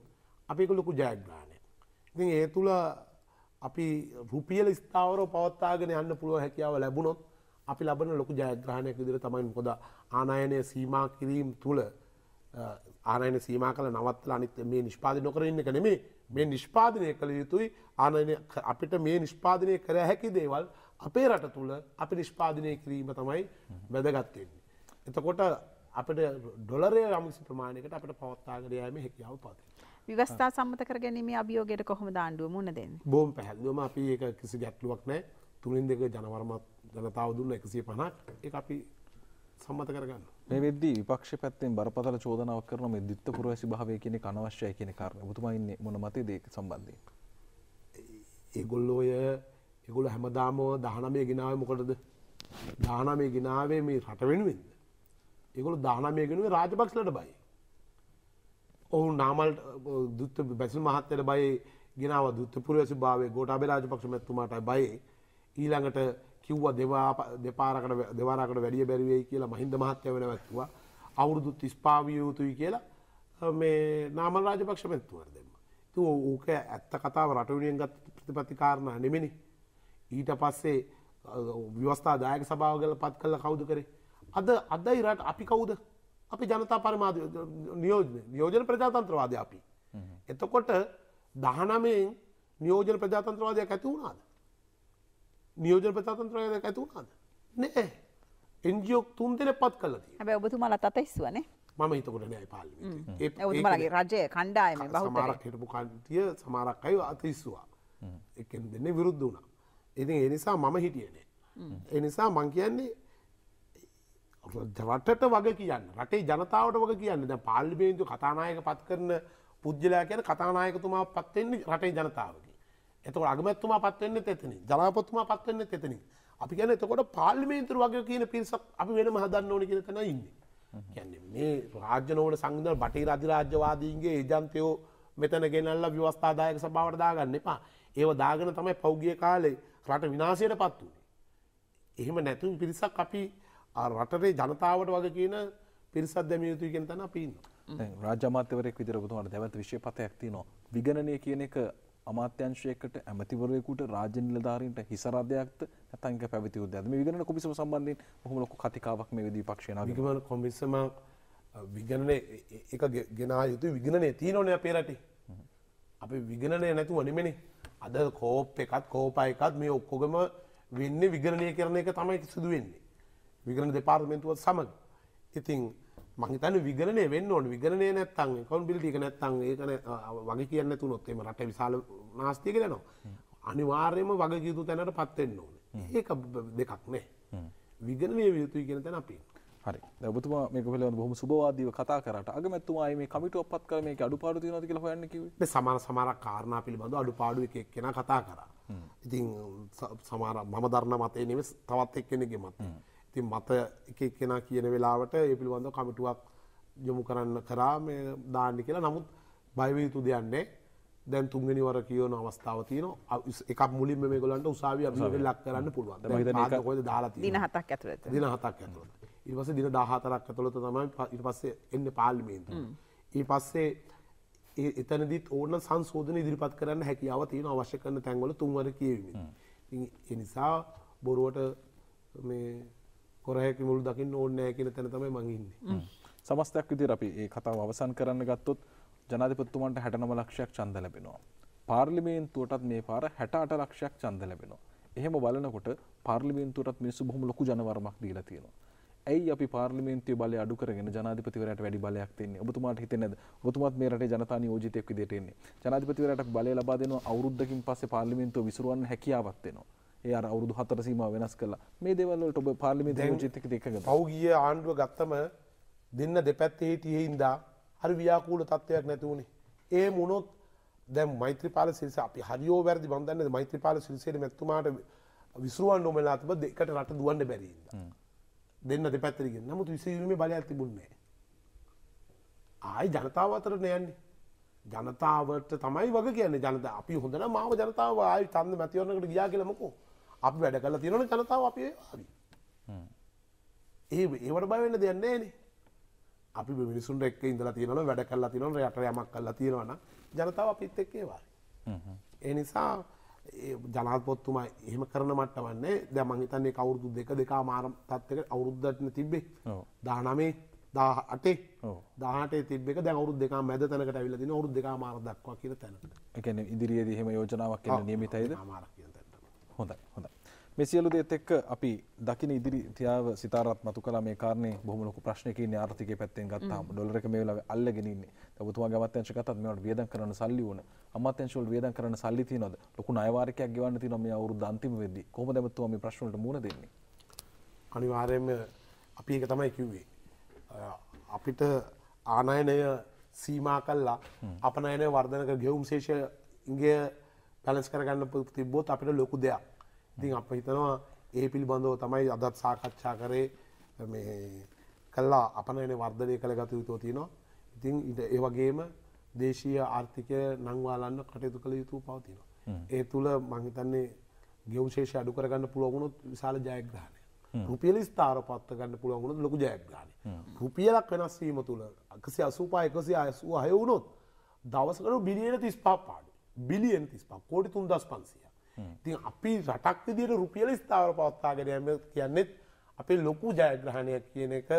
අපික ලොකු ජයග්‍රාණය. ඉතින් ඒ තුළ අපි රුපියල ස්ථාවරෝ පවත්තාගෙන යන්න පුළුව හැකියාව ලැබුණොත් අපි ලබන ලොකු ජයග්‍රහණයක් විදිර තමයි කොද ආනායනය සීමා කිරීම් තුළ ආනයන සීම කල නවත්තල අනිත් මේ නිෂ්පාදි නොකර ඉන්න කනෙමේ මේ නිෂ්පාදනය කළ යුතුයි ආනය අපිට මේ නිෂ්පාදනය කර හැකි දේවල් අපේ රට තුළ අපි නිෂ්පාදනය කිරීම තමයි වැදගත්වෙන්නේ. එතකොට අපට ඩොලරය රමිසි ප්‍රමාණයකට අපට පවත්තාගරයෑම හැකියාව පති. විවස්ථා සම්මත කර ගැනීමේ අභියෝගයට කොහොම දාණ්ඩුව මුණ දෙන්නේ. බොහොම පැහැදිලිවම අපි ඒක කිසි ගැටලුවක් නැහැ. තුනෙන් දෙක ජනවරමත් ජනතාව දුන්න 150ක් ඒක අපි සම්මත කරගන්න. මේ වෙද්දී විපක්ෂ පැත්තෙන් බරපතල චෝදනාවක් කරන මේ දිත්ත පුරවැසි භාවය කියන එක අනවශ්‍යයි කියන කාරණේ. ඔබතුමා ඉන්නේ මොන මතයේද ඒක සම්බන්ධයෙන්? ඒගොල්ලෝ ඔය ඒගොල්ලෝ හැමදාම 19 ගිනාවේ මොකටද? 19 ගිනාවේ මේ රට වෙනුවෙන්ද? ඒගොල්ලෝ 19 ගිනුවේ රාජපක්ෂලට බයි. ඔහු නාමල් දුත්ත බැසිල් මහත්තයට බයි ගෙනාව දුත්තපුරවැසි භාවේ ගෝටාබේ රාජපක්ෂ මැතුමාටයි බයි ඊළඟට කිව්ව දෙපාරකට දෙවාරකට වැඩිය බැරිවේ කියලා මහින්ද මහත්‍ය වෙන ඇත්තුවා අවුරුදු තිස්පාවිය යුතුයි කියලා මේ නාමල් රාජපක්ෂ මැත්තුවට දෙම තු ඕක ඇත්ත කතාව රටවිනියෙන් ගත් ප්‍රතිපතිකාරණ නෙමෙනි ඊට පස්සේ ව්‍යවස්ථා දායක සභාව කළ පත් කළ කවුද කරේ අද අදයි රට අපි කවුද අපි ජනතා පරමාද නියෝජන නියෝජන ප්‍රජාතන්ත්‍රවාද අපි. එතකොට දහනමෙන් නියෝජන ප්‍රජාතන්ත්‍රවාදයක් ඇති වුණාද. නියෝජන ප්‍රජාතන්ත්‍රවාදයක් ඇති වුණාද. නෑ එන්ජියෝක් තුන් දෙන පත් කලද හැබ ඔබතුමල තතයිස්වන ම හිතකට නෑ පාල මගේ රජය කණ්ඩායම සමාරක් හිටපු කන්තිය සමාරක් අයව අතිස්වා එකෙන් දෙන්නේ විරුද්ධ වුණා. ඉතින් එනිසා මම හිටියනේ. එනිසා මං කියන්නේ රටට වග කියන්න රටේ ජනතාවට වග කියන්න ද පාල්ලිබේන්තු කතානායක පත් කරන පුද්ජලයා කියන කතානායකතුමා පත්වෙන්නේ රටේ ජනතාවගේ. එතකට අගමැත්තුමා පත්වෙන්නේ එතන ජනාපතුමා පත්වෙන්නේ එතන. අපි ගැන එතකොට පාල්ලිමේන්තුර වගේ කියන පිරිසක් අපි වෙන මහදන්න ඕන කියල තන ඉන්න. කියන්නේ මේ රාජනෝට සංග බටි රජරාජ්‍යවාදීන්ගේ ඒජන්තයෝ මෙතන ගෙනල්ල ව්‍යවස්ථාදායක සභාවට දාගන්න එපා ඒව දාගෙන තමයි පෞගිය කාලේ රට විනාශයට පත් වූ. එහෙම නැතුම් පිරිසක් අපි රටේ ජනතාවට වගේ කියන පිරිසත් දැමිය යුතුයි කියන තැන අපි ඉන්නවා. රාජ්‍යමාත්‍යවරයෙක් විදිහට ඔබතුමාට දැවැන්ත විශේෂ පතයක් තියෙනවා. විගණනය කියන එක අමාත්‍යංශයකට ඇමතිවරයෙකුට රාජ්‍ය නිලධාරීන්ට හිසරදයක්ද නැත්නම් ඒක පැවති යුද්ධයක්ද? මේ විගණන කොමිසම සම්බන්ධයෙන් බොහොම ලොකු කතිකාවක් මේ විදිහේ පක්ෂය නාගන. විගණන කොමිසම විගණනේ ඒක ගෙනා යුතුයි විගණනේ තියෙනවනේ අපේ රටේ. අපි විගණනේ නැතුව නෙමෙනේ. අද කෝප් එකත් කෝපා එකත් මේ ඔක්කොගම වෙන්නේ විගණනය කරන එක තමයි සිදු වෙන්නේ. විගණ දෙපාර්තමෙන්තුවත් සමඟ ඉතින් මහිතන විගණය වෙන්න ඕන විගණය නැත්තන් කොන්බිල්ටික නැත්තන් ඒකන වගේ කියන්න තුනොත්තේම රට විශාල නාස්තික දෙනවා අනිවාර්යම වගේ යුතු තැනට පත්වෙන්න ඕන ඒක දෙකක් නෑ විගණය යුතුයි කියෙන තැන අපි හරි ඔබතුම මේ පල බොහම සුබවාදීව කතා කරට අගමැත්තුමයි මේ කමිට ඔපත් කර මේ අඩු පාඩු නති කියලා හොයන්න සමර සමරක් කාරණා පිළිබඳ අඩු පාඩු එකක් කෙන කතා කරා ඉතින් සමාර මම දරණ මතේ නෙවෙස් තවත් එක් කෙනෙගේ මතේ ති මත එක කෙනා කියන වෙලාවට ඒ පිළිබඳ කමිටුවක් යොමු කරන්න කරා මේ දාන්න කියලා නමුත් බයවයුතු දෙයන්නේ දැන් තුන්ගනි වර කියවන අවස්ථාව තියන එකක් මුලින් මේ ගොලන්ට උසාවි අිට ලක් කරන්න පුළුවන් දාලා දින හතක් ඇතුළත දින හතක් ඇතුළත ඉවස දින දාහතරක් ඇතුළත තමයි ඉට පස්සේ එන්න පාල්මේන්තු ඒ පස්සේ එතනදිත් ඕන සංශෝධන ඉදිරිපත් කරන්න හැකියාව තියෙන අවශ්‍ය කරන තැන්වල තුන්වර කියවීම එනිසා බොරුවට මේ කොරහැකි මුළු දකින්න ඕන්නෑ කියන තැන තමයි මඟින්නේ. සමස්තයක් විදිහට අපි මේ කතාව අවසන් කරන්න ගත්තොත් ජනාධිපතිතුමන්ට 69 ලක්ෂයක් ඡන්ද ලැබෙනවා. පාර්ලිමේන්තුවටත් මේ පාර 68 ලක්ෂයක් ඡන්ද ලැබෙනවා. එහෙම බලනකොට පාර්ලිමේන්තුවටත් මිනිස්සු බොහොම ලොකු ජනවර්මක් දීලා තියෙනවා. ඇයි අපි පාර්ලිමේන්තුවේ බලය අඩු කරගෙන ජනාධිපතිවරයාට වැඩි බලයක් දෙන්නේ? ඔබතුමාට හිතෙන්නේ නැද්ද? ඔබතුමාත් මේ රටේ ජනතා නියෝජිතයෙක් විදිහට ඉන්නේ. ජනාධිපතිවරයාට බලය ලබා දෙනවා අවුරුද්දකින් පස්සේ පාර්ලිමේන්තුව විසුරුවන්න හැකියාවක් දෙනවා. ඒ අවුදු හතර සීම වෙනස් කලා මේ දෙවල්ලට ඔබ පාලිමි ජිතක දෙක පෞගිය ආණ්ඩුව ගත්තම දෙන්න දෙපැත්තෙහි තියෙහින්දා හරි ව්‍යාකූල තත්ත්වයක් නැතිවුණේ. ඒ මුණොත් දැ මෛත්‍රපාල සිරිස අපි හරිෝ වැරදි බන්ධන්න මෛත්‍රපාල සිරිසයට මැත්තුමාට විසරුවන් නොමලාතිබ දෙකට රට දුවන්න බැරිද. දෙන්න දෙපැත්තරගෙන නමුත් විසීම බල ඇතිබුන්නේ. ආයි ජනතාව අතරට නයන්නේ. ජනතාවට තමයි වග කියන්නේ ජනත අපි හොඳන මාව ජනතාව ආයි තන්න මැතිවන්නකට ගියා කියලමකෝ අපි වැඩ කල තිරන ජනතාව අපේ ඒ ඒවට බයවෙන්න දෙන්නේ නේ අපි මිනිසුන් එක් ඉඳලා තියනල වැඩ කල්ලා තිනොට යට යමක් කල්ලා තියෙනවන ජනතාව අපිත් එක්කේවා එනිසා ජනාපොත්තුමා එහෙම කරන මට වන්නේ දැමංහිතන්නේ කවුරුදු දෙක දෙකා මාරම් තත්වක අවුරුද්ධටන තිබ්බේ දානමේ දා අටේ දාට තිබෙක දැවරු දෙක මැද තැනකට ඇවිල දින ඔරු දෙක මාර දක්වා කියර තැන එක ඉදිරියේ දහෙම යෝජනාවක් නියමිතයිද මාරක් කියද හොඳයි හොඳයි. මේ සියලු දේත් එක්ක අපි දකින ඉදිරි තියාව සිතාරත් මතු කළා මේ කාරණේ බොහොම ලොකු ප්‍රශ්නයක ඉන්නේ ආර්ථිකයේ පැත්තෙන් ගත්තාම ඩොලර් එක මේ වෙලාවේ අල්ලගෙන ඉන්නේ. ඔබතුමාගේ අමාත්‍යංශ කතාත් මේවට වියදම් කරන්න සල්ලි ඕන. අමාත්‍යංශ වල වියදම් කරන්න සල්ලි තියනවද? ලොකු ණය වාරිකයක් ගෙවන්න තියනවා මේ අවුරුද්ද අන්තිම වෙද්දී. කොහොමද ඔබතුමා මේ ප්‍රශ්න වලට මුහුණ දෙන්නේ? අනිවාර්යයෙන්ම අපි ඒක තමයි කිව්වේ. අපිට ආනයනය සීමා කල්ලා අපනයන වර්ධනක ගෙවුම් ශේෂ ඉගේ පැලස් කරගන්න තිබ්බොත් අපිට ලොකු දෙයක් ඉතින් අප හිතනවා ඒ පිළිබඳව තමයි අදත් සාකච්ඡා කරේ කල්ලා අපනන වර්ධනය කළ ගත යුතු තියෙනවා ඉතින් ඉට ඒවගේම දේශීය ආර්ථිකය නංවාලන්න කටයුතු කළ යුතු පවතිනවා ඒ තුළ මහිතන්නේ ගෙවශේෂ අඩු කරගන්න පුළුවගුණොත් විශාල ජයග්‍රහණය රුපියලි ස්ථාර පත්ත ගන්න පුළුවන්ගුණ ලොකු ජයග්‍රාණ රුපියලක් වෙනස්වීම තුළ අකසි අසූපා එකසි අයසූ අය වුණොත් දවසකරු බිලියට තිස් පාපාඩ බිලියන් තිස්පක් කෝටි තුන්දස් පන්සිය ති අපි රටක් විදියට රුපියල ස්ථාවර පවත්තාගරයම කියන්නෙත් අපේ ලොකු ජයග්‍රහණය කියන එක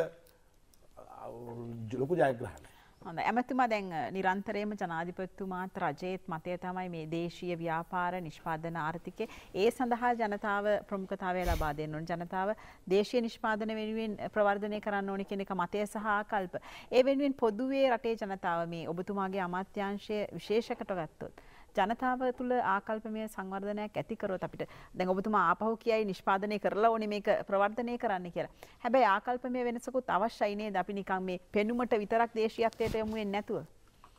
ලොකු ජයග්‍රහණ හොඳ ඇමතිම දැන් නිරන්තරයම ජනාධිපත්තුමාත් රජයත් මතය තමයි මේ දේශීය ව්‍යාපාර නිෂ්පාදන ආර්ථිකය ඒ සඳහා ජනතාව ප්‍රමුඛතාවය ලබා දෙන්නුන් ජනතාව දේශය නිෂ්පාදන වෙනුවෙන් ප්‍රවර්ධනය කරන්න ඕනි කෙනෙක මතය සහකල්ප ඒ වෙනුවෙන් පොදුවේ රටේ ජනතාව මේ ඔබතුමාගේ අමාත්‍යංශය විශේෂකට ගත්තොත්. ජනතාව තුළ ආකල්පමය සංවර්ධනයක් ඇතිකරොත් අපිට දැන් ඔබතුමා ආපහු කියයි නිෂ්පාදනය කරලා ඕනේ මේක ප්‍රවර්ධනය කරන්න කියලා. හැබැයි ආකල්පමය වෙනසකුත් අවශ්‍යයි නේද අපි නිකන් මේ පෙනුමට විතරක් දේශීයත්වයට යොමු වෙන්නේ නැතුව.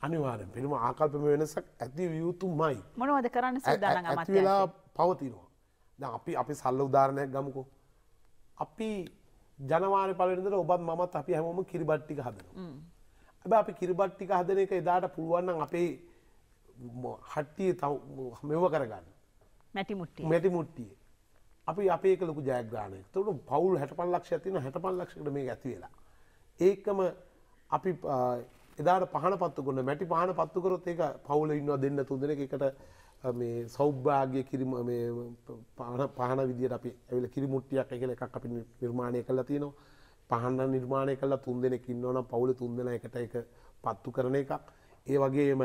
අනිවාර්යෙන් පෙනුම ආකල්පමය වෙනසක් ඇති විය යුතුමයි. මොනවද කරන්න සූදානම් අමාත්‍යංශ? ඇති වෙලා පවතිනවා. දැන් අපි අපි සල්ල උදාහරණයක් ගමුකෝ. අපි ජනවාරි පලවෙනිදට ඔබත් මමත් අපි හැමෝම කිරිබට්ටික හදනවා. ඇබ අපි කිරිබට්ටික හදන එක එදාට පුළුවන්නම් අපේ හට්ටිය තව මෙව කරගන්න මැටිමුට්ටිය මැටිමුට්ටිය අපි අපේක ලොකු ජයග්‍රාණය තුරු පවුල් හැට පල්ලක්ෂ ඇතින හැට පල්ලක්ෂකට මේ ඇති වෙලා ඒකම අපි එදාට පහන පත්තු ගොන්න මැටි පහන පත්තුකරොත් ඒක පවුල ඉන්නවා දෙන්න තුන්දෙන එකට මේ සෞභාග්‍ය කිරිම පහන පහන විදිට අපි ඇවිල කිරිමුට්ටියක් එකල එකක් අපි නිර්මාණය කලා තියෙනවා පහන්න නිර්මාණය කලා තුන් දෙනෙක් ඉන්නවන පවුල තුන්දෙන එකට එක පත්තු කරන එකක් ඒ වගේම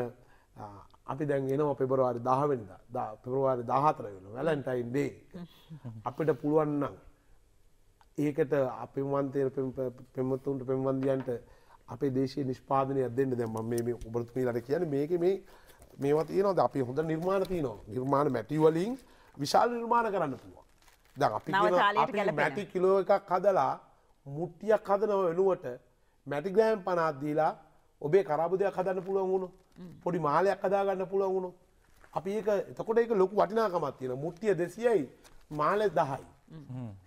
අපි දැන්ගෙනවා පෙබරවාරි දහවෙනිද පෙරවාරි දහතර වෙන වැලන්ටයින්ඩේ අපිට පුළුවන්නම් ඒකට අපිමන්තය පෙමතුන්ට පෙම්වන්දියන්ට අපේ දේශය නිෂ්පාදනය දෙන්න දැම මේ උබරතුමීලට කියන මේක මේ මේවා තියනද අපි හොඳ නිර්මාණතිය නො නිර්මාණ මැටිවලින් විශාල නිර්මාණ කරන්න පුළුවන් ද අපි මැටි කිලෝ එකක් හදලා මුට්ටියක් හදනව වෙනුවට මැටිග්‍රෑම් පනාත්දීලා ඔබේ කරාබුදයක් හදන්න පුළුවන් වුණු පොඩි මාලයක් අදාගන්න පුළුවන් වුණු. අපි ඒක එතකොට එක ලොකු වටිනාකමත් තියෙන මුෘතිය දෙසියයි මාලෙ දහයි.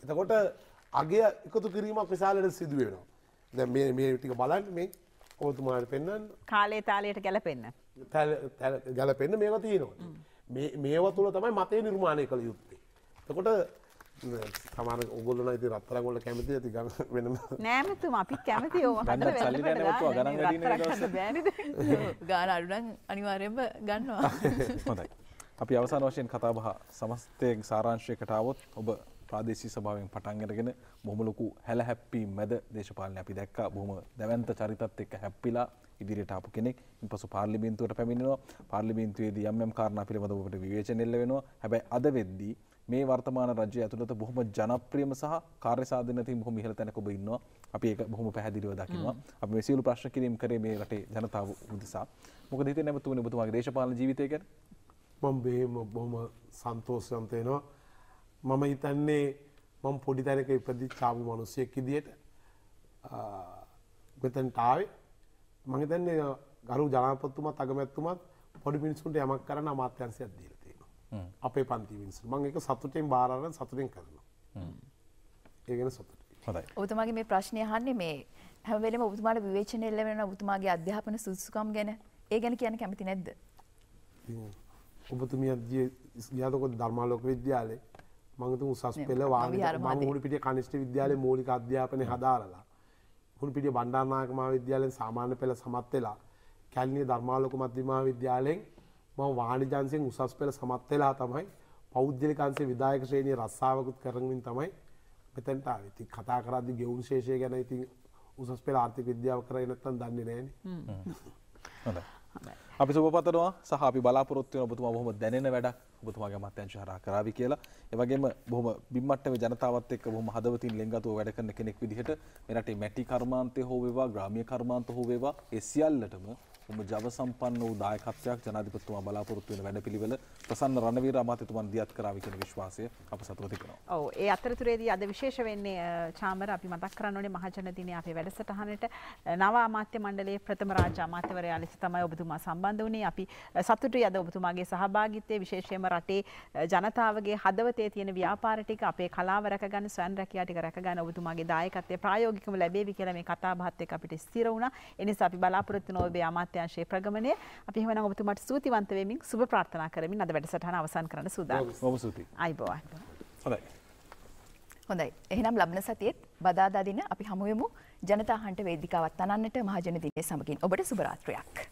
එතකොට අගේ එකතු කිරීමක් විශාලට සිදුවෙනවා. දැ මේ මේ ටික බලන් මේ ඔබතුමාට පෙන්න්න කාලේ තාලයට ගැලපෙන්න. ගැලපෙන්න්න මේවා තියෙනවා. මේව තුළ තමයි මතය නිර්මාණය කළ යුත්තේ. එතකොට තමර ඔගොලන ති රත්තරගොල කැමති ඇති වෙනම නෑමතුම අපි කැමති (laughs) ගාන අඩුඩන් අනිවාරයම ගන්නවා (laughs) හොඳයි අපි අවසාන වශයෙන් කතාබහ සමස්තයෙන් සාරංශයකටාවොත් ඔබ ප්‍රාදේශී සභාවෙන් පටන්ගරගෙන බොහමලොකු හැල හැප්පී මැද දේශපාලන අපි දැක්ක බොහම දැවන්ත චරිතත් එක්ක හැප්පිලා ඉදිරියට ආපු කෙනෙක් පසු පාර්ලිබින්තුවට පැමිණෙනවා පාර්ලිබින්තුවේදී යම් යම් කාරණා පිළිබඳව ඔබට විවේචන එල්ල වෙනවා හැබැයි අද වෙද්දී මේ වර්තමාන රජය ඇතුළත බොහොම ජනප්‍රියම සහ කාර්යසාධන තින් බොහොම ඉහළ තැනක ඔබ ඉන්නවා. අපි ඒක බොහොම පැහැදිලිව දකිනවා. අපි මේ සියලු ප්‍රශ්න කිරීම කරේ මේ රටේ ජනතාව උදෙසා. මොකද හිතේ නැවතුනේ ඔබතුමාගේ දේශපාලන ජීවිතය ගැන? මම බෙහෙම බොහොම සන්තෝෂවන්ත වෙනවා. මම හිතන්නේ මම පොඩි තැනක ඉපදිච්ච ආපු මිනිසෙක් විදියට මෙතනට ආවේ මම හිතන්නේ ගරු ජනාධිපතිතුමත් අගමැතිතුමත් පොඩි මිනිසුන්ට යමක් කරන්න අමාත්‍යංශයක් දීලා අපේ පන්ති මිනිස්සු මම ඒක සතුටින් බාර අරගෙන සතුටින් කරනවා ඒ ගැන සතුටුයි හොඳයි ඔබතුමාගේ මේ ප්‍රශ්නේ අහන්නේ මේ හැම වෙලෙම ඔබතුමාට විවේචනය ලැබෙනවා ඔබතුමාගේ අධ්‍යාපන සුදුසුකම් ගැන ඒ ගැන කියන්න කැමති නැද්ද ඔබතුමිය ගියාතකො ධර්මාලෝක විද්‍යාලේ මම තුන් උසස් පෙළ වාණිජ මම හුළුපිටිය කනිෂ්ඨ විද්‍යාලේ මූලික අධ්‍යාපනය හදාරලා හුළුපිටිය බණ්ඩාරනායක මහා විද්‍යාලයෙන් සාමාන්‍ය පෙළ සමත් වෙලා කැලණිය ධර්මාලෝක මධ්‍යම මහා විද්‍යාලයෙන් මම වාණිජංශයෙන් උසස් පෙළ සමත් වෙලා තමයි පෞද්ගලික අංශයේ විධායක ශ්‍රේණියේ රස්සාවකුත් කරමින් තමයි මෙතනට ආවේ. ඉතින් කතා කරද්දී ගෙවුම් ශේෂය ගැන ඉතින් උසස් පෙළ ආර්ථික විද්‍යාව කරේ නැත්තම් දන්නේ නැහනේ. හොඳයි. අපි සුබපතනවා සහ අපි බලාපොරොත්තු වෙන ඔබතුමා බොහොම දැනෙන වැඩක් ඔබතුමාගේ අමාත්‍යංශ හරහා කරાવી කියලා. ඒ වගේම බොහොම බිම්මට්ටමේ ජනතාවත් එක්ක බොහොම හදවතින් ලෙන්ගතුව වැඩ කරන කෙනෙක් විදිහට මේ රටේ මැටි කර්මාන්තය හෝ වේවා, ග්‍රාමීය කර්මාන්ත හෝ වේවා, ඒ සියල්ලටම ඔබ ජව සම්පන්න වූ දායකත්වයක් ජනාධිපතිතුමා බලාපොරොත්තු වෙන වැඩපිළිවෙල ප්‍රසන්න රණවීර අමාත්‍යතුමන් දියත් කරાવી කියන විශ්වාසය අප සතුව තිබෙනවා. ඔව් ඒ අතරතුරේදී අද විශේෂ වෙන්නේ චාමර අපි මතක් කරන්න ඕනේ මහජන දිනේ අපේ වැඩසටහනට නව අමාත්‍ය මණ්ඩලයේ ප්‍රථම රාජ්‍ය අමාත්‍යවරයා ලෙස තමයි ඔබතුමා සම්බන්ධ වුණේ. අපි සතුටුයි අද ඔබතුමාගේ සහභාගීත්වය විශේෂයෙන්ම රටේ ජනතාවගේ හදවතේ තියෙන ව්‍යාපාර ටික අපේ කලාව රැකගන්න ස්වයං රැකියා ටික රැකගන්න ඔබතුමාගේ දායකත්වය ප්‍රායෝගිකව ලැබේවි කියලා මේ කතා බහත් එක්ක අපිට ස්ථිර වුණා. ඒ නිසා අපි බලාපොරොත්තු වෙන ඔබේ අමාත්‍ය අමාත්‍යංශයේ ප්‍රගමණය අපි එහෙමනම් ඔබතුමාට ස්තුතිවන්ත වෙමින් සුබ ප්‍රාර්ථනා කරමින් අද වැඩසටහන අවසන් කරන්න සූදානම්. ඔබ ස්තුති. අයබෝවන්. හොඳයි. හොඳයි. එහෙනම් ලබන සතියේත් බදාදා දින අපි හමු වෙමු ජනතා හන්ට වේදිකාවත් තනන්නට මහජන දිනය සමගින් ඔබට සුබ රාත්‍රියක්.